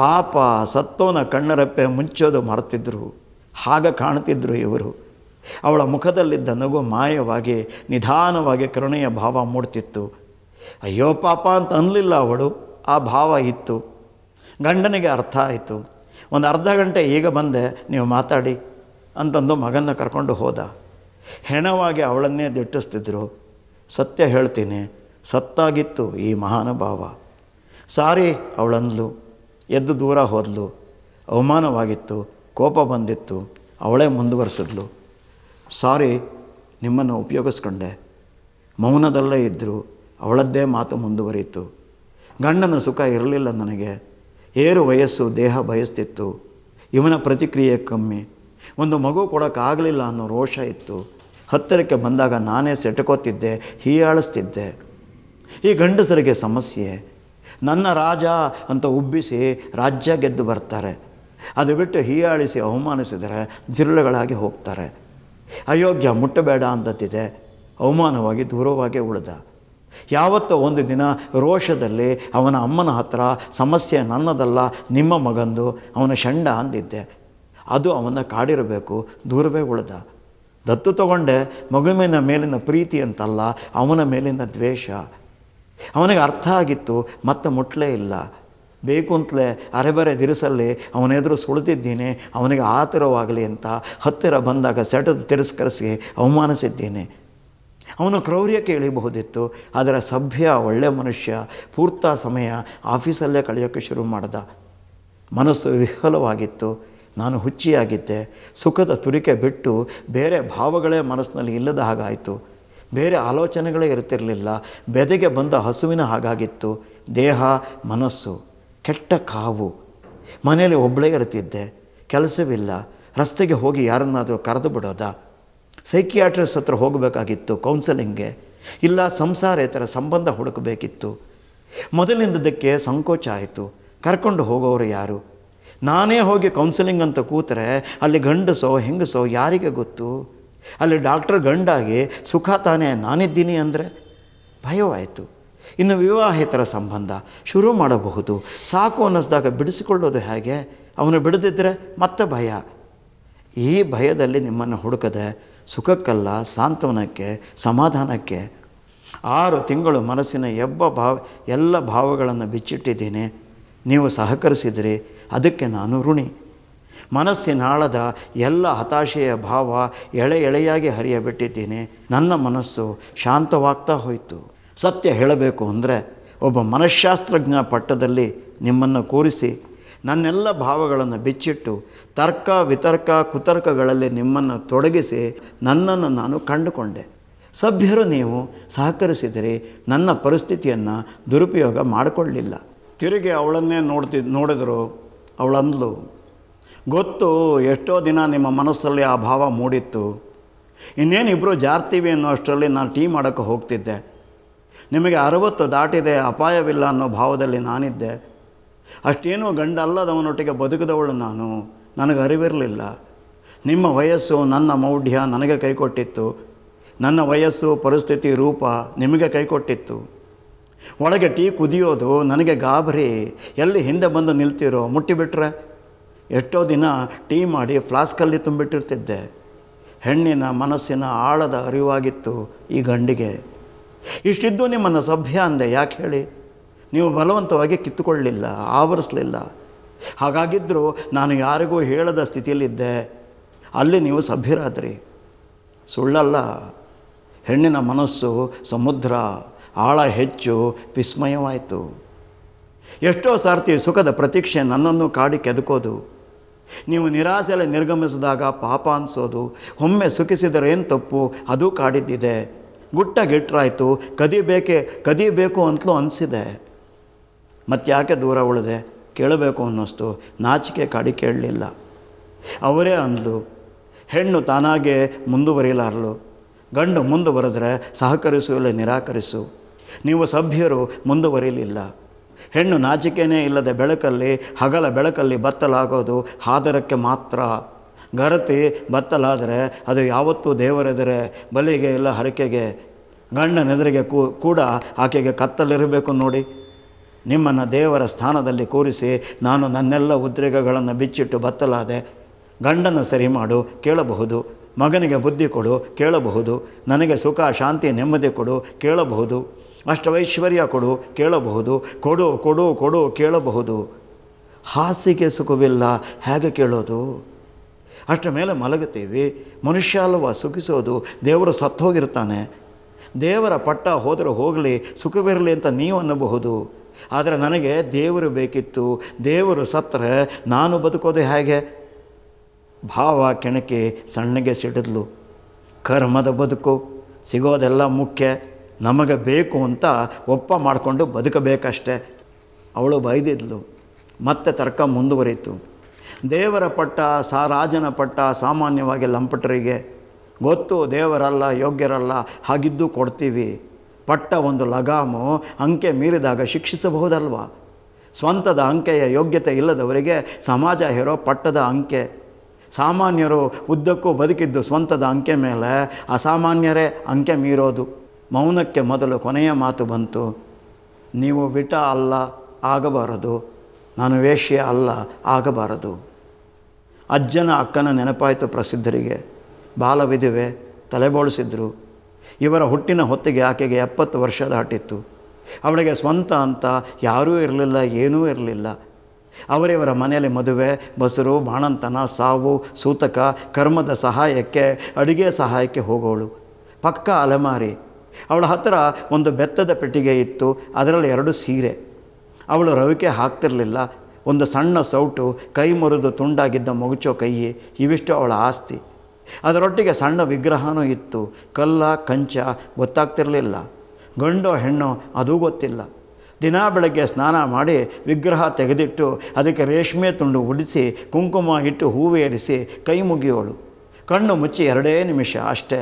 ಪಾಪ ಸತ್ತೋನ ಕಣ್ಣರಪ್ಪೆ ಮುಂಚೋದು ಮಾಡ್ತಿದ್ರು ಹಾಗ ಕಾಣ್ತಿದ್ರು ಇವರು ಅವಳ ಮುಖದಲ್ಲಿದ್ದ ನಗು ಮಾಯವಾಗಿ ನಿಧಾನವಾಗಿ ಕರುಣೆಯ ಭಾವ ಮೂಡ್ತಿತ್ತು ಅಯ್ಯೋ ಪಾಪ ಅಂತ ಅನ್ನಲಿಲ್ಲ ಅವಳು ಆ ಭಾವ ಇತ್ತು ಗಂಡನಿಗೆ ಅರ್ಥ ಆಯಿತು ಒಂದು ಅರ್ಧ ಗಂಟೆ ಈಗ ಬಂದೆ ನೀವು ಮಾತಾಡಿ ಅಂತಂದು ಮಗನ ಕರ್ಕೊಂಡು ಹೋದ ಹೆಣವಾಗಿ ಅವಳನ್ನೇ ದಿಟ್ಟಿಸ್ತಿದ್ರು ಸತ್ಯ ಹೇಳ್ತೀನಿ ಸತ್ತಾಗಿತ್ತು ಈ ಮಹಾನುಭಾವ ಸಾರಿ ಅವಳಂದ್ಲು ಎದ್ದು ದೂರ ಹೋದ್ಲು ಅವಮಾನವಾಗಿತ್ತು ಕೋಪ ಬಂದಿತ್ತು ಅವಳೇ ಮುಂದುವರಿಸಿದ್ಲು ಸಾರಿ ನಿಮ್ಮನ್ನು ಉಪಯೋಗಿಸ್ಕೊಂಡೆ ಮೌನದಲ್ಲೇ ಇದ್ದರು ಅವಳದ್ದೇ ಮಾತು ಮುಂದುವರಿಯಿತು ಗಂಡನ ಸುಖ ಇರಲಿಲ್ಲ ನನಗೆ ಏರು ವಯಸ್ಸು ದೇಹ ಬಯಸ್ತಿತ್ತು ಇವನ ಪ್ರತಿಕ್ರಿಯೆ ಕಮ್ಮಿ ಒಂದು ಮಗು ಕೊಡೋಕ್ಕಾಗಲಿಲ್ಲ ಅನ್ನೋ ರೋಷ ಇತ್ತು ಹತ್ತಿರಕ್ಕೆ ಬಂದಾಗ ನಾನೇ ಸೆಟಕೋತಿದ್ದೆ ಹೀಯಾಳಿಸ್ತಿದ್ದೆ ಈ ಗಂಡಸರಿಗೆ ಸಮಸ್ಯೆ ನನ್ನ ರಾಜ ಅಂತ ಉಬ್ಬಿಸಿ ರಾಜ್ಯ ಗೆದ್ದು ಬರ್ತಾರೆ ಅದು ಬಿಟ್ಟು ಹೀಯಾಳಿಸಿ ಅವಮಾನಿಸಿದರೆ ಜಿರುಳುಗಳಾಗಿ ಹೋಗ್ತಾರೆ ಅಯೋಗ್ಯ ಮುಟ್ಟಬೇಡ ಅಂತತ್ತಿದೆ ಅವಮಾನವಾಗಿ ದೂರವಾಗಿ ಉಳಿದ ಯಾವತ್ತೋ ಒಂದು ದಿನ ರೋಷದಲ್ಲಿ ಅವನ ಅಮ್ಮನ ಹತ್ರ ಸಮಸ್ಯೆ ನನ್ನದಲ್ಲ ನಿಮ್ಮ ಮಗಂದು ಅವನ ಷಂಡ ಅಂದಿದ್ದೆ ಅದು ಅವನ ಕಾಡಿರಬೇಕು ದೂರವೇ ಉಳಿದ ದತ್ತು ತಗೊಂಡೆ ಮಗುವಿನ ಮೇಲಿನ ಪ್ರೀತಿ ಅಂತಲ್ಲ ಅವನ ಮೇಲಿನ ದ್ವೇಷ ಅವನಿಗೆ ಅರ್ಥ ಆಗಿತ್ತು ಮತ್ತೆ ಮುಟ್ಲೇ ಇಲ್ಲ ಬೇಕು ಅಂತಲೇ ಅರೆಬರೆ ದಿರಿಸಲ್ಲಿ ಅವನೆದುರು ಸುಳಿದಿದ್ದೀನಿ ಅವನಿಗೆ ಆತುರವಾಗಲಿ ಅಂತ ಹತ್ತಿರ ಬಂದಾಗ ಸೆಟದು ತಿರಸ್ಕರಿಸಿ ಅವಮಾನಿಸಿದ್ದೀನಿ ಅವನು ಕ್ರೌರ್ಯಕ್ಕೆ ಕೇಳಿಬಹುದಿತ್ತು ಆದರೆ ಸಭ್ಯ ಒಳ್ಳೆಯ ಮನುಷ್ಯ ಪೂರ್ತ ಸಮಯ ಆಫೀಸಲ್ಲೇ ಕಳೆಯೋಕ್ಕೆ ಶುರು ಮಾಡ್ದ ಮನಸ್ಸು ವಿಹ್ವಲವಾಗಿತ್ತು ನಾನು ಹುಚ್ಚಿಯಾಗಿದ್ದೆ ಸುಖದ ತುರಿಕೆ ಬಿಟ್ಟು ಬೇರೆ ಭಾವಗಳೇ ಮನಸ್ಸಿನಲ್ಲಿ ಇಲ್ಲದ ಹಾಗಾಯಿತು ಬೇರೆ ಆಲೋಚನೆಗಳೇ ಇರ್ತಿರಲಿಲ್ಲ ಬೆದೆಗೆ ಬಂದ ಹಸುವಿನ ಹಾಗಾಗಿತ್ತು ದೇಹ ಮನಸ್ಸು ಕೆಟ್ಟ ಕಾವು ಮನೆಯಲ್ಲಿ ಒಬ್ಬಳೇ ಇರ್ತಿದ್ದೆ ಕೆಲಸವಿಲ್ಲ ರಸ್ತೆಗೆ ಹೋಗಿ ಯಾರನ್ನಾದರೂ ಕರೆದು ಬಿಡೋದಾ ಸೈಕಿಯಾಟ್ರಿಸ್ ಹತ್ರ ಹೋಗಬೇಕಾಗಿತ್ತು ಕೌನ್ಸಲಿಂಗ್ಗೆ ಇಲ್ಲ ಸಂಸಾರೇತರ ಸಂಬಂಧ ಹುಡುಕಬೇಕಿತ್ತು ಮೊದಲಿಂದದಕ್ಕೆ ಸಂಕೋಚ ಆಯಿತು ಕರ್ಕೊಂಡು ಹೋಗೋರು ಯಾರು ನಾನೇ ಹೋಗಿ ಕೌನ್ಸೆಲಿಂಗ್ ಅಂತ ಕೂತರೆ ಅಲ್ಲಿ ಗಂಡಸೋ ಹೆಂಗಸೋ ಯಾರಿಗೆ ಗೊತ್ತು ಅಲ್ಲಿ ಡಾಕ್ಟ್ರ್ ಗಂಡಾಗಿ ಸುಖ ತಾನೇ ನಾನಿದ್ದೀನಿ ಅಂದರೆ ಭಯವಾಯಿತು ಇನ್ನು ವಿವಾಹೇತರ ಸಂಬಂಧ ಶುರು ಮಾಡಬಹುದು ಸಾಕು ಅನ್ನಿಸ್ದಾಗ ಬಿಡಿಸಿಕೊಳ್ಳೋದು ಹೇಗೆ ಅವನು ಬಿಡದಿದ್ದರೆ ಮತ್ತೆ ಭಯ ಈ ಭಯದಲ್ಲಿ ನಿಮ್ಮನ್ನು ಹುಡುಕದೆ ಸುಖಕ್ಕಲ್ಲ ಸಾಂತ್ವನಕ್ಕೆ ಸಮಾಧಾನಕ್ಕೆ ಆರು ತಿಂಗಳು ಮನಸ್ಸಿನ ಎಬ್ಬ ಭಾವ ಎಲ್ಲ ಭಾವಗಳನ್ನು ಬಿಚ್ಚಿಟ್ಟಿದ್ದೀನಿ ನೀವು ಸಹಕರಿಸಿದರೆ ಅದಕ್ಕೆ ನಾನು ಋಣಿ ಮನಸ್ಸಿನಾಳದ ಎಲ್ಲ ಹತಾಶೆಯ ಭಾವ ಎಳೆ ಎಳೆಯಾಗಿ ಹರಿಯಬಿಟ್ಟಿದ್ದೀನಿ ನನ್ನ ಮನಸ್ಸು ಶಾಂತವಾಗ್ತಾ ಹೋಯಿತು ಸತ್ಯ ಹೇಳಬೇಕು ಅಂದರೆ ಒಬ್ಬ ಮನಃಶಾಸ್ತ್ರಜ್ಞ ಪಟ್ಟದಲ್ಲಿ ನಿಮ್ಮನ್ನು ಕೂರಿಸಿ ನನ್ನೆಲ್ಲ ಭಾವಗಳನ್ನು ಬಿಚ್ಚಿಟ್ಟು ತರ್ಕ ವಿತರ್ಕ ಕುತರ್ಕಗಳಲ್ಲಿ ನಿಮ್ಮನ್ನು ತೊಡಗಿಸಿ ನನ್ನನ್ನು ನಾನು ಕಂಡುಕೊಂಡೆ ಸಭ್ಯರು ನೀವು ಸಹಕರಿಸಿದರೆ ನನ್ನ ಪರಿಸ್ಥಿತಿಯನ್ನು ದುರುಪಯೋಗ ಮಾಡಿಕೊಳ್ಳಲಿಲ್ಲ ತಿರುಗಿ ಅವಳನ್ನೇ ನೋಡ್ತಿದ್ ನೋಡಿದ್ರು ಅವಳಂದ್ಲು ಗೊತ್ತು ಎಷ್ಟೋ ದಿನ ನಿಮ್ಮ ಮನಸ್ಸಲ್ಲಿ ಆ ಭಾವ ಮೂಡಿತ್ತು ಇನ್ನೇನು ಇಬ್ಬರು ಜಾರ್ತೀವಿ ಅನ್ನೋ ಅಷ್ಟರಲ್ಲಿ ನಾನು ಟೀ ಮಾಡೋಕ್ಕೆ ಹೋಗ್ತಿದ್ದೆ ನಿಮಗೆ ಅರವತ್ತು ದಾಟಿದೆ ಅಪಾಯವಿಲ್ಲ ಅನ್ನೋ ಭಾವದಲ್ಲಿ ನಾನಿದ್ದೆ ಅಷ್ಟೇನೋ ಗಂಡ ಅಲ್ಲದವನೊಟ್ಟಿಗೆ ಬದುಕಿದವಳು ನಾನು ನನಗೆ ಅರಿವಿರಲಿಲ್ಲ ನಿಮ್ಮ ವಯಸ್ಸು ನನ್ನ ಮೌಢ್ಯ ನನಗೆ ಕೈಕೊಟ್ಟಿತ್ತು ನನ್ನ ವಯಸ್ಸು ಪರಿಸ್ಥಿತಿ ರೂಪ ನಿಮಗೆ ಕೈಕೊಟ್ಟಿತ್ತು ಒಳಗೆ ಟೀ ಕುದಿಯೋದು ನನಗೆ ಗಾಬರಿ ಎಲ್ಲಿ ಹಿಂದೆ ಬಂದು ನಿಲ್ತಿರೋ ಮುಟ್ಟಿಬಿಟ್ರೆ ಎಷ್ಟೋ ದಿನ ಟೀ ಮಾಡಿ ಫ್ಲಾಸ್ಕಲ್ಲಿ ತುಂಬಿಟ್ಟಿರ್ತಿದ್ದೆ ಹೆಣ್ಣಿನ ಮನಸ್ಸಿನ ಆಳದ ಅರಿವಾಗಿತ್ತು ಈ ಗಂಡಿಗೆ ಇಷ್ಟಿದ್ದು ನಿಮ್ಮನ್ನು ಸಭ್ಯ ಅಂದೆ ಯಾಕೆ ಹೇಳಿ ನೀವು ಬಲವಂತವಾಗಿ ಕಿತ್ತುಕೊಳ್ಳಲಿಲ್ಲ ಆವರಿಸಲಿಲ್ಲ ಹಾಗಾಗಿದ್ದರೂ ನಾನು ಯಾರಿಗೂ ಹೇಳದ ಸ್ಥಿತಿಯಲ್ಲಿದ್ದೆ ಅಲ್ಲಿ ನೀವು ಸಭ್ಯರಾದ್ರಿ ಸುಳ್ಳಲ್ಲ ಹೆಣ್ಣಿನ ಮನಸ್ಸು ಸಮುದ್ರ ಆಳ ಹೆಚ್ಚು ವಿಸ್ಮಯವಾಯಿತು ಎಷ್ಟೋ ಸಾರ್ತಿ ಸುಖದ ಪ್ರತೀಕ್ಷೆ ನನ್ನನ್ನು ಕಾಡಿ ಕೆದಕೋದು ನೀವು ನಿರಾಸೆಯಲ್ಲಿ ನಿರ್ಗಮಿಸಿದಾಗ ಪಾಪ ಅನಿಸೋದು ಒಮ್ಮೆ ಏನು ತಪ್ಪು ಅದು ಕಾಡಿದ್ದಿದೆ ಗುಟ್ಟ ಗಿಟ್ರಾಯಿತು ಕದಿಬೇಕೆ ಕದಿಬೇಕು ಅಂತಲೂ ಅನಿಸಿದೆ ಮತ್ತೆ ಯಾಕೆ ದೂರ ಉಳಿದೆ ಕೇಳಬೇಕು ಅನ್ನಿಸ್ತು ನಾಚಿಕೆ ಕಾಡಿ ಕೇಳಲಿಲ್ಲ ಅವರೇ ಅಂದ್ಲು ಹೆಣ್ಣು ತಾನಾಗೆ ಮುಂದುವರಿಯಲಾರಲು ಗಂಡು ಮುಂದುವರೆದ್ರೆ ಸಹಕರಿಸು ಇಲ್ಲ ನಿರಾಕರಿಸು ನೀವು ಸಭ್ಯರು ಮುಂದುವರಿಲಿಲ್ಲ ಹೆಣ್ಣು ನಾಚಿಕೆಯೇ ಇಲ್ಲದೆ ಬೆಳಕಲ್ಲಿ ಹಗಲ ಬೆಳಕಲ್ಲಿ ಬತ್ತಲಾಗೋದು ಹಾದರಕ್ಕೆ ಮಾತ್ರ ಗರತಿ ಬತ್ತಲಾದರೆ ಅದು ಯಾವತ್ತೂ ದೇವರೆದರೆ ಬಲಿಗೆ ಇಲ್ಲ ಹರಕೆಗೆ ಗಂಡನೆದುರಿಗೆ ಕೂಡ ಆಕೆಗೆ ಕತ್ತಲಿರಬೇಕು ನೋಡಿ ನಿಮ್ಮನ್ನು ದೇವರ ಸ್ಥಾನದಲ್ಲಿ ಕೂರಿಸಿ ನಾನು ನನ್ನೆಲ್ಲ ಉದ್ರೇಕಗಳನ್ನು ಬಿಚ್ಚಿಟ್ಟು ಬತ್ತಲಾದೆ ಗಂಡನ ಸರಿ ಮಾಡು ಕೇಳಬಹುದು ಮಗನಿಗೆ ಬುದ್ಧಿ ಕೊಡು ಕೇಳಬಹುದು ನನಗೆ ಸುಖ ಶಾಂತಿ ನೆಮ್ಮದಿ ಕೊಡು ಕೇಳಬಹುದು ಅಷ್ಟವೈಶ್ವರ್ಯ ಕೊಡು ಕೇಳಬಹುದು ಕೊಡು ಕೊಡು ಕೊಡು ಕೇಳಬಹುದು ಹಾಸಿಗೆ ಸುಖವಿಲ್ಲ ಹೇಗೆ ಕೇಳೋದು ಅಷ್ಟರ ಮೇಲೆ ಮಲಗುತ್ತೀವಿ ಮನುಷ್ಯ ಅಲ್ವ ಸುಖಿಸೋದು ದೇವರು ಸತ್ತೋಗಿರ್ತಾನೆ ದೇವರ ಪಟ್ಟ ಹೋದರೂ ಹೋಗಲಿ ಸುಖವಿರಲಿ ಅಂತ ನೀವು ಅನ್ನಬಹುದು ಆದರೆ ನನಗೆ ದೇವರು ಬೇಕಿತ್ತು ದೇವರು ಸತ್ತರೆ ನಾನು ಬದುಕೋದು ಹೇಗೆ ಭಾವ ಕೆಣಕಿ ಸಣ್ಣಗೆ ಸಿಡಿದ್ಲು ಕರ್ಮದ ಬದುಕು ಸಿಗೋದೆಲ್ಲ ಮುಖ್ಯ ನಮಗೆ ಬೇಕು ಅಂತ ಒಪ್ಪ ಮಾಡಿಕೊಂಡು ಬದುಕಬೇಕಷ್ಟೆ ಅವಳು ಬೈದಿದ್ಲು ಮತ್ತೆ ತರ್ಕ ಮುಂದುವರಿಯಿತು ದೇವರ ಪಟ್ಟ ಸ ರಾಜನ ಪಟ್ಟ ಸಾಮಾನ್ಯವಾಗಿ ಲಂಪಟರಿಗೆ ಗೊತ್ತು ದೇವರಲ್ಲ ಯೋಗ್ಯರಲ್ಲ ಹಾಗಿದ್ದು ಕೊಡ್ತೀವಿ ಪಟ್ಟ ಒಂದು ಲಗಾಮು ಅಂಕೆ ಮೀರಿದಾಗ ಶಿಕ್ಷಿಸಬಹುದಲ್ವಾ ಸ್ವಂತದ ಅಂಕೆಯ ಯೋಗ್ಯತೆ ಇಲ್ಲದವರಿಗೆ ಸಮಾಜ ಹೇರೋ ಪಟ್ಟದ ಅಂಕೆ ಸಾಮಾನ್ಯರು ಉದ್ದಕ್ಕೂ ಬದುಕಿದ್ದು ಸ್ವಂತದ ಅಂಕೆ ಮೇಲೆ ಅಸಾಮಾನ್ಯರೇ ಅಂಕೆ ಮೀರೋದು ಮೌನಕ್ಕೆ ಮೊದಲು ಕೊನೆಯ ಮಾತು ಬಂತು ನೀವು ವಿಟ ಅಲ್ಲ ಆಗಬಾರದು ನಾನು ವೇಶ್ಯ ಅಲ್ಲ ಆಗಬಾರದು ಅಜ್ಜನ ಅಕ್ಕನ ನೆನಪಾಯಿತು ಪ್ರಸಿದ್ಧರಿಗೆ ಬಾಲವಿದುವೆ ತಲೆಬೋಳಿಸಿದ್ರು ಇವರ ಹುಟ್ಟಿನ ಹೊತ್ತಿಗೆ ಆಕೆಗೆ ಎಪ್ಪತ್ತು ವರ್ಷ ದಾಟಿತ್ತು ಅವಳಿಗೆ ಸ್ವಂತ ಅಂತ ಯಾರೂ ಇರಲಿಲ್ಲ ಏನೂ ಇರಲಿಲ್ಲ ಅವರಿವರ ಮನೆಯಲ್ಲಿ ಮದುವೆ ಬಸರು ಬಾಣಂತನ ಸಾವು ಸೂತಕ ಕರ್ಮದ ಸಹಾಯಕ್ಕೆ ಅಡುಗೆ ಸಹಾಯಕ್ಕೆ ಹೋಗೋಳು ಪಕ್ಕ ಅಲೆಮಾರಿ ಅವಳ ಹತ್ತಿರ ಒಂದು ಬೆತ್ತದ ಪೆಟ್ಟಿಗೆ ಇತ್ತು ಅದರಲ್ಲಿ ಎರಡು ಸೀರೆ ಅವಳು ರವಿಕೆ ಹಾಕ್ತಿರಲಿಲ್ಲ ಒಂದು ಸಣ್ಣ ಸೌಟು ಕೈ ಮುರಿದು ತುಂಡಾಗಿದ್ದ ಮಗುಚೋ ಕೈಯಿ ಇವಿಷ್ಟು ಅವಳ ಆಸ್ತಿ ಅದರೊಟ್ಟಿಗೆ ಸಣ್ಣ ವಿಗ್ರಹವೂ ಇತ್ತು ಕಲ್ಲ ಕಂಚ ಗೊತ್ತಾಗ್ತಿರಲಿಲ್ಲ ಗಂಡೋ ಹೆಣ್ಣೋ ಅದೂ ಗೊತ್ತಿಲ್ಲ ದಿನಾ ಬೆಳಗ್ಗೆ ಸ್ನಾನ ಮಾಡಿ ವಿಗ್ರಹ ತೆಗೆದಿಟ್ಟು ಅದಕ್ಕೆ ರೇಷ್ಮೆ ತುಂಡು ಉಡಿಸಿ ಕುಂಕುಮ ಇಟ್ಟು ಹೂವೇರಿಸಿ ಕೈ ಮುಗಿಯೋಳು ಕಣ್ಣು ಮುಚ್ಚಿ ಎರಡೇ ನಿಮಿಷ ಅಷ್ಟೇ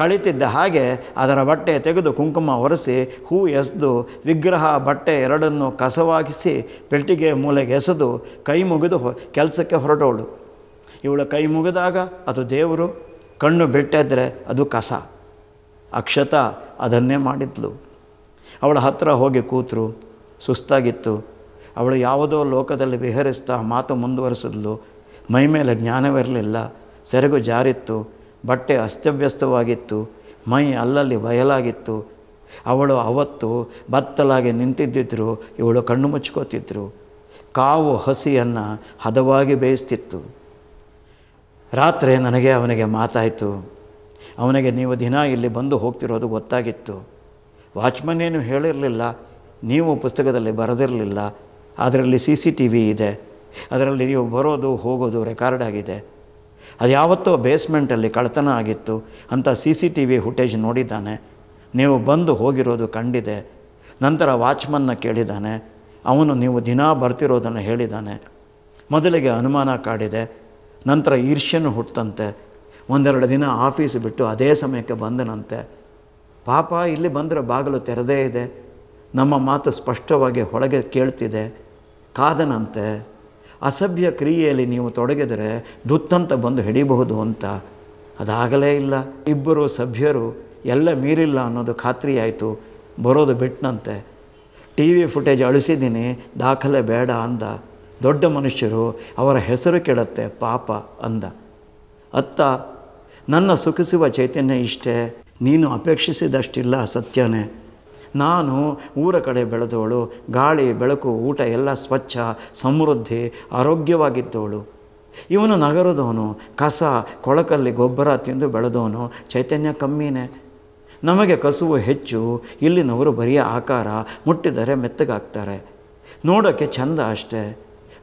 ಕಳಿತಿದ್ದ ಹಾಗೆ ಅದರ ಬಟ್ಟೆ ತೆಗೆದು ಕುಂಕುಮ ಒರೆಸಿ ಹೂ ಎಸೆದು ವಿಗ್ರಹ ಬಟ್ಟೆ ಎರಡನ್ನು ಕಸವಾಗಿಸಿ ಪೆಟ್ಟಿಗೆ ಮೂಲೆಗೆ ಎಸೆದು ಕೈ ಮುಗಿದು ಕೆಲಸಕ್ಕೆ ಹೊರಟೋಳು ಇವಳ ಕೈ ಮುಗಿದಾಗ ಅದು ದೇವರು ಕಣ್ಣು ಬಿಟ್ಟಿದ್ರೆ ಅದು ಕಸ ಅಕ್ಷತ ಅದನ್ನೇ ಮಾಡಿದ್ಲು ಅವಳ ಹತ್ತಿರ ಹೋಗಿ ಕೂತರು ಸುಸ್ತಾಗಿತ್ತು ಅವಳು ಯಾವುದೋ ಲೋಕದಲ್ಲಿ ವಿಹರಿಸ್ತಾ ಮಾತು ಮುಂದುವರಿಸಿದ್ಲು ಮೇಲೆ ಜ್ಞಾನವಿರಲಿಲ್ಲ ಸೆರಗು ಜಾರಿತ್ತು ಬಟ್ಟೆ ಅಸ್ತವ್ಯಸ್ತವಾಗಿತ್ತು ಮೈ ಅಲ್ಲಲ್ಲಿ ಬಯಲಾಗಿತ್ತು ಅವಳು ಅವತ್ತು ಬತ್ತಲಾಗಿ ನಿಂತಿದ್ದಿದ್ರು ಇವಳು ಕಣ್ಣು ಮುಚ್ಕೋತಿದ್ರು ಕಾವು ಹಸಿಯನ್ನು ಹದವಾಗಿ ಬೇಯಿಸ್ತಿತ್ತು ರಾತ್ರಿ ನನಗೆ ಅವನಿಗೆ ಮಾತಾಯಿತು ಅವನಿಗೆ ನೀವು ದಿನ ಇಲ್ಲಿ ಬಂದು ಹೋಗ್ತಿರೋದು ಗೊತ್ತಾಗಿತ್ತು ವಾಚ್ಮನ್ ಏನು ಹೇಳಿರಲಿಲ್ಲ ನೀವು ಪುಸ್ತಕದಲ್ಲಿ ಬರೆದಿರಲಿಲ್ಲ ಅದರಲ್ಲಿ ಸಿ ಸಿ ಟಿ ವಿ ಇದೆ ಅದರಲ್ಲಿ ನೀವು ಬರೋದು ಹೋಗೋದು ರೆಕಾರ್ಡ್ ಆಗಿದೆ ಅದು ಯಾವತ್ತೋ ಬೇಸ್ಮೆಂಟಲ್ಲಿ ಕಳ್ತನ ಆಗಿತ್ತು ಅಂತ C C T V footage ನೋಡಿದ್ದಾನೆ ನೀವು ಬಂದು ಹೋಗಿರೋದು ಕಂಡಿದೆ ನಂತರ ವಾಚ್ಮನ್ನ ಕೇಳಿದ್ದಾನೆ ಅವನು ನೀವು ದಿನ ಬರ್ತಿರೋದನ್ನು ಹೇಳಿದ್ದಾನೆ ಮೊದಲಿಗೆ ಅನುಮಾನ ಕಾಡಿದೆ ನಂತರ ಈರ್ಷ್ಯನು ಹುಟ್ಟಂತೆ ಒಂದೆರಡು ದಿನ ಆಫೀಸ್ ಬಿಟ್ಟು ಅದೇ ಸಮಯಕ್ಕೆ ಬಂದನಂತೆ ಪಾಪ ಇಲ್ಲಿ ಬಂದರೆ ಬಾಗಿಲು ತೆರೆದೇ ಇದೆ ನಮ್ಮ ಮಾತು ಸ್ಪಷ್ಟವಾಗಿ ಹೊಳಗೆ ಕೇಳ್ತಿದೆ ಕಾದನಂತೆ ಅಸಭ್ಯ ಕ್ರಿಯೆಯಲ್ಲಿ ನೀವು ತೊಡಗಿದರೆ ದುತ್ತಂತ ಬಂದು ಹಿಡಿಬಹುದು ಅಂತ ಅದಾಗಲೇ ಇಲ್ಲ ಇಬ್ಬರು ಸಭ್ಯರು ಎಲ್ಲ ಮೀರಿಲ್ಲ ಅನ್ನೋದು ಖಾತ್ರಿಯಾಯಿತು ಬರೋದು ಬಿಟ್ಟನಂತೆ ಟಿ ವಿ ಫುಟೇಜ್ ಅಳಿಸಿದ್ದೀನಿ ದಾಖಲೆ ಬೇಡ ಅಂದ ದೊಡ್ಡ ಮನುಷ್ಯರು ಅವರ ಹೆಸರು ಕೇಳುತ್ತೆ ಪಾಪ ಅಂದ ಅತ್ತ ನನ್ನ ಸುಖಿಸುವ ಚೈತನ್ಯ ಇಷ್ಟೇ ನೀನು ಅಪೇಕ್ಷಿಸಿದಷ್ಟಿಲ್ಲ ಸತ್ಯನೇ ನಾನು ಊರ ಕಡೆ ಬೆಳೆದವಳು ಗಾಳಿ ಬೆಳಕು ಊಟ ಎಲ್ಲ ಸ್ವಚ್ಛ ಸಮೃದ್ಧಿ ಆರೋಗ್ಯವಾಗಿದ್ದವಳು ಇವನು ನಗರದವನು ಕಸ ಕೊಳಕಲ್ಲಿ ಗೊಬ್ಬರ ತಿಂದು ಬೆಳೆದವನು ಚೈತನ್ಯ ಕಮ್ಮಿನೇ ನಮಗೆ ಕಸುವು ಹೆಚ್ಚು ಇಲ್ಲಿನವರು ಬರಿಯ ಆಕಾರ ಮುಟ್ಟಿದರೆ ಮೆತ್ತಗಾಗ್ತಾರೆ ನೋಡೋಕ್ಕೆ ಚಂದ ಅಷ್ಟೇ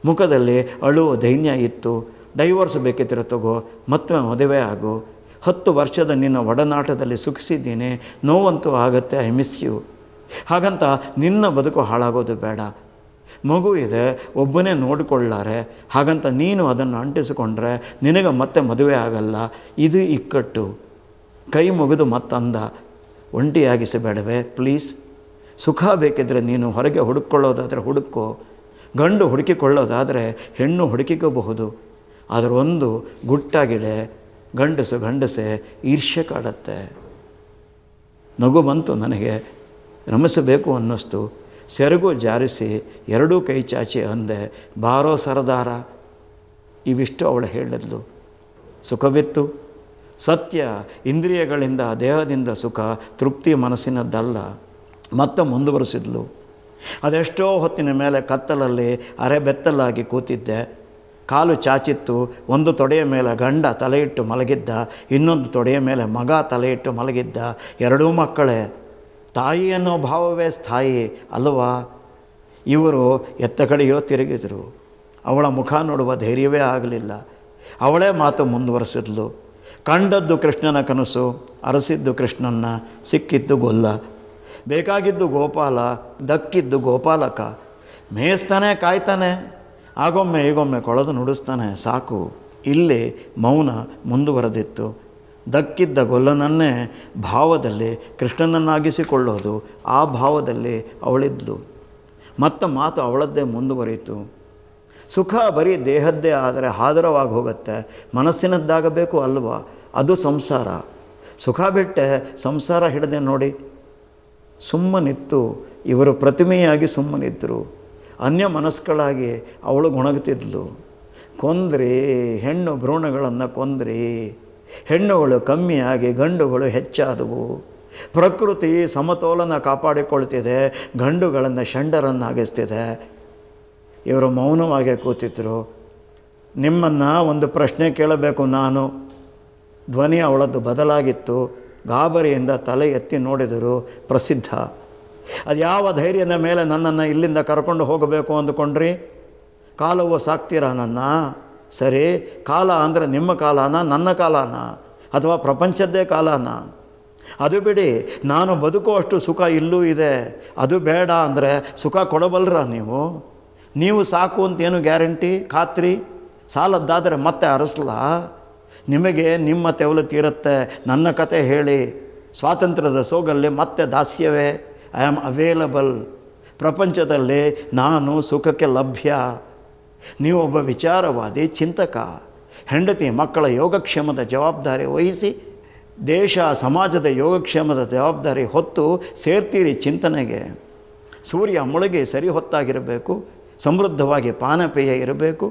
ಮುಖದಲ್ಲಿ ಅಳುವ ದೈನ್ಯ ಇತ್ತು ಡೈವರ್ಸ್ ಬೇಕಿದ್ದರೆ ತಗೋ ಮತ್ತೆ ಮದುವೆ ಆಗು ಹತ್ತು ವರ್ಷದ ನಿನ್ನ ಒಡನಾಟದಲ್ಲಿ ಸುಖಿಸಿದ್ದೀನಿ ನೋವಂತೂ ಆಗತ್ತೆ ಐ ಮಿಸ್ ಯು ಹಾಗಂತ ನಿನ್ನ ಬದುಕು ಹಾಳಾಗೋದು ಬೇಡ ಮಗು ಇದೆ ಒಬ್ಬನೇ ನೋಡಿಕೊಳ್ಳಾರೆ ಹಾಗಂತ ನೀನು ಅದನ್ನು ಅಂಟಿಸಿಕೊಂಡ್ರೆ ನಿನಗೆ ಮತ್ತೆ ಮದುವೆ ಆಗಲ್ಲ ಇದು ಇಕ್ಕಟ್ಟು ಕೈ ಮುಗಿದು ಮತ್ತಂದ ಒಂಟಿಯಾಗಿಸಬೇಡವೆ ಪ್ಲೀಸ್ ಸುಖ ಬೇಕಿದ್ದರೆ ನೀನು ಹೊರಗೆ ಹುಡುಕೊಳ್ಳೋದಾದರೆ ಹುಡುಕೋ ಗಂಡು ಹುಡುಕಿಕೊಳ್ಳೋದಾದರೆ ಹೆಣ್ಣು ಹುಡುಕಿಕೋಬಹುದು ಆದರೆ ಒಂದು ಗುಟ್ಟಾಗಿದೆ ಗಂಡಸು ಗಂಡಸೆ ಈರ್ಷ್ಯ ಕಾಡತ್ತೆ ನಗು ಬಂತು ನನಗೆ ರಮಿಸಬೇಕು ಅನ್ನಿಸ್ತು ಸೆರಗು ಜಾರಿಸಿ ಎರಡೂ ಕೈ ಚಾಚಿ ಅಂದೆ ಬಾರೋ ಸರದಾರ ಇವಿಷ್ಟು ಅವಳು ಹೇಳಿದ್ಲು ಸುಖವಿತ್ತು ಸತ್ಯ ಇಂದ್ರಿಯಗಳಿಂದ ದೇಹದಿಂದ ಸುಖ ತೃಪ್ತಿ ಮನಸ್ಸಿನದ್ದಲ್ಲ ಮತ್ತೆ ಮುಂದುವರಿಸಿದ್ಲು ಅದೆಷ್ಟೋ ಹೊತ್ತಿನ ಮೇಲೆ ಕತ್ತಲಲ್ಲಿ ಅರೆ ಬೆತ್ತಲಾಗಿ ಕೂತಿದ್ದೆ ಕಾಲು ಚಾಚಿತ್ತು ಒಂದು ತೊಡೆಯ ಮೇಲೆ ಗಂಡ ತಲೆಯಿಟ್ಟು ಮಲಗಿದ್ದ ಇನ್ನೊಂದು ತೊಡೆಯ ಮೇಲೆ ಮಗ ತಲೆಯಿಟ್ಟು ಮಲಗಿದ್ದ ಎರಡೂ ಮಕ್ಕಳೇ ತಾಯಿ ಅನ್ನೋ ಭಾವವೇ ಸ್ಥಾಯಿ ಅಲ್ವಾ ಇವರು ಎತ್ತ ಕಡೆಯೋ ತಿರುಗಿದರು ಅವಳ ಮುಖ ನೋಡುವ ಧೈರ್ಯವೇ ಆಗಲಿಲ್ಲ ಅವಳೇ ಮಾತು ಮುಂದುವರೆಸಿದ್ಲು ಕಂಡದ್ದು ಕೃಷ್ಣನ ಕನಸು ಅರಸಿದ್ದು ಕೃಷ್ಣನ್ನ ಸಿಕ್ಕಿದ್ದು ಗೊಲ್ಲ ಬೇಕಾಗಿದ್ದು ಗೋಪಾಲ ದಕ್ಕಿದ್ದು ಗೋಪಾಲಕ ಮೇಯಿಸ್ತಾನೆ ಕಾಯ್ತಾನೆ ಆಗೊಮ್ಮೆ ಈಗೊಮ್ಮೆ ಕೊಳದು ನುಡಿಸ್ತಾನೆ ಸಾಕು ಇಲ್ಲಿ ಮೌನ ಮುಂದುವರೆದಿತ್ತು ದಕ್ಕಿದ್ದ ಗೊಲ್ಲನನ್ನೇ ಭಾವದಲ್ಲಿ ಕೃಷ್ಣನನ್ನಾಗಿಸಿಕೊಳ್ಳೋದು ಆ ಭಾವದಲ್ಲಿ ಅವಳಿದ್ದು ಮತ್ತ ಮಾತು ಅವಳದ್ದೇ ಮುಂದುವರಿಯಿತು ಸುಖ ಬರೀ ದೇಹದ್ದೇ ಆದರೆ ಹಾದರವಾಗಿ ಹೋಗುತ್ತೆ ಮನಸ್ಸಿನದ್ದಾಗಬೇಕು ಅಲ್ವಾ ಅದು ಸಂಸಾರ ಸುಖ ಬಿಟ್ಟೆ ಸಂಸಾರ ಹಿಡದೆ ನೋಡಿ ಸುಮ್ಮನಿತ್ತು ಇವರು ಪ್ರತಿಮೆಯಾಗಿ ಸುಮ್ಮನಿದ್ದರು ಅನ್ಯ ಮನಸ್ಗಳಾಗಿ ಅವಳು ಗುಣಗ್ತಿದ್ಳು ಕೊಂದ್ರಿ ಹೆಣ್ಣು ಭ್ರೂಣಗಳನ್ನು ಕೊಂದ್ರಿ ಹೆಣ್ಣುಗಳು ಕಮ್ಮಿಯಾಗಿ ಗಂಡುಗಳು ಹೆಚ್ಚಾದವು ಪ್ರಕೃತಿ ಸಮತೋಲನ ಕಾಪಾಡಿಕೊಳ್ತಿದೆ ಗಂಡುಗಳನ್ನು ಷಂಡರನ್ನಾಗಿಸ್ತಿದೆ ಇವರು ಮೌನವಾಗಿ ಕೂತಿದ್ರು ನಿಮ್ಮನ್ನು ಒಂದು ಪ್ರಶ್ನೆ ಕೇಳಬೇಕು ನಾನು ಧ್ವನಿ ಅವಳದ್ದು ಬದಲಾಗಿತ್ತು ಗಾಬರಿಯಿಂದ ತಲೆ ಎತ್ತಿ ನೋಡಿದರು ಪ್ರಸಿದ್ಧ ಅದು ಯಾವ ಧೈರ್ಯದ ಮೇಲೆ ನನ್ನನ್ನು ಇಲ್ಲಿಂದ ಕರ್ಕೊಂಡು ಹೋಗಬೇಕು ಅಂದುಕೊಂಡ್ರಿ ಕಾಲವೋ ಸಾಕ್ತೀರಾ ನನ್ನ ಸರಿ ಕಾಲ ಅಂದರೆ ನಿಮ್ಮ ಕಾಲನ ನನ್ನ ಕಾಲನ ಅಥವಾ ಪ್ರಪಂಚದ್ದೇ ಕಾಲನ ಅದು ಬಿಡಿ ನಾನು ಬದುಕುವಷ್ಟು ಸುಖ ಇಲ್ಲೂ ಇದೆ ಅದು ಬೇಡ ಅಂದರೆ ಸುಖ ಕೊಡಬಲ್ಲರ ನೀವು ನೀವು ಸಾಕು ಅಂತೇನು ಗ್ಯಾರಂಟಿ ಖಾತ್ರಿ ಸಾಲದ್ದಾದರೆ ಮತ್ತೆ ಅರಸಲ್ಲ ನಿಮಗೆ ನಿಮ್ಮ ತೆವಲು ತೀರುತ್ತೆ ನನ್ನ ಕತೆ ಹೇಳಿ ಸ್ವಾತಂತ್ರ್ಯದ ಸೋಗಲ್ಲಿ ಮತ್ತೆ ದಾಸ್ಯವೇ ಐ ಆಮ್ ಅವೈಲಬಲ್ ಪ್ರಪಂಚದಲ್ಲಿ ನಾನು ಸುಖಕ್ಕೆ ಲಭ್ಯ ನೀವು ಒಬ್ಬ ವಿಚಾರವಾದಿ ಚಿಂತಕ ಹೆಂಡತಿ ಮಕ್ಕಳ ಯೋಗಕ್ಷೇಮದ ಜವಾಬ್ದಾರಿ ವಹಿಸಿ ದೇಶ ಸಮಾಜದ ಯೋಗಕ್ಷೇಮದ ಜವಾಬ್ದಾರಿ ಹೊತ್ತು ಸೇರ್ತೀರಿ ಚಿಂತನೆಗೆ ಸೂರ್ಯ ಮುಳುಗಿ ಸರಿ ಹೊತ್ತಾಗಿರಬೇಕು ಸಮೃದ್ಧವಾಗಿ ಪಾನಪೇಯ ಇರಬೇಕು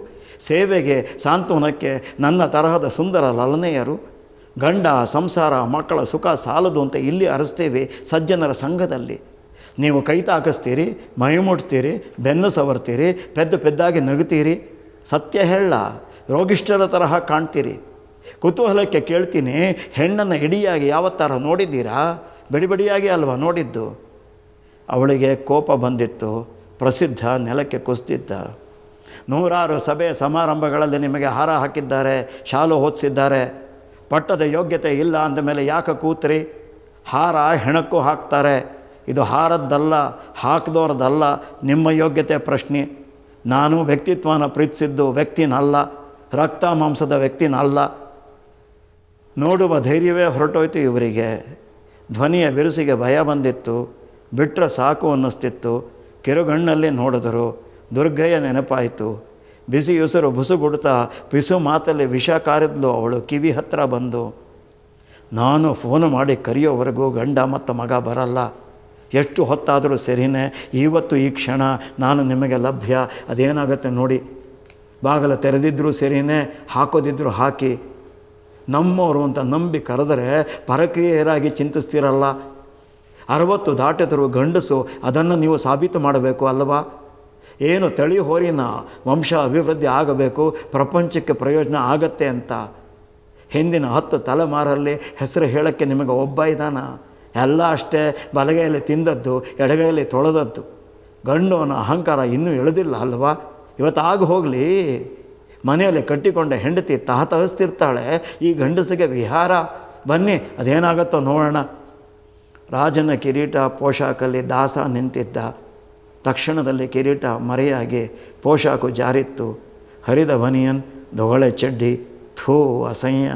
ಸೇವೆಗೆ ಸಾಂತ್ವನಕ್ಕೆ ನನ್ನ ತರಹದ ಸುಂದರ ಲಲನೆಯರು ಗಂಡ ಸಂಸಾರ ಮಕ್ಕಳ ಸುಖ ಸಾಲದು ಅಂತ ಇಲ್ಲಿ ಅರಸ್ತೇವೆ ಸಜ್ಜನರ ಸಂಘದಲ್ಲಿ ನೀವು ಕೈ ತಾಕಿಸ್ತೀರಿ ಮುಟ್ತೀರಿ ಬೆನ್ನು ಸವರ್ತೀರಿ ಪೆದ್ದು ಪೆದ್ದಾಗಿ ನಗುತ್ತೀರಿ ಸತ್ಯ ಹೇಳ ರೋಗಿಷ್ಠರ ತರಹ ಕಾಣ್ತೀರಿ ಕುತೂಹಲಕ್ಕೆ ಕೇಳ್ತೀನಿ ಹೆಣ್ಣನ್ನು ಇಡಿಯಾಗಿ ಯಾವತ್ತರ ಥರ ನೋಡಿದ್ದೀರಾ ಬಿಡಿಬಿಡಿಯಾಗಿ ಅಲ್ವಾ ನೋಡಿದ್ದು ಅವಳಿಗೆ ಕೋಪ ಬಂದಿತ್ತು ಪ್ರಸಿದ್ಧ ನೆಲಕ್ಕೆ ಕುಸಿದಿದ್ದ ನೂರಾರು ಸಭೆ ಸಮಾರಂಭಗಳಲ್ಲಿ ನಿಮಗೆ ಹಾರ ಹಾಕಿದ್ದಾರೆ ಶಾಲು ಹೊದಿಸಿದ್ದಾರೆ ಪಟ್ಟದ ಯೋಗ್ಯತೆ ಇಲ್ಲ ಅಂದಮೇಲೆ ಯಾಕೆ ಕೂತ್ರಿ ಹಾರ ಹೆಣಕ್ಕೂ ಹಾಕ್ತಾರೆ ಇದು ಹಾರದ್ದಲ್ಲ ಹಾಕಿದೋರ್ದಲ್ಲ ನಿಮ್ಮ ಯೋಗ್ಯತೆ ಪ್ರಶ್ನೆ ನಾನು ವ್ಯಕ್ತಿತ್ವನ ಪ್ರೀತಿಸಿದ್ದು ವ್ಯಕ್ತಿನಲ್ಲ ರಕ್ತ ಮಾಂಸದ ವ್ಯಕ್ತಿನಲ್ಲ ನೋಡುವ ಧೈರ್ಯವೇ ಹೊರಟೋಯ್ತು ಇವರಿಗೆ ಧ್ವನಿಯ ಬಿರುಸಿಗೆ ಭಯ ಬಂದಿತ್ತು ಬಿಟ್ಟರೆ ಸಾಕು ಅನ್ನಿಸ್ತಿತ್ತು ಕಿರುಗಣ್ಣಲ್ಲಿ ನೋಡಿದರು ದುರ್ಗಯ್ಯ ನೆನಪಾಯಿತು ಬಿಸಿ ಉಸಿರು ಬುಸುಗುಡ್ತಾ ಬಿಸು ಮಾತಲ್ಲಿ ವಿಷ ಕಾರಿದ್ಲು ಅವಳು ಕಿವಿ ಹತ್ತಿರ ಬಂದು ನಾನು ಫೋನ್ ಮಾಡಿ ಕರೆಯೋವರೆಗೂ ಗಂಡ ಮತ್ತು ಮಗ ಬರಲ್ಲ ಎಷ್ಟು ಹೊತ್ತಾದರೂ ಸರಿನೇ ಇವತ್ತು ಈ ಕ್ಷಣ ನಾನು ನಿಮಗೆ ಲಭ್ಯ ಅದೇನಾಗುತ್ತೆ ನೋಡಿ ಬಾಗಲ ತೆರೆದಿದ್ದರೂ ಸರಿನೇ ಹಾಕೋದಿದ್ದರೂ ಹಾಕಿ ನಮ್ಮವರು ಅಂತ ನಂಬಿ ಕರೆದರೆ ಪರಕೀಯರಾಗಿ ಚಿಂತಿಸ್ತಿರಲ್ಲ ಅರವತ್ತು ದಾಟದರು ಗಂಡಸು ಅದನ್ನು ನೀವು ಸಾಬೀತು ಮಾಡಬೇಕು ಅಲ್ವಾ ಏನು ತಳಿ ಹೋರಿನ ವಂಶ ಅಭಿವೃದ್ಧಿ ಆಗಬೇಕು ಪ್ರಪಂಚಕ್ಕೆ ಪ್ರಯೋಜನ ಆಗತ್ತೆ ಅಂತ ಹಿಂದಿನ ಹತ್ತು ತಲೆಮಾರಲ್ಲಿ ಹೆಸರು ಹೇಳೋಕ್ಕೆ ನಿಮಗೆ ಒಬ್ಬ ಇದ್ದಾನ ಎಲ್ಲ ಅಷ್ಟೇ ಬಲಗೈಯಲ್ಲಿ ತಿಂದದ್ದು ಎಡಗೈಯಲ್ಲಿ ತೊಳೆದದ್ದು ಗಂಡು ಅಹಂಕಾರ ಇನ್ನೂ ಎಳೆದಿಲ್ಲ ಅಲ್ವಾ ಆಗ ಹೋಗಲಿ ಮನೆಯಲ್ಲಿ ಕಟ್ಟಿಕೊಂಡ ಹೆಂಡತಿ ತಹತಹಸ್ತಿರ್ತಾಳೆ ಈ ಗಂಡಸಿಗೆ ವಿಹಾರ ಬನ್ನಿ ಅದೇನಾಗತ್ತೋ ನೋಡೋಣ ರಾಜನ ಕಿರೀಟ ಪೋಷಾಕಲ್ಲಿ ದಾಸ ನಿಂತಿದ್ದ ತಕ್ಷಣದಲ್ಲಿ ಕಿರೀಟ ಮರೆಯಾಗಿ ಪೋಷಾಕು ಜಾರಿತ್ತು ಹರಿದ ಬನಿಯನ್ ದೊಗಳೆ ಚಡ್ಡಿ ಥೂ ಅಸಹ್ಯ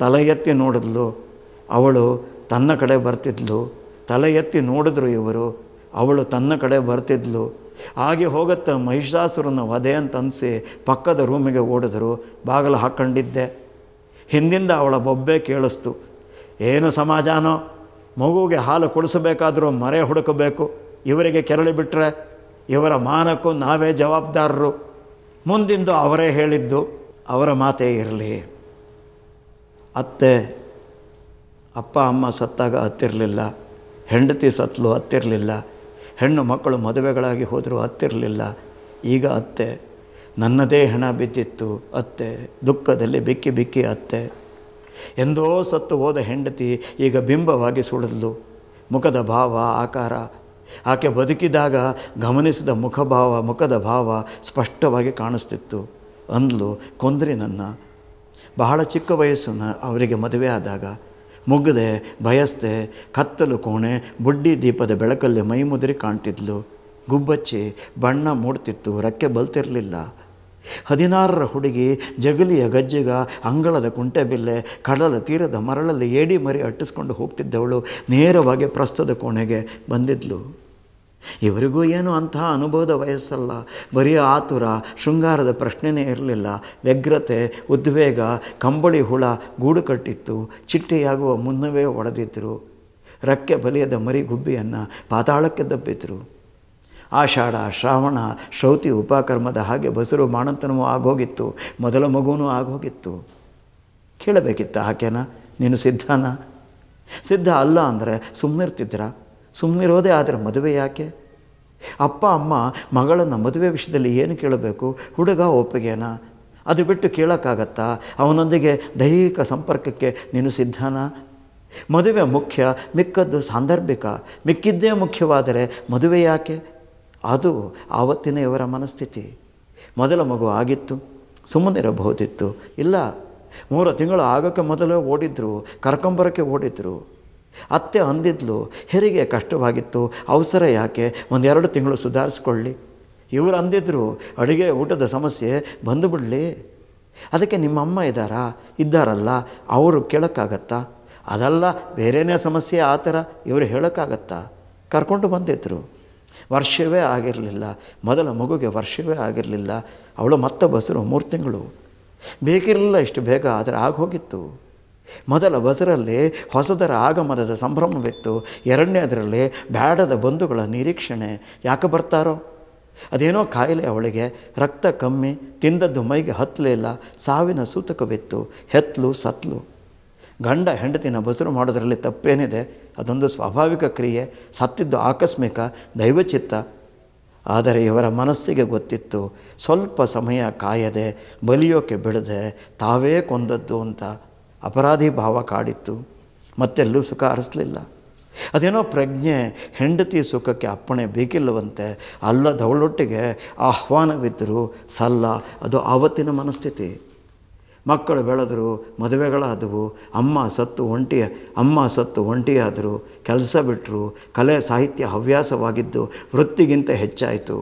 ತಲೆ ಎತ್ತಿ ನೋಡಿದ್ಲು ಅವಳು ತನ್ನ ಕಡೆ ಬರ್ತಿದ್ಲು ತಲೆ ಎತ್ತಿ ನೋಡಿದ್ರು ಇವರು ಅವಳು ತನ್ನ ಕಡೆ ಬರ್ತಿದ್ಲು ಹಾಗೆ ಹೋಗುತ್ತ ಮಹಿಷಾಸುರನ ವಧೆ ಅಂತನಿಸಿ ಪಕ್ಕದ ರೂಮಿಗೆ ಓಡಿದ್ರು ಬಾಗಿಲು ಹಾಕ್ಕೊಂಡಿದ್ದೆ ಹಿಂದಿಂದ ಅವಳ ಬೊಬ್ಬೆ ಕೇಳಿಸ್ತು ಏನು ಸಮಾಜಾನೋ ಮಗುವಿಗೆ ಹಾಲು ಕೊಡಿಸಬೇಕಾದರೂ ಮರೆ ಹುಡುಕಬೇಕು ಇವರಿಗೆ ಕೆರಳಿ ಬಿಟ್ಟರೆ ಇವರ ಮಾನಕ್ಕೂ ನಾವೇ ಜವಾಬ್ದಾರರು ಮುಂದಿಂದು ಅವರೇ ಹೇಳಿದ್ದು ಅವರ ಮಾತೇ ಇರಲಿ ಅತ್ತೆ ಅಪ್ಪ ಅಮ್ಮ ಸತ್ತಾಗ ಹತ್ತಿರಲಿಲ್ಲ ಹೆಂಡತಿ ಸತ್ತಲು ಹತ್ತಿರಲಿಲ್ಲ ಹೆಣ್ಣು ಮಕ್ಕಳು ಮದುವೆಗಳಾಗಿ ಹೋದರೂ ಹತ್ತಿರಲಿಲ್ಲ ಈಗ ಅತ್ತೆ ನನ್ನದೇ ಹೆಣ ಬಿದ್ದಿತ್ತು ಅತ್ತೆ ದುಃಖದಲ್ಲಿ ಬಿಕ್ಕಿ ಬಿಕ್ಕಿ ಅತ್ತೆ ಎಂದೋ ಸತ್ತು ಹೋದ ಹೆಂಡತಿ ಈಗ ಬಿಂಬವಾಗಿ ಸುಳಿದ್ಲು ಮುಖದ ಭಾವ ಆಕಾರ ಆಕೆ ಬದುಕಿದಾಗ ಗಮನಿಸಿದ ಮುಖಭಾವ ಮುಖದ ಭಾವ ಸ್ಪಷ್ಟವಾಗಿ ಕಾಣಿಸ್ತಿತ್ತು ಅಂದ್ಲು ಕೊಂದ್ರಿ ನನ್ನ ಬಹಳ ಚಿಕ್ಕ ವಯಸ್ಸನ್ನು ಅವರಿಗೆ ಮದುವೆ ಆದಾಗ ಮುಗ್ದೆ ಬಯಸ್ತೆ ಕತ್ತಲು ಕೋಣೆ ಬುಡ್ಡಿ ದೀಪದ ಬೆಳಕಲ್ಲಿ ಮೈ ಮುದುರಿ ಕಾಣ್ತಿದ್ಲು ಗುಬ್ಬಚ್ಚಿ ಬಣ್ಣ ಮೂಡ್ತಿತ್ತು ರಕ್ಕೆ ಬಲ್ತಿರಲಿಲ್ಲ ಹದಿನಾರರ ಹುಡುಗಿ ಜಗಲಿಯ ಗಜ್ಜಿಗ ಅಂಗಳದ ಕುಂಟೆಬಿಲ್ಲೆ ಕಡಲ ತೀರದ ಮರಳಲ್ಲಿ ಏಡಿ ಮರಿ ಅಟ್ಟಿಸ್ಕೊಂಡು ಹೋಗ್ತಿದ್ದವಳು ನೇರವಾಗಿ ಪ್ರಸ್ತುತ ಕೋಣೆಗೆ ಬಂದಿದ್ಲು ಇವರಿಗೂ ಏನು ಅಂತಹ ಅನುಭವದ ವಯಸ್ಸಲ್ಲ ಬರಿಯ ಆತುರ ಶೃಂಗಾರದ ಪ್ರಶ್ನೆನೇ ಇರಲಿಲ್ಲ ವ್ಯಗ್ರತೆ ಉದ್ವೇಗ ಕಂಬಳಿ ಹುಳ ಗೂಡು ಕಟ್ಟಿತ್ತು ಚಿಟ್ಟೆಯಾಗುವ ಮುನ್ನವೇ ಒಡೆದಿದ್ದರು ರಕ್ಕೆ ಬಲಿಯದ ಮರಿ ಗುಬ್ಬಿಯನ್ನು ಪಾತಾಳಕ್ಕೆ ದಬ್ಬಿದ್ದರು ಆಷಾಢ ಶ್ರಾವಣ ಶ್ರೌತಿ ಉಪಕರ್ಮದ ಹಾಗೆ ಬಸರು ಮಾಣಂತನವೂ ಆಗೋಗಿತ್ತು ಮೊದಲ ಮಗುವೂ ಆಗೋಗಿತ್ತು ಕೇಳಬೇಕಿತ್ತ ಆಕೆನ ನೀನು ಸಿದ್ಧನ ಸಿದ್ಧ ಅಲ್ಲ ಅಂದರೆ ಸುಮ್ಮನಿರ್ತಿದ್ರ ಸುಮ್ಮನಿರೋದೇ ಆದರೆ ಮದುವೆ ಯಾಕೆ ಅಪ್ಪ ಅಮ್ಮ ಮಗಳನ್ನು ಮದುವೆ ವಿಷಯದಲ್ಲಿ ಏನು ಕೇಳಬೇಕು ಹುಡುಗ ಒಪ್ಪಿಗೆನ ಅದು ಬಿಟ್ಟು ಕೇಳೋಕ್ಕಾಗತ್ತಾ ಅವನೊಂದಿಗೆ ದೈಹಿಕ ಸಂಪರ್ಕಕ್ಕೆ ನೀನು ಸಿದ್ಧನಾ ಮದುವೆ ಮುಖ್ಯ ಮಿಕ್ಕದ್ದು ಸಾಂದರ್ಭಿಕ ಮಿಕ್ಕಿದ್ದೇ ಮುಖ್ಯವಾದರೆ ಮದುವೆ ಯಾಕೆ ಅದು ಆವತ್ತಿನ ಇವರ ಮನಸ್ಥಿತಿ ಮೊದಲ ಮಗು ಆಗಿತ್ತು ಸುಮ್ಮನಿರಬಹುದಿತ್ತು ಇಲ್ಲ ಮೂರು ತಿಂಗಳು ಆಗೋಕ್ಕೆ ಮೊದಲೇ ಓಡಿದ್ರು ಕರ್ಕೊಂಬರೋಕ್ಕೆ ಓಡಿದ್ರು ಅತ್ತೆ ಅಂದಿದ್ಲು ಹೆರಿಗೆ ಕಷ್ಟವಾಗಿತ್ತು ಅವಸರ ಯಾಕೆ ಒಂದೆರಡು ತಿಂಗಳು ಸುಧಾರಿಸ್ಕೊಳ್ಳಿ ಇವರು ಅಂದಿದ್ರು ಅಡುಗೆ ಊಟದ ಸಮಸ್ಯೆ ಬಂದುಬಿಡಲಿ ಅದಕ್ಕೆ ನಿಮ್ಮಮ್ಮ ಇದ್ದಾರಾ ಇದ್ದಾರಲ್ಲ ಅವರು ಕೇಳೋಕ್ಕಾಗತ್ತಾ ಅದಲ್ಲ ಬೇರೆನೇ ಸಮಸ್ಯೆ ಆ ಥರ ಇವರು ಹೇಳೋಕ್ಕಾಗತ್ತಾ ಕರ್ಕೊಂಡು ಬಂದಿದ್ರು ವರ್ಷವೇ ಆಗಿರಲಿಲ್ಲ ಮೊದಲ ಮಗುಗೆ ವರ್ಷವೇ ಆಗಿರಲಿಲ್ಲ ಅವಳು ಮತ್ತೆ ಬಸರು ಮೂರು ತಿಂಗಳು ಬೇಕಿರಲಿಲ್ಲ ಇಷ್ಟು ಬೇಗ ಆದರೆ ಆಗೋಗಿತ್ತು ಮೊದಲ ಬಸರಲ್ಲಿ ಹೊಸದರ ಆಗಮನದ ಸಂಭ್ರಮವಿತ್ತು ಎರಡನೇದರಲ್ಲಿ ಬ್ಯಾಡದ ಬಂಧುಗಳ ನಿರೀಕ್ಷಣೆ ಯಾಕೆ ಬರ್ತಾರೋ ಅದೇನೋ ಕಾಯಿಲೆ ಅವಳಿಗೆ ರಕ್ತ ಕಮ್ಮಿ ತಿಂದದ್ದು ಮೈಗೆ ಹತ್ತಲಿಲ್ಲ ಸಾವಿನ ಸೂತಕವಿತ್ತು ಹೆತ್ತಲು ಸತ್ಲು ಗಂಡ ಹೆಂಡತಿನ ಬಸರು ಮಾಡೋದರಲ್ಲಿ ತಪ್ಪೇನಿದೆ ಅದೊಂದು ಸ್ವಾಭಾವಿಕ ಕ್ರಿಯೆ ಸತ್ತಿದ್ದು ಆಕಸ್ಮಿಕ ದೈವಚಿತ್ತ ಆದರೆ ಇವರ ಮನಸ್ಸಿಗೆ ಗೊತ್ತಿತ್ತು ಸ್ವಲ್ಪ ಸಮಯ ಕಾಯದೆ ಬಲಿಯೋಕೆ ಬಿಡದೆ ತಾವೇ ಕೊಂದದ್ದು ಅಂತ ಅಪರಾಧಿ ಭಾವ ಕಾಡಿತ್ತು ಮತ್ತೆಲ್ಲೂ ಸುಖ ಅರಸಲಿಲ್ಲ ಅದೇನೋ ಪ್ರಜ್ಞೆ ಹೆಂಡತಿ ಸುಖಕ್ಕೆ ಅಪ್ಪಣೆ ಬೇಕಿಲ್ಲವಂತೆ ಅಲ್ಲದವಳೊಟ್ಟಿಗೆ ಆಹ್ವಾನವಿದ್ದರೂ ಸಲ್ಲ ಅದು ಆವತ್ತಿನ ಮನಸ್ಥಿತಿ ಮಕ್ಕಳು ಬೆಳೆದರು ಮದುವೆಗಳಾದವು ಅಮ್ಮ ಸತ್ತು ಒಂಟಿಯ ಅಮ್ಮ ಸತ್ತು ಒಂಟಿಯಾದರು ಕೆಲಸ ಬಿಟ್ಟರು ಕಲೆ ಸಾಹಿತ್ಯ ಹವ್ಯಾಸವಾಗಿದ್ದು ವೃತ್ತಿಗಿಂತ ಹೆಚ್ಚಾಯಿತು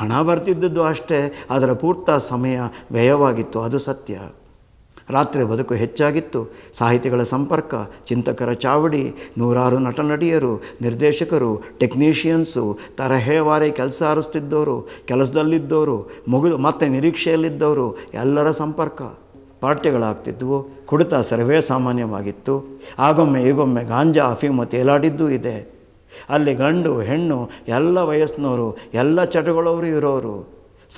ಹಣ ಬರ್ತಿದ್ದದ್ದು ಅಷ್ಟೇ ಅದರ ಪೂರ್ತ ಸಮಯ ವ್ಯಯವಾಗಿತ್ತು ಅದು ಸತ್ಯ ರಾತ್ರಿ ಬದುಕು ಹೆಚ್ಚಾಗಿತ್ತು ಸಾಹಿತಿಗಳ ಸಂಪರ್ಕ ಚಿಂತಕರ ಚಾವಡಿ ನೂರಾರು ನಟನಟಿಯರು ನಿರ್ದೇಶಕರು ಟೆಕ್ನೀಷಿಯನ್ಸು ತರಹೇವಾರಿ ಕೆಲಸ ಆರಿಸ್ತಿದ್ದವರು ಕೆಲಸದಲ್ಲಿದ್ದವರು ಮುಗಿದು ಮತ್ತೆ ನಿರೀಕ್ಷೆಯಲ್ಲಿದ್ದವರು ಎಲ್ಲರ ಸಂಪರ್ಕ ಪಾರ್ಟಿಗಳಾಗ್ತಿದ್ವು ಕುಡಿತ ಸರ್ವೇ ಸಾಮಾನ್ಯವಾಗಿತ್ತು ಆಗೊಮ್ಮೆ ಈಗೊಮ್ಮೆ ಗಾಂಜಾ ಅಫೀಮು ತೇಲಾಡಿದ್ದೂ ಇದೆ ಅಲ್ಲಿ ಗಂಡು ಹೆಣ್ಣು ಎಲ್ಲ ವಯಸ್ಸಿನವರು ಎಲ್ಲ ಚಟಗಳವರು ಇರೋರು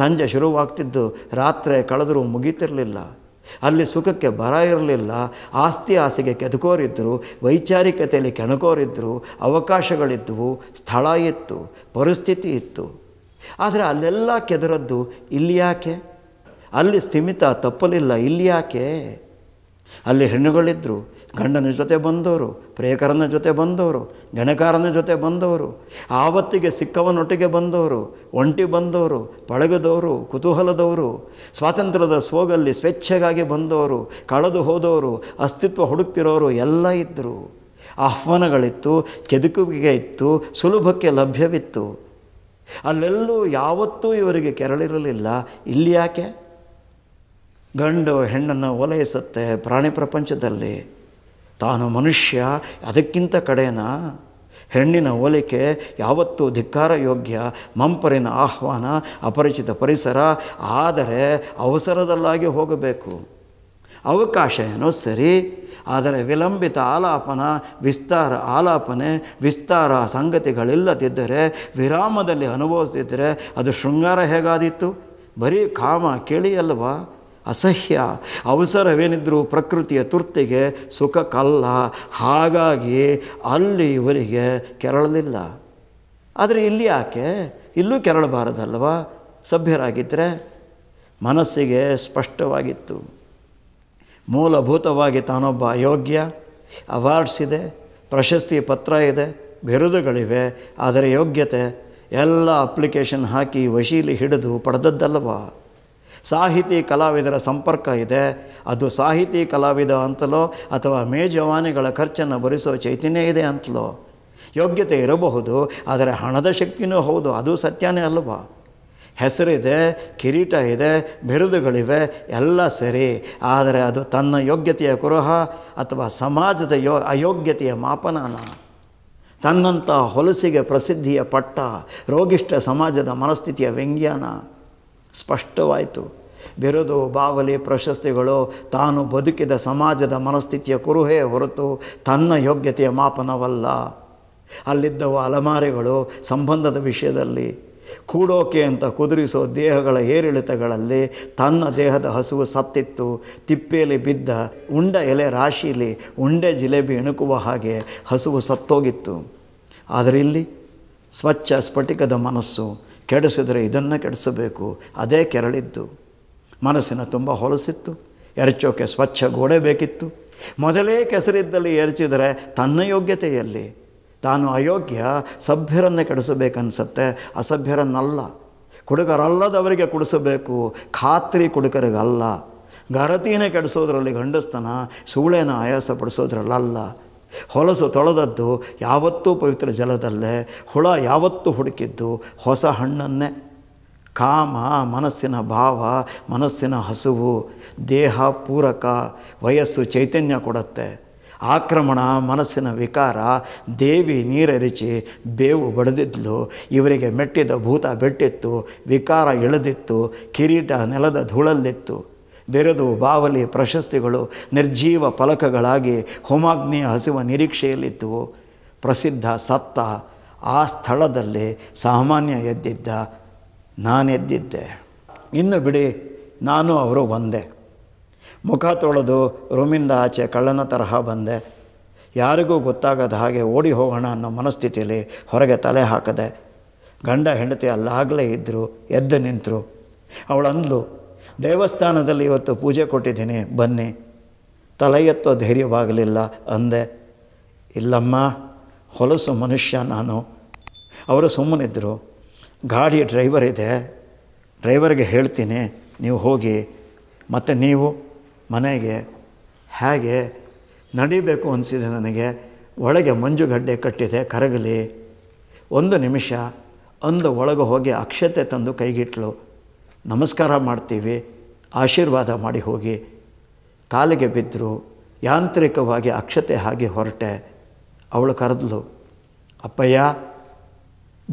ಸಂಜೆ ಶುರುವಾಗ್ತಿದ್ದು ರಾತ್ರಿ ಕಳೆದರೂ ಮುಗೀತಿರಲಿಲ್ಲ ಅಲ್ಲಿ ಸುಖಕ್ಕೆ ಬರ ಇರಲಿಲ್ಲ ಆಸ್ತಿ ಆಸೆಗೆ ಕೆದಕೋರಿದ್ದರು ವೈಚಾರಿಕತೆಯಲ್ಲಿ ಕೆಣಕೋರಿದ್ದರು ಅವಕಾಶಗಳಿದ್ದವು ಸ್ಥಳ ಇತ್ತು ಪರಿಸ್ಥಿತಿ ಇತ್ತು ಆದರೆ ಅಲ್ಲೆಲ್ಲ ಕೆದರದ್ದು ಇಲ್ಲಿ ಯಾಕೆ ಅಲ್ಲಿ ಸ್ಥಿಮಿತ ತಪ್ಪಲಿಲ್ಲ ಇಲ್ಲಿ ಯಾಕೆ ಅಲ್ಲಿ ಹೆಣ್ಣುಗಳಿದ್ದರು ಗಂಡನ ಜೊತೆ ಬಂದವರು ಪ್ರೇಕರನ ಜೊತೆ ಬಂದವರು ಗಣಕಾರನ ಜೊತೆ ಬಂದವರು ಆವತ್ತಿಗೆ ಸಿಕ್ಕವನೊಟ್ಟಿಗೆ ಬಂದವರು ಒಂಟಿ ಬಂದವರು ಪಳಗದವರು ಕುತೂಹಲದವರು ಸ್ವಾತಂತ್ರ್ಯದ ಸೋಗಲ್ಲಿ ಸ್ವೇಚ್ಛೆಗಾಗಿ ಬಂದವರು ಕಳೆದು ಹೋದವರು ಅಸ್ತಿತ್ವ ಹುಡುಕ್ತಿರೋರು ಎಲ್ಲ ಇದ್ದರು ಆಹ್ವಾನಗಳಿತ್ತು ಕೆದುಕುವಿಗೆ ಇತ್ತು ಸುಲಭಕ್ಕೆ ಲಭ್ಯವಿತ್ತು ಅಲ್ಲೆಲ್ಲೂ ಯಾವತ್ತೂ ಇವರಿಗೆ ಕೆರಳಿರಲಿಲ್ಲ ಇಲ್ಲಿ ಯಾಕೆ ಗಂಡು ಹೆಣ್ಣನ್ನು ಒಲೈಸುತ್ತೆ ಪ್ರಾಣಿ ಪ್ರಪಂಚದಲ್ಲಿ ತಾನು ಮನುಷ್ಯ ಅದಕ್ಕಿಂತ ಕಡೆನ ಹೆಣ್ಣಿನ ಒಲಿಕೆ ಯಾವತ್ತೂ ಧಿಕ್ಕಾರ ಯೋಗ್ಯ ಮಂಪರಿನ ಆಹ್ವಾನ ಅಪರಿಚಿತ ಪರಿಸರ ಆದರೆ ಅವಸರದಲ್ಲಾಗಿ ಹೋಗಬೇಕು ಅವಕಾಶ ಏನೋ ಸರಿ ಆದರೆ ವಿಲಂಬಿತ ಆಲಾಪನ ವಿಸ್ತಾರ ಆಲಾಪನೆ ವಿಸ್ತಾರ ಸಂಗತಿಗಳಿಲ್ಲದಿದ್ದರೆ ವಿರಾಮದಲ್ಲಿ ಅನುಭವಿಸುತ್ತಿದ್ದರೆ ಅದು ಶೃಂಗಾರ ಹೇಗಾದಿತ್ತು ಬರೀ ಕಾಮ ಕೇಳಿ ಅಲ್ವಾ ಅಸಹ್ಯ ಅವಸರವೇನಿದ್ರೂ ಪ್ರಕೃತಿಯ ತುರ್ತಿಗೆ ಸುಖಕ್ಕಲ್ಲ ಹಾಗಾಗಿ ಅಲ್ಲಿ ಇವರಿಗೆ ಕೆರಳಲಿಲ್ಲ ಆದರೆ ಇಲ್ಲಿ ಯಾಕೆ ಇಲ್ಲೂ ಕೆರಳಬಾರದಲ್ವ ಸಭ್ಯರಾಗಿದ್ದರೆ ಮನಸ್ಸಿಗೆ ಸ್ಪಷ್ಟವಾಗಿತ್ತು ಮೂಲಭೂತವಾಗಿ ತಾನೊಬ್ಬ ಅಯೋಗ್ಯ ಅವಾರ್ಡ್ಸ್ ಇದೆ ಪ್ರಶಸ್ತಿ ಪತ್ರ ಇದೆ ಬಿರುದುಗಳಿವೆ ಆದರೆ ಯೋಗ್ಯತೆ ಎಲ್ಲ ಅಪ್ಲಿಕೇಶನ್ ಹಾಕಿ ವಶೀಲಿ ಹಿಡಿದು ಪಡೆದದ್ದಲ್ವ ಸಾಹಿತಿ ಕಲಾವಿದರ ಸಂಪರ್ಕ ಇದೆ ಅದು ಸಾಹಿತಿ ಕಲಾವಿದ ಅಂತಲೋ ಅಥವಾ ಮೇಜವಾನಿಗಳ ಖರ್ಚನ್ನು ಭರಿಸೋ ಚೈತನ್ಯ ಇದೆ ಅಂತಲೋ ಯೋಗ್ಯತೆ ಇರಬಹುದು ಆದರೆ ಹಣದ ಶಕ್ತಿನೂ ಹೌದು ಅದು ಸತ್ಯನೇ ಅಲ್ವಾ ಹೆಸರಿದೆ ಕಿರೀಟ ಇದೆ ಬಿರುದುಗಳಿವೆ ಎಲ್ಲ ಸರಿ ಆದರೆ ಅದು ತನ್ನ ಯೋಗ್ಯತೆಯ ಕುರುಹ ಅಥವಾ ಸಮಾಜದ ಯೋ ಅಯೋಗ್ಯತೆಯ ಮಾಪನನ ತನ್ನಂಥ ಹೊಲಸಿಗೆ ಪ್ರಸಿದ್ಧಿಯ ಪಟ್ಟ ರೋಗಿಷ್ಠ ಸಮಾಜದ ಮನಸ್ಥಿತಿಯ ವ್ಯಂಗ್ಯಾನ ಸ್ಪಷ್ಟವಾಯಿತು ಬೆರೆದು ಬಾವಲಿ ಪ್ರಶಸ್ತಿಗಳು ತಾನು ಬದುಕಿದ ಸಮಾಜದ ಮನಸ್ಥಿತಿಯ ಕುರುಹೇ ಹೊರತು ತನ್ನ ಯೋಗ್ಯತೆಯ ಮಾಪನವಲ್ಲ ಅಲ್ಲಿದ್ದವು ಅಲಮಾರಿಗಳು ಸಂಬಂಧದ ವಿಷಯದಲ್ಲಿ ಕೂಡೋಕೆ ಅಂತ ಕುದುರಿಸೋ ದೇಹಗಳ ಏರಿಳಿತಗಳಲ್ಲಿ ತನ್ನ ದೇಹದ ಹಸುವು ಸತ್ತಿತ್ತು ತಿಪ್ಪೆಯಲ್ಲಿ ಬಿದ್ದ ಉಂಡ ಎಲೆ ರಾಶಿಲಿ ಉಂಡೆ ಜಿಲೇಬಿ ಇಣುಕುವ ಹಾಗೆ ಹಸುವು ಸತ್ತೋಗಿತ್ತು ಆದರೆ ಇಲ್ಲಿ ಸ್ವಚ್ಛ ಸ್ಫಟಿಕದ ಮನಸ್ಸು ಕೆಡಿಸಿದರೆ ಇದನ್ನು ಕೆಡಿಸಬೇಕು ಅದೇ ಕೆರಳಿದ್ದು ಮನಸ್ಸಿನ ತುಂಬ ಹೊಲಸಿತ್ತು ಎರಚೋಕೆ ಸ್ವಚ್ಛ ಗೋಡೆ ಬೇಕಿತ್ತು ಮೊದಲೇ ಕೆಸರಿದ್ದಲ್ಲಿ ಎರಚಿದರೆ ತನ್ನ ಯೋಗ್ಯತೆಯಲ್ಲಿ ತಾನು ಅಯೋಗ್ಯ ಸಭ್ಯರನ್ನೇ ಕೆಡಿಸಬೇಕನ್ಸತ್ತೆ ಅಸಭ್ಯರನ್ನಲ್ಲ ಕುಡುಕರಲ್ಲದವರಿಗೆ ಕುಡಿಸಬೇಕು ಖಾತ್ರಿ ಕುಡುಕರಿಗಲ್ಲ ಗರತಿನೇ ಕೆಡಿಸೋದ್ರಲ್ಲಿ ಗಂಡಸ್ತನ ಸೂಳೆನ ಪಡಿಸೋದ್ರಲ್ಲ ಹೊಲಸು ತೊಳೆದದ್ದು ಯಾವತ್ತೂ ಪವಿತ್ರ ಜಲದಲ್ಲೇ ಹುಳ ಯಾವತ್ತೂ ಹುಡುಕಿದ್ದು ಹೊಸ ಹಣ್ಣನ್ನೇ ಕಾಮ ಮನಸ್ಸಿನ ಭಾವ ಮನಸ್ಸಿನ ಹಸುವು ದೇಹ ಪೂರಕ ವಯಸ್ಸು ಚೈತನ್ಯ ಕೊಡುತ್ತೆ ಆಕ್ರಮಣ ಮನಸ್ಸಿನ ವಿಕಾರ ದೇವಿ ನೀರೆರಿಚಿ ಬೇವು ಬಡಿದಿದ್ಲು ಇವರಿಗೆ ಮೆಟ್ಟಿದ ಭೂತ ಬೆಟ್ಟಿತ್ತು ವಿಕಾರ ಎಳೆದಿತ್ತು ಕಿರೀಟ ನೆಲದ ಧೂಳಲ್ಲಿತ್ತು ಬೆರೆದು ಬಾವಲಿ ಪ್ರಶಸ್ತಿಗಳು ನಿರ್ಜೀವ ಫಲಕಗಳಾಗಿ ಹೋಮಾಗ್ನಿಯ ಹಸಿವ ನಿರೀಕ್ಷೆಯಲ್ಲಿದ್ದವು ಪ್ರಸಿದ್ಧ ಸತ್ತ ಆ ಸ್ಥಳದಲ್ಲಿ ಸಾಮಾನ್ಯ ಎದ್ದಿದ್ದ ನಾನೆದ್ದಿದ್ದೆ ಇನ್ನು ಬಿಡಿ ನಾನು ಅವರು ಒಂದೇ ಮುಖ ತೊಳೆದು ರೂಮಿಂದ ಆಚೆ ಕಳ್ಳನ ತರಹ ಬಂದೆ ಯಾರಿಗೂ ಗೊತ್ತಾಗದ ಹಾಗೆ ಓಡಿ ಹೋಗೋಣ ಅನ್ನೋ ಮನಸ್ಥಿತಿಯಲ್ಲಿ ಹೊರಗೆ ತಲೆ ಹಾಕದೆ ಗಂಡ ಹೆಂಡತಿ ಅಲ್ಲಾಗಲೇ ಇದ್ದರು ಎದ್ದು ನಿಂತರು ಅವಳಂದ್ಲು ದೇವಸ್ಥಾನದಲ್ಲಿ ಇವತ್ತು ಪೂಜೆ ಕೊಟ್ಟಿದ್ದೀನಿ ಬನ್ನಿ ತಲೆ ಎತ್ತೋ ಧೈರ್ಯವಾಗಲಿಲ್ಲ ಅಂದೆ ಇಲ್ಲಮ್ಮ ಹೊಲಸು ಮನುಷ್ಯ ನಾನು ಅವರು ಸುಮ್ಮನಿದ್ದರು ಗಾಡಿ ಡ್ರೈವರ್ ಇದೆ ಡ್ರೈವರ್ಗೆ ಹೇಳ್ತೀನಿ ನೀವು ಹೋಗಿ ಮತ್ತು ನೀವು ಮನೆಗೆ ಹೇಗೆ ನಡಿಬೇಕು ಅನಿಸಿದೆ ನನಗೆ ಒಳಗೆ ಮಂಜುಗಡ್ಡೆ ಕಟ್ಟಿದೆ ಕರಗಲಿ ಒಂದು ನಿಮಿಷ ಅಂದು ಒಳಗೆ ಹೋಗಿ ಅಕ್ಷತೆ ತಂದು ಕೈಗಿಟ್ಲು ನಮಸ್ಕಾರ ಮಾಡ್ತೀವಿ ಆಶೀರ್ವಾದ ಮಾಡಿ ಹೋಗಿ ಕಾಲಿಗೆ ಬಿದ್ದರು ಯಾಂತ್ರಿಕವಾಗಿ ಅಕ್ಷತೆ ಹಾಗೆ ಹೊರಟೆ ಅವಳು ಕರೆದ್ಲು ಅಪ್ಪಯ್ಯ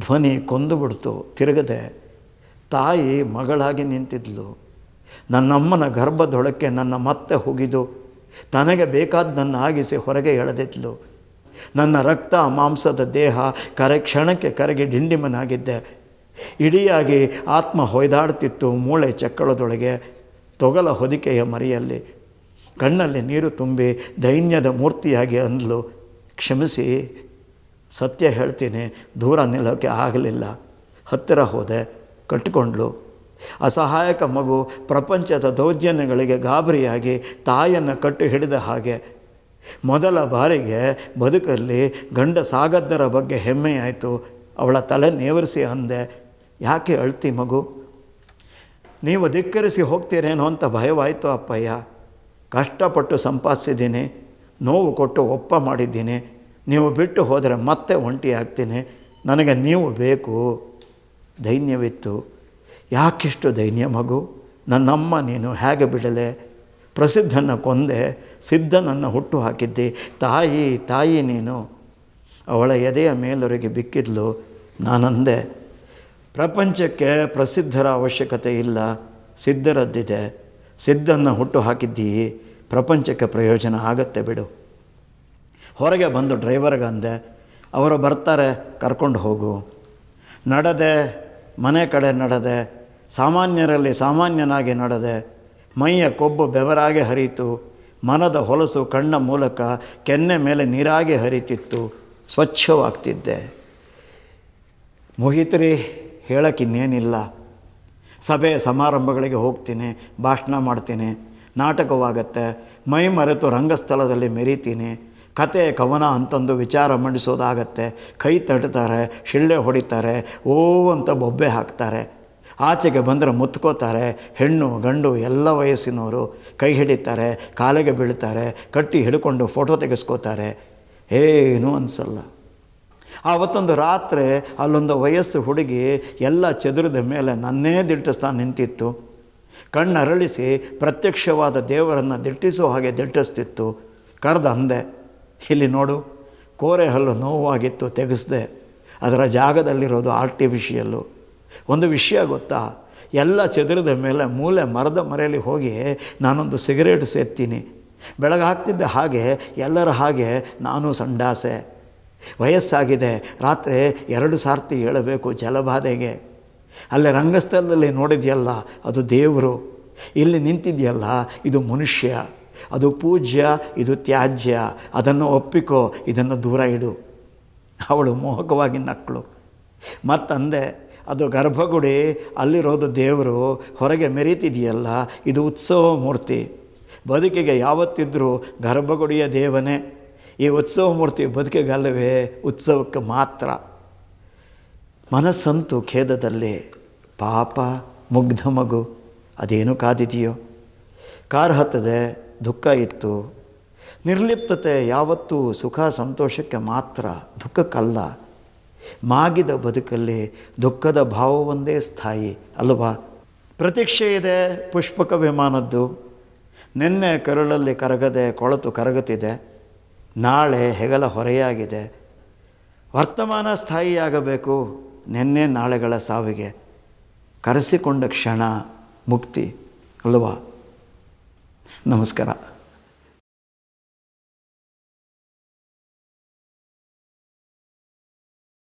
ಧ್ವನಿ ಕೊಂದು ತಿರುಗದೆ ತಾಯಿ ಮಗಳಾಗಿ ನಿಂತಿದ್ಲು ನನ್ನಮ್ಮನ ಗರ್ಭದೊಳಕ್ಕೆ ನನ್ನ ಮತ್ತೆ ಹೋಗಿದು ತನಗೆ ನನ್ನ ಆಗಿಸಿ ಹೊರಗೆ ಎಳೆದಿದ್ಲು ನನ್ನ ರಕ್ತ ಮಾಂಸದ ದೇಹ ಕರೆ ಕ್ಷಣಕ್ಕೆ ಕರೆಗೆ ಡಿಂಡಿಮನಾಗಿದ್ದೆ ಇಡಿಯಾಗಿ ಆತ್ಮ ಹೊಯ್ದಾಡ್ತಿತ್ತು ಮೂಳೆ ಚಕ್ಕಳದೊಳಗೆ ತೊಗಲ ಹೊದಿಕೆಯ ಮರಿಯಲ್ಲಿ ಕಣ್ಣಲ್ಲಿ ನೀರು ತುಂಬಿ ದೈನ್ಯದ ಮೂರ್ತಿಯಾಗಿ ಅಂದಲು ಕ್ಷಮಿಸಿ ಸತ್ಯ ಹೇಳ್ತೀನಿ ದೂರ ನಿಲ್ಲೋಕೆ ಆಗಲಿಲ್ಲ ಹತ್ತಿರ ಹೋದೆ ಕಟ್ಟಿಕೊಂಡ್ಳು ಅಸಹಾಯಕ ಮಗು ಪ್ರಪಂಚದ ದೌರ್ಜನ್ಯಗಳಿಗೆ ಗಾಬರಿಯಾಗಿ ತಾಯನ್ನು ಕಟ್ಟು ಹಿಡಿದ ಹಾಗೆ ಮೊದಲ ಬಾರಿಗೆ ಬದುಕಲ್ಲಿ ಗಂಡ ಸಾಗದ್ದರ ಬಗ್ಗೆ ಹೆಮ್ಮೆಯಾಯಿತು ಅವಳ ತಲೆ ನೇವರಿಸಿ ಅಂದೆ ಯಾಕೆ ಅಳ್ತಿ ಮಗು ನೀವು ಧಿಕ್ಕರಿಸಿ ಹೋಗ್ತೀರೇನೋ ಅಂತ ಭಯವಾಯಿತು ಅಪ್ಪಯ್ಯ ಕಷ್ಟಪಟ್ಟು ಸಂಪಾದಿಸಿದ್ದೀನಿ ನೋವು ಕೊಟ್ಟು ಒಪ್ಪ ಮಾಡಿದ್ದೀನಿ ನೀವು ಬಿಟ್ಟು ಹೋದರೆ ಮತ್ತೆ ಒಂಟಿ ಆಗ್ತೀನಿ ನನಗೆ ನೀವು ಬೇಕು ಧೈನ್ಯವಿತ್ತು ಯಾಕಿಷ್ಟು ದೈನ್ಯ ಮಗು ನನ್ನಮ್ಮ ನೀನು ಹೇಗೆ ಬಿಡಲೆ ಪ್ರಸಿದ್ಧನ ಕೊಂದೆ ಸಿದ್ಧನನ್ನು ಹುಟ್ಟು ಹಾಕಿದ್ದಿ ತಾಯಿ ತಾಯಿ ನೀನು ಅವಳ ಎದೆಯ ಮೇಲೊರಿಗೆ ಬಿಕ್ಕಿದ್ಲು ನಾನಂದೆ ಪ್ರಪಂಚಕ್ಕೆ ಪ್ರಸಿದ್ಧರ ಅವಶ್ಯಕತೆ ಇಲ್ಲ ಸಿದ್ಧರದ್ದಿದೆ ಸಿದ್ಧನ್ನು ಹುಟ್ಟು ಹಾಕಿದ್ದೀ ಪ್ರಪಂಚಕ್ಕೆ ಪ್ರಯೋಜನ ಆಗತ್ತೆ ಬಿಡು ಹೊರಗೆ ಬಂದು ಡ್ರೈವರ್ಗಂದೆ ಅವರು ಬರ್ತಾರೆ ಕರ್ಕೊಂಡು ಹೋಗು ನಡೆದೆ ಮನೆ ಕಡೆ ನಡೆದೆ ಸಾಮಾನ್ಯರಲ್ಲಿ ಸಾಮಾನ್ಯನಾಗಿ ನಡೆದೆ ಮೈಯ ಕೊಬ್ಬು ಬೆವರಾಗೆ ಹರಿಯಿತು ಮನದ ಹೊಲಸು ಕಣ್ಣ ಮೂಲಕ ಕೆನ್ನೆ ಮೇಲೆ ನೀರಾಗೆ ಹರಿತಿತ್ತು ಸ್ವಚ್ಛವಾಗ್ತಿದ್ದೆ ಮುಗಿತ್ರಿ ಹೇಳಕ್ಕೆ ಇನ್ನೇನಿಲ್ಲ ಸಭೆ ಸಮಾರಂಭಗಳಿಗೆ ಹೋಗ್ತೀನಿ ಭಾಷಣ ಮಾಡ್ತೀನಿ ನಾಟಕವಾಗತ್ತೆ ಮೈ ಮರೆತು ರಂಗಸ್ಥಳದಲ್ಲಿ ಮೆರಿತೀನಿ ಕತೆ ಕವನ ಅಂತಂದು ವಿಚಾರ ಮಂಡಿಸೋದಾಗತ್ತೆ ಕೈ ತಟ್ತಾರೆ ಶಿಳ್ಳೆ ಹೊಡಿತಾರೆ ಓ ಅಂತ ಬೊಬ್ಬೆ ಹಾಕ್ತಾರೆ ಆಚೆಗೆ ಬಂದರೆ ಮುತ್ಕೋತಾರೆ ಹೆಣ್ಣು ಗಂಡು ಎಲ್ಲ ವಯಸ್ಸಿನವರು ಕೈ ಹಿಡಿತಾರೆ ಕಾಲಿಗೆ ಬೀಳ್ತಾರೆ ಕಟ್ಟಿ ಹಿಡ್ಕೊಂಡು ಫೋಟೋ ತೆಗೆಸ್ಕೋತಾರೆ ಏನೂ ಅನಿಸಲ್ಲ ಆವತ್ತೊಂದು ರಾತ್ರಿ ಅಲ್ಲೊಂದು ವಯಸ್ಸು ಹುಡುಗಿ ಎಲ್ಲ ಚದುರಿದ ಮೇಲೆ ನನ್ನೇ ದಿಟ್ಟಿಸ್ತಾ ನಿಂತಿತ್ತು ಕಣ್ಣರಳಿಸಿ ಪ್ರತ್ಯಕ್ಷವಾದ ದೇವರನ್ನು ದಿಟ್ಟಿಸೋ ಹಾಗೆ ದಿಟ್ಟಿಸ್ತಿತ್ತು ಕರೆದ ಅಂದೆ ಇಲ್ಲಿ ನೋಡು ಕೋರೆ ಹಲ್ಲು ನೋವಾಗಿತ್ತು ತೆಗೆಸ್ದೆ ಅದರ ಜಾಗದಲ್ಲಿರೋದು ಆರ್ಟಿಫಿಷಿಯಲ್ಲು ಒಂದು ವಿಷಯ ಗೊತ್ತಾ ಎಲ್ಲ ಚದುರಿದ ಮೇಲೆ ಮೂಲೆ ಮರದ ಮರೆಯಲ್ಲಿ ಹೋಗಿ ನಾನೊಂದು ಸಿಗರೇಟ್ ಸೇರ್ತೀನಿ ಬೆಳಗಾಗ್ತಿದ್ದ ಹಾಗೆ ಎಲ್ಲರ ಹಾಗೆ ನಾನು ಸಂಡಾಸೆ ವಯಸ್ಸಾಗಿದೆ ರಾತ್ರಿ ಎರಡು ಸಾರ್ತಿ ಹೇಳಬೇಕು ಜಲಬಾಧೆಗೆ ಅಲ್ಲೇ ರಂಗಸ್ಥಳದಲ್ಲಿ ನೋಡಿದೆಯಲ್ಲ ಅದು ದೇವರು ಇಲ್ಲಿ ನಿಂತಿದೆಯಲ್ಲ ಇದು ಮನುಷ್ಯ ಅದು ಪೂಜ್ಯ ಇದು ತ್ಯಾಜ್ಯ ಅದನ್ನು ಒಪ್ಪಿಕೋ ಇದನ್ನು ದೂರ ಇಡು ಅವಳು ಮೋಹಕವಾಗಿ ನಕ್ಕಳು ಮತ್ತಂದೆ ಅದು ಗರ್ಭಗುಡಿ ಅಲ್ಲಿರೋದು ದೇವರು ಹೊರಗೆ ಮೆರೀತಿದೆಯಲ್ಲ ಇದು ಉತ್ಸವ ಮೂರ್ತಿ ಬದುಕಿಗೆ ಯಾವತ್ತಿದ್ರೂ ಗರ್ಭಗುಡಿಯ ದೇವನೇ ಈ ಉತ್ಸವ ಮೂರ್ತಿ ಬದುಕಿಗಲ್ಲವೇ ಉತ್ಸವಕ್ಕೆ ಮಾತ್ರ ಮನಸ್ಸಂತೂ ಖೇದದಲ್ಲಿ ಪಾಪ ಮುಗ್ಧ ಮಗು ಅದೇನು ಕಾದಿದೆಯೋ ಕಾರ್ ಹತ್ತದೆ ದುಃಖ ಇತ್ತು ನಿರ್ಲಿಪ್ತತೆ ಯಾವತ್ತೂ ಸುಖ ಸಂತೋಷಕ್ಕೆ ಮಾತ್ರ ದುಃಖಕ್ಕಲ್ಲ ಮಾಗಿದ ಬದುಕಲ್ಲಿ ದುಃಖದ ಭಾವವೊಂದೇ ಸ್ಥಾಯಿ ಅಲ್ವಾ ಪ್ರತೀಕ್ಷೆ ಇದೆ ಪುಷ್ಪಕ ವಿಮಾನದ್ದು ನಿನ್ನೆ ಕರುಳಲ್ಲಿ ಕರಗದೆ ಕೊಳತು ಕರಗುತ್ತಿದೆ ನಾಳೆ ಹೆಗಲ ಹೊರೆಯಾಗಿದೆ ವರ್ತಮಾನ ಸ್ಥಾಯಿಯಾಗಬೇಕು ನಿನ್ನೆ ನಾಳೆಗಳ ಸಾವಿಗೆ ಕರೆಸಿಕೊಂಡ ಕ್ಷಣ ಮುಕ್ತಿ ಅಲ್ವಾ ನಮಸ್ಕಾರ